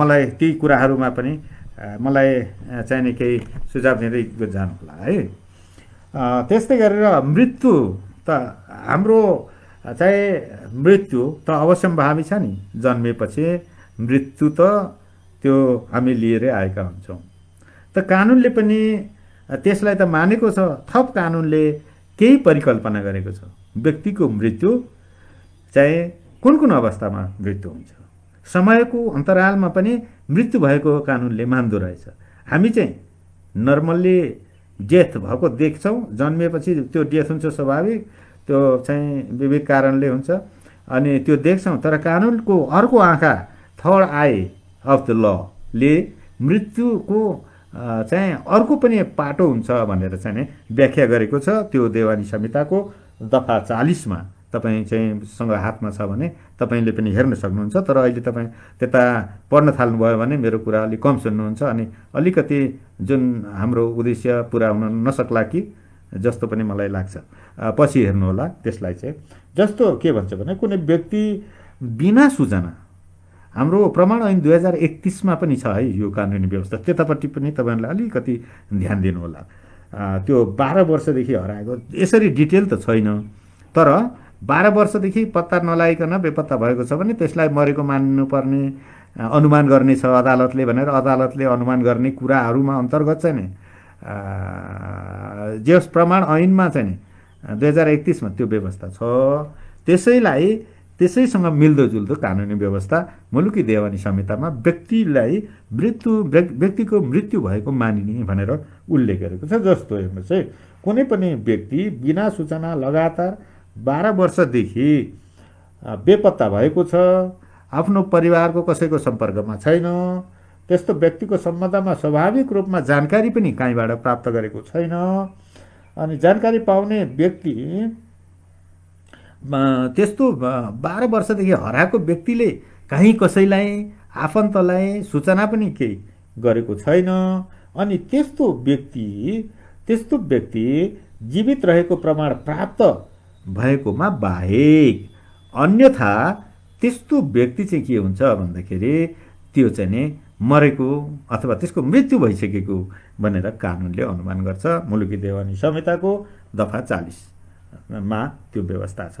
मलाई ती कुराहरूमा पनि uh, मलाई uh, चाहिने केही सुझाव दिँदै जानु होला है uh, त्यस्तै गरेर मृत्यु त हाम्रो चाहिँ मृत्यु त अवश्य अवश्यम्भावी छ नि जन्मेपछि मृत्यु त त्यो हामी लिएरै आएका हुन्छौँ त कानुनले पनि त्यसलाई त मानेको छ थप कानुनले केही परिकल्पना गरेको छ व्यक्तिको मृत्यु चाहे कुन कुन अवस्थामा मृत्यु हुन्छ समयको अन्तरालमा पनि मृत्यु भएको कानुनले मान्दो रहेछ हामी चाहिँ नर्मल्ली डेथ भएको देख्छौँ जन्मिएपछि त्यो डेथ हुन्छ स्वाभाविक त्यो चाहिँ विविध कारणले हुन्छ अनि त्यो देख्छौँ तर कानुनको अर्को आँखा थर्ड आई अफ द लले मृत्युको चाहिँ अर्को पनि पाटो हुन्छ भनेर चाहिँ व्याख्या गरेको छ त्यो देवानी संहिताको दफा चालिसमा तपाईँ चाहिँ सँग हातमा छ भने तपाईँले पनि हेर्न सक्नुहुन्छ तर अहिले तपाईँ त्यता पढ्न थाल्नुभयो भने मेरो कुरा अलिक कम सुन्नुहुन्छ अनि अलिकति जुन हाम्रो उद्देश्य पुरा हुन नसक्ला कि जस्तो पनि मलाई लाग्छ पछि हेर्नुहोला त्यसलाई चाहिँ जस्तो के भन्छ भने कुनै व्यक्ति बिना सूचना हाम्रो प्रमाण ऐन दुई हजार एकतिसमा पनि छ है यो कानुनी व्यवस्था त्यतापट्टि पनि तपाईँहरूले अलिकति ध्यान दिनुहोला त्यो बाह्र वर्षदेखि हराएको यसरी डिटेल त छैन तर बाह्र वर्षदेखि पत्ता नलागिकन बेपत्ता भएको छ भने त्यसलाई मरेको मान्नुपर्ने अनुमान गर्ने छ अदालतले भनेर अदालतले अनुमान गर्ने कुराहरूमा अन्तर्गत चाहिँ नि जस प्रमाण ऐनमा चाहिँ नि दुई हजार एकतिसमा त्यो व्यवस्था छ त्यसैलाई त्यसैसँग मिल्दोजुल्दो कानुनी व्यवस्था मुलुकी देवानी संहितामा व्यक्तिलाई मृत्यु व्यक्तिको मृत्यु भएको मानिने भनेर उल्लेख गरेको छ जस्तो हेर्नु चाहिँ कुनै पनि व्यक्ति बिना सूचना लगातार बाह्र वर्षदेखि बेपत्ता भएको छ आफ्नो परिवारको कसैको सम्पर्कमा छैन त्यस्तो व्यक्तिको सम्बन्धमा स्वाभाविक रूपमा जानकारी पनि कहीँबाट प्राप्त गरेको छैन अनि जानकारी पाउने व्यक्ति त्यस्तो बाह्र वर्षदेखि हराएको व्यक्तिले काहीँ कसैलाई आफन्तलाई सूचना पनि केही गरेको छैन अनि त्यस्तो व्यक्ति त्यस्तो व्यक्ति जीवित रहेको प्रमाण प्राप्त भएकोमा बाहेक अन्यथा त्यस्तो व्यक्ति चाहिँ के हुन्छ भन्दाखेरि त्यो चाहिँ नि मरेको अथवा त्यसको मृत्यु भइसकेको भनेर कानुनले अनुमान गर्छ मुलुकी देवानी संहिताको दफा चालिस मा त्यो व्यवस्था छ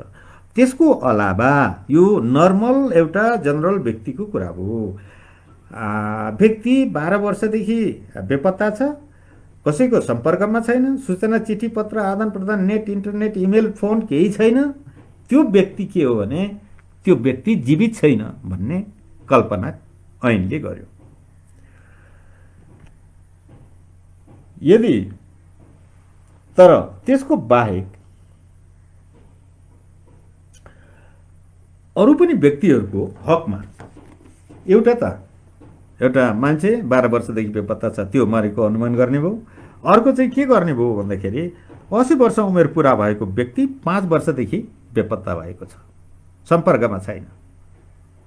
त्यसको अलावा यो नर्मल एउटा जनरल व्यक्तिको कुरा हो व्यक्ति बाह्र वर्षदेखि बेपत्ता छ कसैको सम्पर्कमा छैन सूचना चिठी पत्र आदान प्रदान नेट इन्टरनेट इमेल फोन केही छैन त्यो व्यक्ति के हो भने त्यो व्यक्ति जीवित छैन भन्ने कल्पना ऐनले गर्यो यदि तर त्यसको बाहेक अरू पनि व्यक्तिहरूको हकमा एउटा त एउटा मान्छे बाह्र वर्षदेखि बेपत्ता छ त्यो मरेको अनुमान गर्ने भयो अर्को चाहिँ के गर्ने भयो भन्दाखेरि असी वर्ष उमेर पुरा भएको व्यक्ति पाँच वर्षदेखि बेपत्ता भएको छ सम्पर्कमा छैन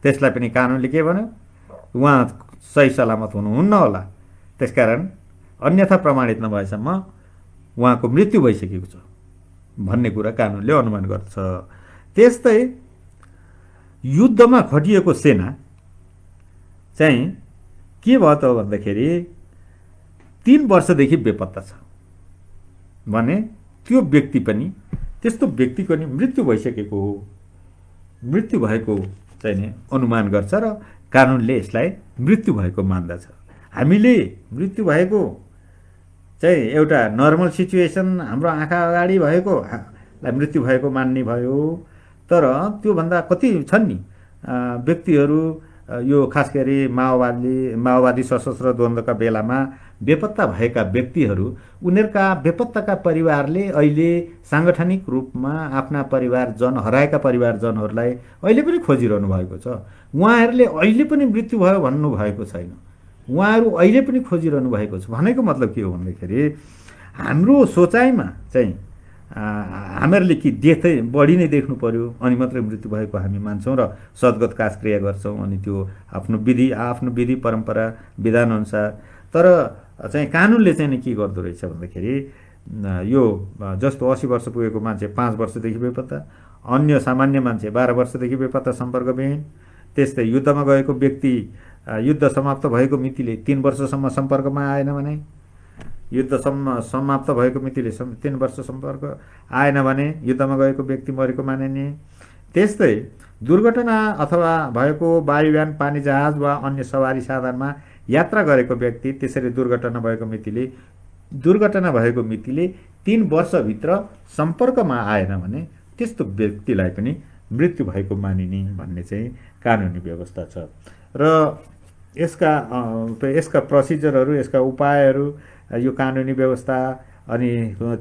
त्यसलाई पनि कानुनले के भन्यो उहाँ सही सलामत हुनुहुन्न होला त्यसकारण अन्यथा प्रमाणित नभएसम्म उहाँको मृत्यु भइसकेको छ भन्ने कुरा कानुनले अनुमान गर्छ त्यस्तै युद्धमा खटिएको सेना चाहिँ के भयो त भन्दाखेरि तिन वर्षदेखि बेपत्ता छ भने त्यो व्यक्ति पनि त्यस्तो व्यक्तिको नि मृत्यु भइसकेको हो मृत्यु भएको चाहिँ अनुमान गर्छ र कानुनले यसलाई मृत्यु भएको मान्दछ हामीले मृत्यु भएको चाहिँ एउटा नर्मल सिचुएसन हाम्रो आँखा अगाडि भएकोलाई मृत्यु भएको मान्ने भयो तर त्योभन्दा कति छन् नि व्यक्तिहरू यो खास गरी माओवादी माओवादी सशस्त्र द्वन्द्वका बेलामा बेपत्ता भएका व्यक्तिहरू उनीहरूका बेपत्ताका परिवारले अहिले साङ्गठनिक रूपमा आफ्ना परिवारजन हराएका परिवारजनहरूलाई अहिले पनि खोजिरहनु भएको छ उहाँहरूले अहिले पनि मृत्यु भयो भन्नुभएको छैन उहाँहरू अहिले पनि खोजिरहनु भएको छ भनेको मतलब के हो भन्दाखेरि हाम्रो सोचाइमा चाहिँ हामीहरूले कि देख्दै बढी नै देख्नु पऱ्यो अनि मात्रै मृत्यु भएको हामी मान्छौँ र सद्गत क्रिया गर्छौँ अनि त्यो आफ्नो विधि आफ्नो विधि परम्परा विधानअनुसार तर चाहिँ कानुनले चाहिँ के गर्दो रहेछ भन्दाखेरि यो जस्तो असी वर्ष पुगेको मान्छे पाँच वर्षदेखि बेपत्ता अन्य सामान्य मान्छे बाह्र वर्षदेखि बेपत्ता सम्पर्क सम्पर्कविहीन त्यस्तै युद्धमा गएको व्यक्ति युद्ध समाप्त भएको मितिले तिन वर्षसम्म सम्पर्कमा आएन भने युद्धसम्म समाप्त भएको मितिले सम् तिन वर्ष सम्पर्क आएन भने युद्धमा गएको व्यक्ति मरेको मानिने त्यस्तै दुर्घटना अथवा भएको वायुयान पानी जहाज वा अन्य सवारी साधनमा यात्रा गरेको व्यक्ति त्यसरी दुर्घटना भएको मितिले दुर्घटना भएको मितिले तिन वर्षभित्र सम्पर्कमा आएन भने त्यस्तो व्यक्तिलाई पनि मृत्यु भएको मानिने भन्ने चाहिँ कानुनी व्यवस्था छ र यसका यसका प्रोसिजरहरू यसका उपायहरू यो कानुनी व्यवस्था अनि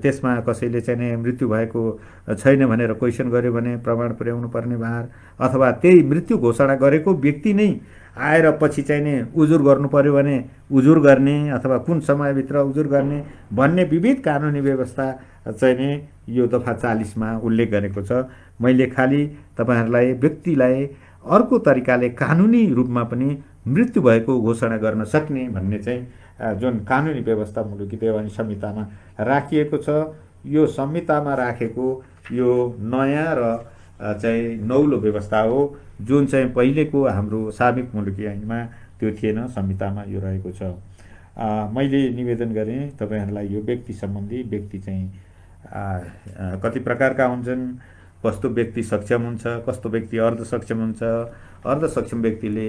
त्यसमा कसैले चाहिँ मृत्यु भएको छैन भनेर क्वेसन गर्यो भने प्रमाण पुर्याउनु पर्ने भार अथवा त्यही मृत्यु घोषणा गरेको व्यक्ति नै आएर पछि चाहिँ नि उजुर गर्नु पऱ्यो भने उजुर गर्ने अथवा कुन समयभित्र उजुर गर्ने भन्ने विविध कानुनी व्यवस्था चाहिँ नि यो दफा चालिसमा उल्लेख गरेको छ मैले खालि तपाईँहरूलाई व्यक्तिलाई अर्को तरिकाले कानुनी रूपमा पनि मृत्यु भएको घोषणा गर्न सक्ने भन्ने चाहिँ जुन कानुनी व्यवस्था मुलुकी देवानी संहितामा राखिएको छ यो संहितामा राखेको यो नयाँ र चाहिँ नौलो व्यवस्था हो जुन चाहिँ पहिलेको हाम्रो साबिक मुलुकी ऐनमा त्यो थिएन संहितामा यो रहेको छ मैले निवेदन गरेँ तपाईँहरूलाई यो व्यक्ति सम्बन्धी व्यक्ति चाहिँ कति प्रकारका हुन्छन् कस्तो व्यक्ति सक्षम हुन्छ कस्तो व्यक्ति अर्ध सक्षम हुन्छ अर्ध सक्षम व्यक्तिले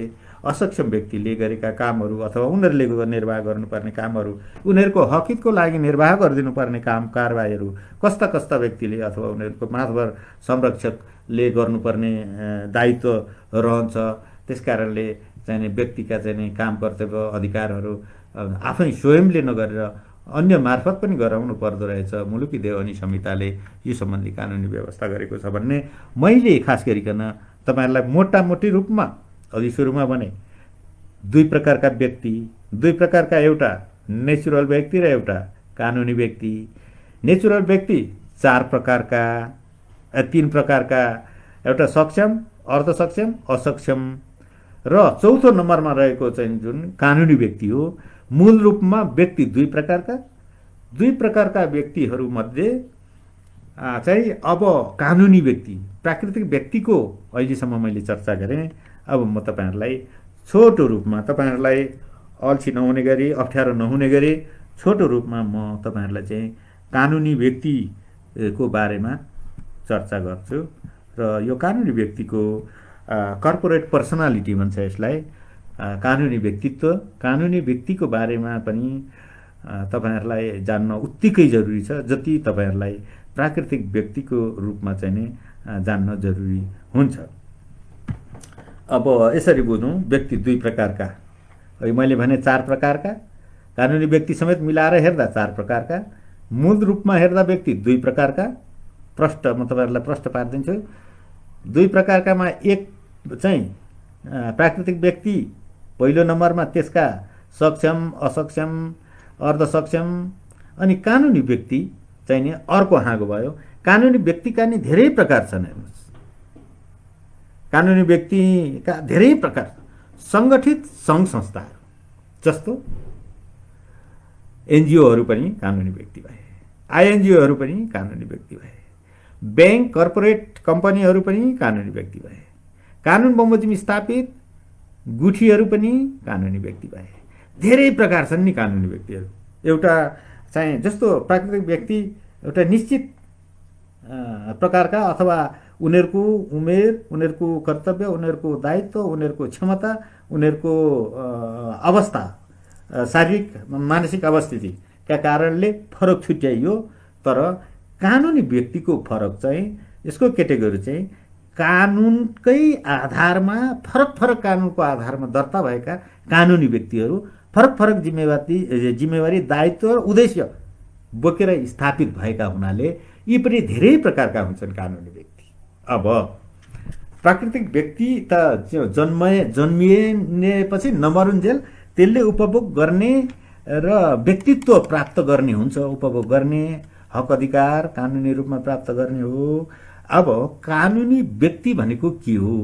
असक्षम व्यक्तिले गरेका कामहरू अथवा उनीहरूले निर्वाह गर्नुपर्ने कामहरू उनीहरूको हकितको लागि निर्वाह गरिदिनुपर्ने काम कारवाहीहरू कस्ता कस्ता व्यक्तिले अथवा उनीहरूको माथभर संरक्षकले गर्नुपर्ने दायित्व रहन्छ त्यस कारणले चाहिने व्यक्तिका चाहिने काम कर्तव्य अधिकारहरू आफै स्वयंले नगरेर अन्य मार्फत पनि गराउनु पर्दो रहेछ मुलुकी देवनी संहिताले यो सम्बन्धी कानुनी व्यवस्था गरेको छ भन्ने मैले खास गरिकन तपाईँहरूलाई मोटामोटी रूपमा अघि सुरुमा भने दुई प्रकारका व्यक्ति दुई प्रकारका एउटा नेचुरल व्यक्ति र एउटा कानुनी व्यक्ति नेचुरल व्यक्ति चार प्रकारका तिन प्रकारका एउटा सक्षम अर्ध सक्षम असक्षम र चौथो नम्बरमा रहेको चाहिँ जुन कानुनी व्यक्ति हो मूल रूपमा व्यक्ति दुई प्रकारका दुई प्रकारका व्यक्तिहरूमध्ये चाहिँ अब कानुनी व्यक्ति प्राकृतिक व्यक्तिको अहिलेसम्म मैले चर्चा गरेँ अब म तपाईँहरूलाई छोटो रूपमा तपाईँहरूलाई अल्छी नहुने गरी अप्ठ्यारो नहुने गरी छोटो रूपमा म तपाईँहरूलाई चाहिँ कानुनी व्यक्तिको बारेमा चर्चा गर्छु र यो कानुनी व्यक्तिको कर्पोरेट पर्सनालिटी भन्छ यसलाई कानुनी व्यक्तित्व कानुनी व्यक्तिको बारेमा पनि तपाईँहरूलाई जान्न उत्तिकै जरुरी छ जति तपाईँहरूलाई प्राकृतिक व्यक्तिको रूपमा चाहिँ नै जान्न जरुरी हुन्छ अब यसरी बुझौँ व्यक्ति दुई प्रकारका है मैले भने चार प्रकारका कानुनी व्यक्ति समेत मिलाएर हेर्दा चार प्रकारका मूल रूपमा हेर्दा व्यक्ति दुई प्रकारका प्रष्ट म तपाईँहरूलाई प्रष्ट पारिदिन्छु दुई प्रकारकामा एक चाहिँ प्राकृतिक व्यक्ति पहिलो नम्बरमा त्यसका सक्षम असक्षम अर्ध सक्षम अनि कानुनी व्यक्ति चाहिँ नि अर्को हाँगो भयो कानुनी व्यक्तिका नि धेरै प्रकार छन् हेर्नुहोस् कानुनी व्यक्तिका धेरै प्रकार सङ्गठित सङ्घ संस्थाहरू जस्तो एनजिओहरू पनि कानुनी व्यक्ति भए आइएनजिओहरू पनि कानुनी व्यक्ति भए ब्याङ्क कर्पोरेट कम्पनीहरू पनि कानुनी व्यक्ति भए कानुन बमोजिम स्थापित गुठीहरू पनि कानुनी व्यक्ति भए धेरै प्रकार छन् नि कानुनी व्यक्तिहरू एउटा चाहिँ जस्तो प्राकृतिक व्यक्ति एउटा निश्चित प्रकारका अथवा उनीहरूको उमेर उनीहरूको कर्तव्य उनीहरूको दायित्व उनीहरूको क्षमता उनीहरूको अवस्था शारीरिक मानसिक अवस्थितिका कारणले फरक छुट्याइयो तर कानुनी व्यक्तिको फरक चाहिँ यसको केटेगोरी चाहिँ कानुनकै आधारमा फरक फरक कानुनको आधारमा दर्ता भएका कानुनी व्यक्तिहरू फरक फरक जिम्मेवारी जिम्मेवारी दायित्व र उद्देश्य बोकेर स्थापित भएका हुनाले यी पनि धेरै प्रकारका हुन्छन् कानुनी व्यक्ति अब प्राकृतिक व्यक्ति त जन्मए जन्मिएपछि नमरुन्जेल त्यसले उपभोग गर्ने र व्यक्तित्व प्राप्त गर्ने हुन्छ उपभोग गर्ने हक अधिकार कानुनी रूपमा प्राप्त गर्ने हो अब कानुनी व्यक्ति भनेको के हो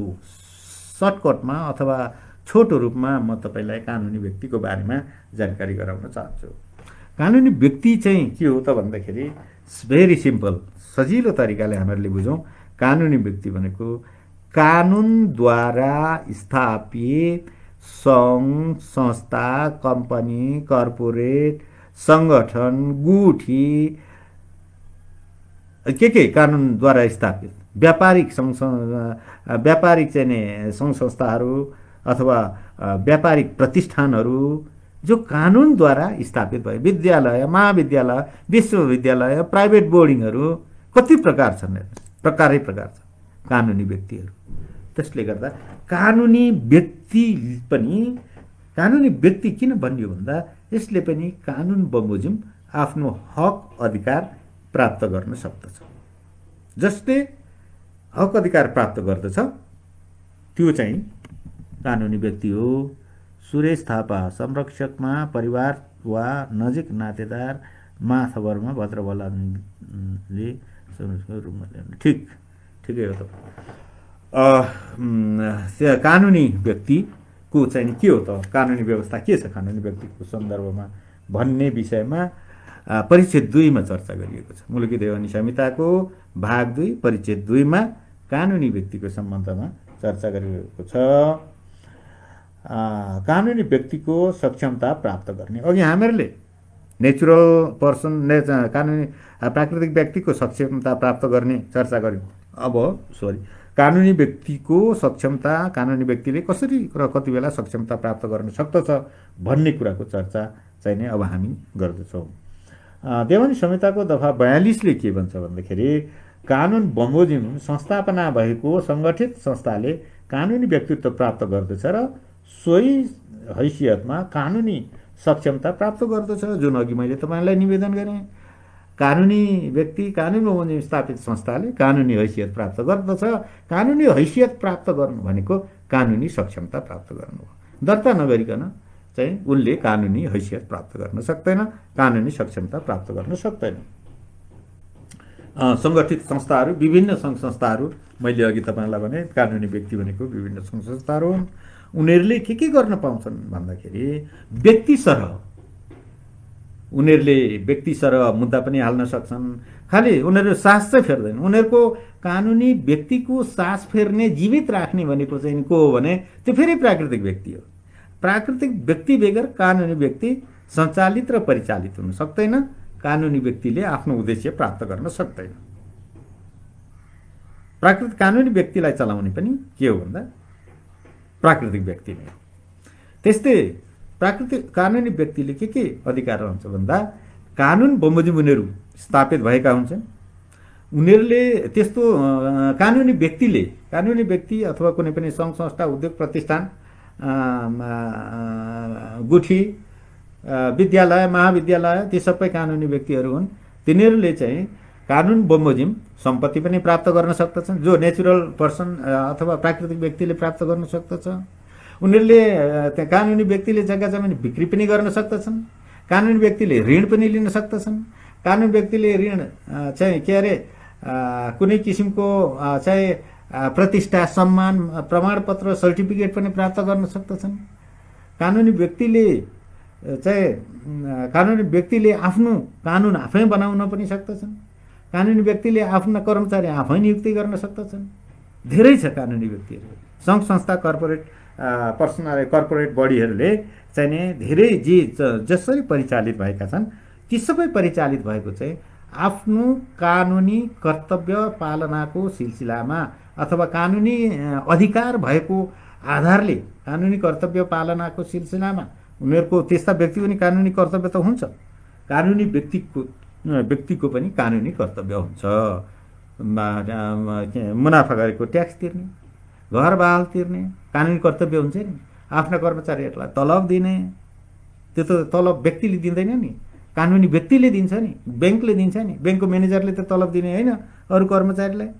सर्टकटमा अथवा छोटो रूपमा म तपाईँलाई कानुनी व्यक्तिको बारेमा जानकारी गराउन चाहन्छु कानुनी व्यक्ति चाहिँ के हो त भन्दाखेरि भेरी सिम्पल सजिलो तरिकाले हामीहरूले बुझौँ कानुनी व्यक्ति भनेको कानुनद्वारा स्थापित सङ्घ संस्था कम्पनी कर्पोरेट सङ्गठन गुठी के के कानुनद्वारा स्थापित व्यापारिक सङ्घ व्यापारिक चाहिँ सङ्घ संस्थाहरू अथवा व्यापारिक प्रतिष्ठानहरू जो कानुनद्वारा स्थापित भयो विद्यालय महाविद्यालय विश्वविद्यालय प्राइभेट बोर्डिङहरू कति प्रकार छन् प्रकारै प्रकार छ कानुनी व्यक्तिहरू त्यसले गर्दा कानुनी व्यक्ति पनि कानुनी व्यक्ति किन भनियो भन्दा यसले पनि कानुन बमोजिम आफ्नो हक अधिकार प्राप्त गर्न सक्दछ जसले हक अधिकार प्राप्त गर्दछ त्यो चाहिँ कानुनी व्यक्ति हो सुरेश थापा संरक्षकमा परिवार वा नजिक नातेदार माथवरमा भद्रवलाले रुममा ल्याउनु ठिक ठिकै हो त त्यहाँ कानुनी व्यक्तिको चाहिँ के हो त कानुनी व्यवस्था के छ कानुनी व्यक्तिको सन्दर्भमा भन्ने विषयमा परिच्छेद दुईमा चर्चा गरिएको छ मुलुकी देवानी संहिताको भाग दुई परिच्छेद दुईमा कानुनी व्यक्तिको सम्बन्धमा चर्चा गरिएको छ कानुनी व्यक्तिको सक्षमता प्राप्त गर्ने अघि हामीहरूले नेचुरल पर्सन ने कानुनी प्राकृतिक व्यक्तिको सक्षमता प्राप्त गर्ने चर्चा गऱ्यौँ अब सरी कानुनी व्यक्तिको सक्षमता कानुनी व्यक्तिले कसरी र कति बेला सक्षमता प्राप्त गर्न सक्दछ भन्ने कुराको चर्चा चाहिँ नै अब हामी गर्दछौँ देवानी संहिताको दफा बयालिसले के भन्छ भन्दाखेरि कानुन बमोजिम संस्थापना भएको सङ्गठित संस्थाले कानुनी व्यक्तित्व प्राप्त गर्दछ र सोही हैसियतमा कानुनी सक्षमता प्राप्त गर्दछ जुन अघि मैले तपाईँलाई निवेदन गरेँ कानुनी व्यक्ति कानुनमा वञ्जन स्थापित संस्थाले कानुनी हैसियत प्राप्त गर्दछ कानुनी हैसियत प्राप्त गर्नु भनेको कानुनी सक्षमता प्राप्त गर्नु हो दर्ता नगरिकन चाहिँ उनले कानुनी हैसियत प्राप्त गर्न सक्दैन कानुनी सक्षमता प्राप्त गर्न सक्दैन सङ्गठित संस्थाहरू विभिन्न सङ्घ संस्थाहरू मैले अघि तपाईँलाई भने कानुनी व्यक्ति भनेको विभिन्न सङ्घ संस्थाहरू हुन् उनीहरूले के के गर्न पाउँछन् भन्दाखेरि व्यक्ति सरह उनीहरूले व्यक्ति सरह मुद्दा पनि हाल्न सक्छन् खालि उनीहरू सास चाहिँ फेर्दैन उनीहरूको कानुनी व्यक्तिको सास फेर्ने जीवित राख्ने भनेको चाहिँ को हो भने त्यो फेरि प्राकृतिक व्यक्ति हो प्राकृतिक व्यक्ति बेगर कानुनी व्यक्ति सञ्चालित र परिचालित हुन सक्दैन कानुनी व्यक्तिले आफ्नो उद्देश्य प्राप्त गर्न सक्दैन प्राकृतिक कानुनी व्यक्तिलाई चलाउने पनि के हो भन्दा प्राकृतिक व्यक्ति नै हो त्यस्तै प्राकृतिक कानुनी व्यक्तिले के के अधिकार रहन्छ भन्दा कानुन बमोजिम उनीहरू स्थापित भएका हुन्छन् उनीहरूले त्यस्तो कानुनी व्यक्तिले कानुनी व्यक्ति अथवा कुनै पनि सङ्घ संस्था उद्योग प्रतिष्ठान गुठी विद्यालय महाविद्यालय ती सबै कानुनी व्यक्तिहरू हुन् तिनीहरूले चाहिँ कानुन बमोजिम सम्पत्ति पनि प्राप्त गर्न सक्दछन् जो नेचुरल पर्सन अथवा प्राकृतिक व्यक्तिले प्राप्त गर्न सक्दछ उनीहरूले त्यहाँ कानुनी व्यक्तिले जग्गा जमिन बिक्री पनि गर्न सक्दछन् कानुनी व्यक्तिले ऋण पनि लिन सक्दछन् कानुन व्यक्तिले ऋण चाहिँ के अरे कुनै किसिमको चाहिँ प्रतिष्ठा सम्मान प्रमाणपत्र सर्टिफिकेट पनि प्राप्त गर्न सक्दछन् कानुनी व्यक्तिले चाहिँ कानुनी व्यक्तिले आफ्नो कानुन आफै बनाउन पनि सक्दछन् कानुनी व्यक्तिले आफ्ना कर्मचारी आफै नियुक्ति गर्न सक्दछन् धेरै छ कानुनी व्यक्तिहरू सङ्घ संस्था कर्पोरेट पर्सनल कर्पोरेट बडीहरूले चाहिँ नि धेरै जे जसरी परिचालित भएका छन् ती सबै परिचालित भएको चाहिँ आफ्नो कानुनी कर्तव्य पालनाको सिलसिलामा अथवा कानुनी अधिकार भएको आधारले कानुनी कर्तव्य पालनाको सिलसिलामा उनीहरूको त्यस्ता व्यक्ति पनि कानुनी कर्तव्य त हुन्छ कानुनी व्यक्तिको व्यक्तिको पनि कानुनी कर्तव्य हुन्छ मुनाफा गरेको ट्याक्स तिर्ने घर बहाल तिर्ने कानुनी कर्तव्य हुन्छ नि आफ्ना कर्मचारीहरूलाई तलब दिने त्यो त तलब व्यक्तिले दिँदैन नि कानुनी व्यक्तिले दिन्छ नि ब्याङ्कले दिन्छ नि ब्याङ्कको म्यानेजरले त तलब दिने होइन अरू कर्मचारीलाई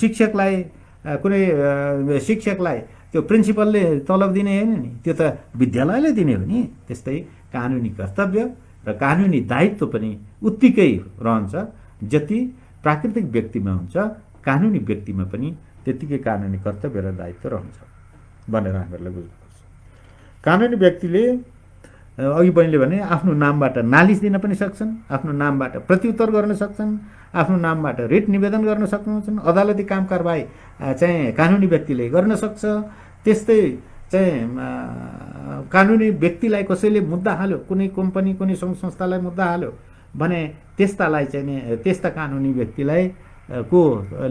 शिक्षकलाई कुनै शिक्षकलाई त्यो प्रिन्सिपलले तलब दिने होइन नि त्यो त विद्यालयले दिने हो नि त्यस्तै कानुनी कर्तव्य र कानुनी दायित्व पनि उत्तिकै रहन्छ जति प्राकृतिक व्यक्तिमा हुन्छ कानुनी व्यक्तिमा पनि त्यत्तिकै कानुनी कर्तव्य र दायित्व रहन्छ भनेर हामीहरूलाई बुझ्नुपर्छ कानुनी व्यक्तिले अघि बहिनीले भने आफ्नो नामबाट नालिस दिन पनि सक्छन् आफ्नो नामबाट प्रत्युत्तर गर्न सक्छन् आफ्नो नामबाट रिट निवेदन गर्न सक्नुहुन्छन् अदालती काम कारवाही चाहिँ कानुनी व्यक्तिले गर्न सक्छ त्यस्तै चाहिँ कानुनी व्यक्तिलाई कसैले मुद्दा हाल्यो कुनै कम्पनी कुनै सङ्घ संस्थालाई मुद्दा हाल्यो भने त्यस्तालाई चाहिँ नि त्यस्ता कानुनी व्यक्तिलाई को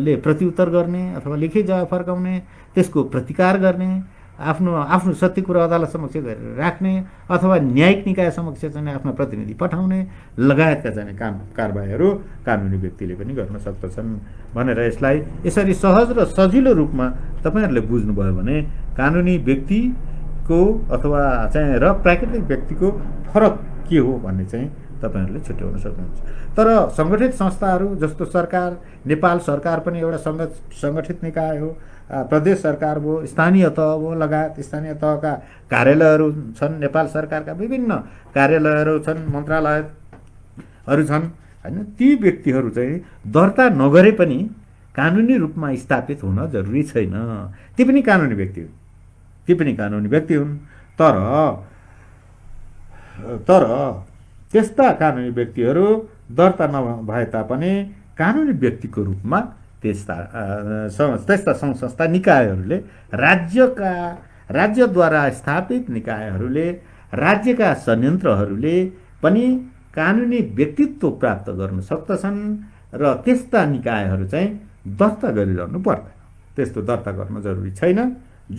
ले प्रत्युत्तर गर्ने अथवा लिखित जवाब फर्काउने त्यसको प्रतिकार गर्ने आफ्नो आफ्नो सत्य कुरो अदालत समक्ष गरेर राख्ने अथवा न्यायिक निकाय समक्ष चाहिँ आफ्नो प्रतिनिधि पठाउने लगायतका चाहिँ काम कारबाहीहरू कानुनी व्यक्तिले पनि गर्न सक्दछन् भनेर यसलाई यसरी सहज र सजिलो रूपमा तपाईँहरूले बुझ्नुभयो भने कानुनी व्यक्ति को अथवा चाहिँ र प्राकृतिक व्यक्तिको फरक के हो भन्ने चाहिँ तपाईँहरूले छुट्याउन सक्नुहुन्छ तर सङ्गठित संस्थाहरू जस्तो सरकार नेपाल सरकार पनि एउटा सङ्ग सङ्गठित निकाय हो प्रदेश सरकार भयो स्थानीय तह भयो लगायत स्थानीय तहका कार्यालयहरू छन् नेपाल सरकारका विभिन्न कार्यालयहरू छन् मन्त्रालयहरू छन् होइन ती व्यक्तिहरू चाहिँ दर्ता नगरे पनि कानुनी रूपमा स्थापित हुन जरुरी छैन ती पनि कानुनी व्यक्ति हुन् ती पनि कानुनी व्यक्ति हुन् तर तर त्यस्ता कानुनी व्यक्तिहरू दर्ता नभए तापनि कानुनी व्यक्तिको रूपमा त्यस्ता त्यस्ता सङ्घ संस्था निकायहरूले राज्यका राज्यद्वारा स्थापित निकायहरूले राज्यका संयन्त्रहरूले पनि कानुनी व्यक्तित्व प्राप्त गर्न सक्दछन् र त्यस्ता निकायहरू चाहिँ दर्ता गरिरहनु पर्दैन त्यस्तो दर्ता गर्न जरुरी छैन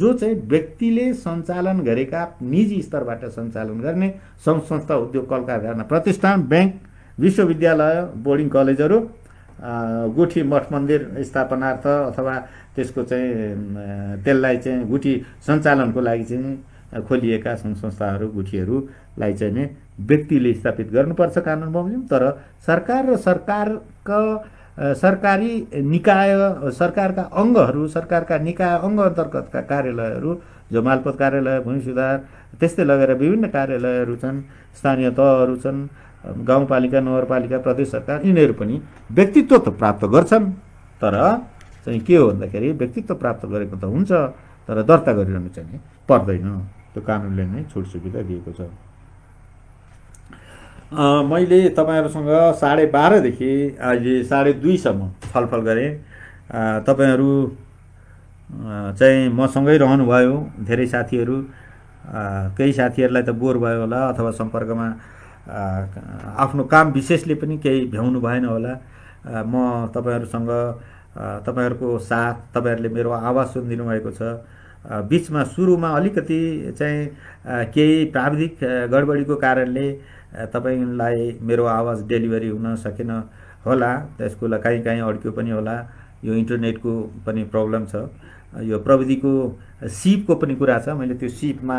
जो चाहिँ व्यक्तिले सञ्चालन गरेका निजी स्तरबाट सञ्चालन गर्ने सङ्घ संस्था उद्योग कल कारखाना प्रतिष्ठान ब्याङ्क विश्वविद्यालय बोर्डिङ कलेजहरू गुठी मठ मन्दिर स्थापनार्थ अथवा त्यसको चाहिँ त्यसलाई चाहिँ गुठी सञ्चालनको लागि चाहिँ खोलिएका सङ्घ संस्थाहरू गुठीहरूलाई चाहिँ नि व्यक्तिले स्थापित गर्नुपर्छ कानुन बमोजिम तर सरकार र सरकारका सरकारी निकाय सरकारका अङ्गहरू सरकारका निकाय अङ्ग अन्तर्गतका कार्यालयहरू जो मालपत कार्यालय भूमि सुधार त्यस्तै लगेर विभिन्न कार्यालयहरू छन् स्थानीय तहहरू छन् गाउँपालिका नगरपालिका प्रदेश सरकार यिनीहरू पनि व्यक्तित्व त प्राप्त गर्छन् तर चाहिँ के हो भन्दाखेरि व्यक्तित्व प्राप्त गरेको त हुन्छ तर दर्ता गरिरहनु चाहिँ पर्दैन त्यो कानुनले नै छुट सुविधा दिएको छ मैले तपाईँहरूसँग साढे बाह्रदेखि अहिले साढे दुईसम्म छलफल गरेँ तपाईँहरू चाहिँ मसँगै रहनुभयो धेरै साथीहरू केही साथीहरूलाई त बोर भयो होला अथवा सम्पर्कमा आफ्नो काम विशेषले पनि केही भ्याउनु भएन होला म तपाईँहरूसँग तपाईँहरूको साथ तपाईँहरूले मेरो आवाज सुनिदिनु भएको छ बिचमा सुरुमा अलिकति चाहिँ केही प्राविधिक गडबडीको कारणले तपाईँलाई मेरो आवाज डेलिभरी हुन सकेन होला त्यसको लागि काहीँ काहीँ अड्क्यो पनि होला यो इन्टरनेटको पनि प्रब्लम छ यो प्रविधिको सिपको पनि कुरा छ मैले त्यो सिपमा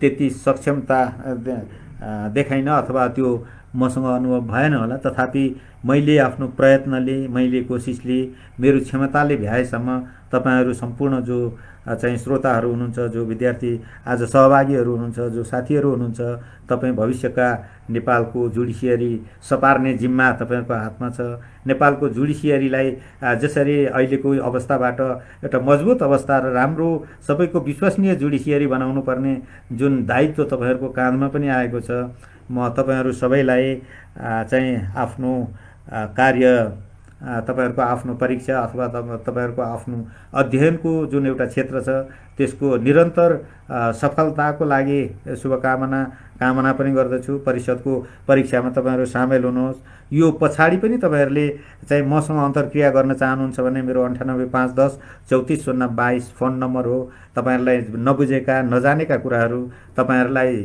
त्यति सक्षमता देखाइनँ अथवा त्यो मसँग अनुभव भएन होला तथापि मैले आफ्नो प्रयत्नले मैले कोसिसले मेरो क्षमताले भ्याएसम्म तपाईँहरू सम्पूर्ण जो चाहिँ श्रोताहरू हुनुहुन्छ जो विद्यार्थी आज सहभागीहरू हुनुहुन्छ जो साथीहरू हुनुहुन्छ तपाईँ भविष्यका नेपालको जुडिसियरी सपार्ने जिम्मा तपाईँहरूको हातमा छ नेपालको जुडिसियरीलाई जसरी अहिलेको अवस्थाबाट एउटा मजबुत अवस्था र राम्रो सबैको विश्वसनीय जुडिसियरी बनाउनु पर्ने जुन दायित्व तपाईँहरूको काँधमा पनि आएको छ म तपाईँहरू सबैलाई चाहिँ आफ्नो कार्य तपाईँहरूको आफ्नो परीक्षा अथवा तपाईँहरूको आफ्नो अध्ययनको जुन एउटा क्षेत्र छ त्यसको निरन्तर सफलताको लागि शुभकामना कामना पनि गर्दछु परिषदको परीक्षामा तपाईँहरू सामेल हुनुहोस् यो पछाडि पनि तपाईँहरूले चाहिँ मसँग अन्तर्क्रिया गर्न चाहनुहुन्छ भने मेरो अन्ठानब्बे पाँच दस चौतिस शून्य बाइस फोन नम्बर हो तपाईँहरूलाई नबुझेका नजानेका कुराहरू तपाईँहरूलाई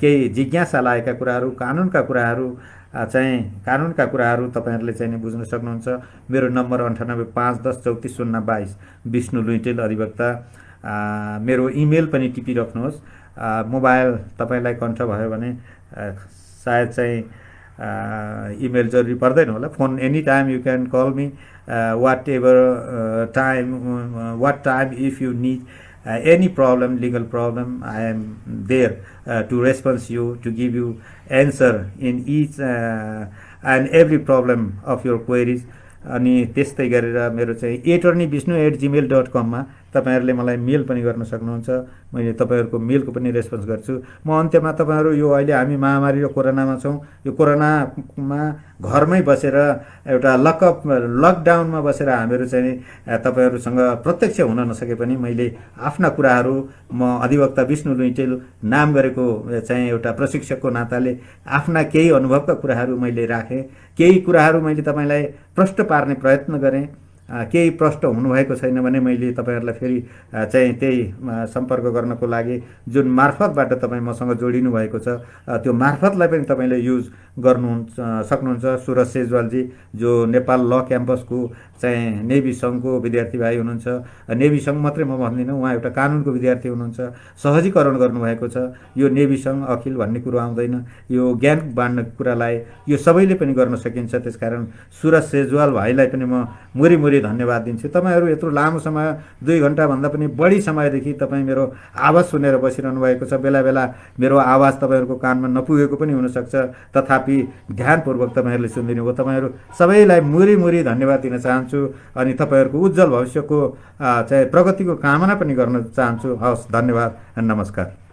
केही जिज्ञासा लागेका कुराहरू कानुनका कुराहरू चाहिँ कानुनका कुराहरू तपाईँहरूले चाहिँ नि बुझ्न सक्नुहुन्छ मेरो नम्बर अन्ठानब्बे पाँच दस चौतिस शून्य बाइस विष्णु लुइटेल अधिवक्ता मेरो इमेल पनि टिपिराख्नुहोस् मोबाइल तपाईँलाई कण्ठ भयो भने सायद चाहिँ इमेल जरुरी पर्दैन होला phone any time you can call me whatever time what time if you need Uh, any problem, legal problem, I am there uh, to respond you, to give you answer in each and every problem of your I अनि त्यस्तै गरेर मेरो चाहिँ attorney Vishnu at Gmail dot कममा तपाईँहरूले मलाई मेल पनि गर्न सक्नुहुन्छ मैले तपाईँहरूको मेलको पनि रेस्पोन्स गर्छु म अन्त्यमा तपाईँहरू यो अहिले हामी महामारी र कोरोनामा छौँ यो कोरोनामा घरमै बसेर एउटा लकअप लकडाउनमा बसेर हामीहरू चाहिँ तपाईँहरूसँग प्रत्यक्ष हुन नसके पनि मैले आफ्ना कुराहरू म अधिवक्ता विष्णु लुइटेल नाम गरेको चाहिँ एउटा प्रशिक्षकको नाताले आफ्ना केही अनुभवका कुराहरू मैले राखेँ केही कुराहरू मैले तपाईँलाई प्रष्ट पार्ने प्रयत्न गरेँ केही प्रश्न हुनुभएको छैन भने मैले तपाईँहरूलाई फेरि चाहिँ त्यही सम्पर्क गर्नको लागि जुन मार्फतबाट तपाईँ मसँग जोडिनु भएको छ त्यो मार्फतलाई पनि तपाईँले युज गर्नुहुन्छ सक्नुहुन्छ सुरज सेजवालजी जो नेपाल ल क्याम्पसको चाहिँ नेभी सङ्घको विद्यार्थी भाइ हुनुहुन्छ नेभी सङ्घ मात्रै म भन्दिनँ उहाँ एउटा कानुनको विद्यार्थी हुनुहुन्छ सहजीकरण गर्नुभएको छ यो नेभी सङ्घ अखिल भन्ने कुरो आउँदैन यो ज्ञान बाँड्ने कुरालाई यो सबैले पनि गर्न सकिन्छ त्यसकारण सुरज सेजवाल भाइलाई पनि म मुरी मुरी धन्यवाद दिन्छु तपाईँहरू यत्रो लामो समय दुई घन्टाभन्दा पनि बढी समयदेखि तपाईँ मेरो आवाज सुनेर बसिरहनु भएको छ बेला बेला मेरो आवाज तपाईँहरूको कानमा नपुगेको पनि हुनसक्छ तथा तथापि ध्यानपूर्वक तपाईँहरूले सुनिदिनु भयो तपाईँहरू सबैलाई मुरी मुरी धन्यवाद दिन चाहन्छु अनि तपाईँहरूको उज्जवल भविष्यको चाहिँ प्रगतिको कामना पनि गर्न चाहन्छु हवस् धन्यवाद नमस्कार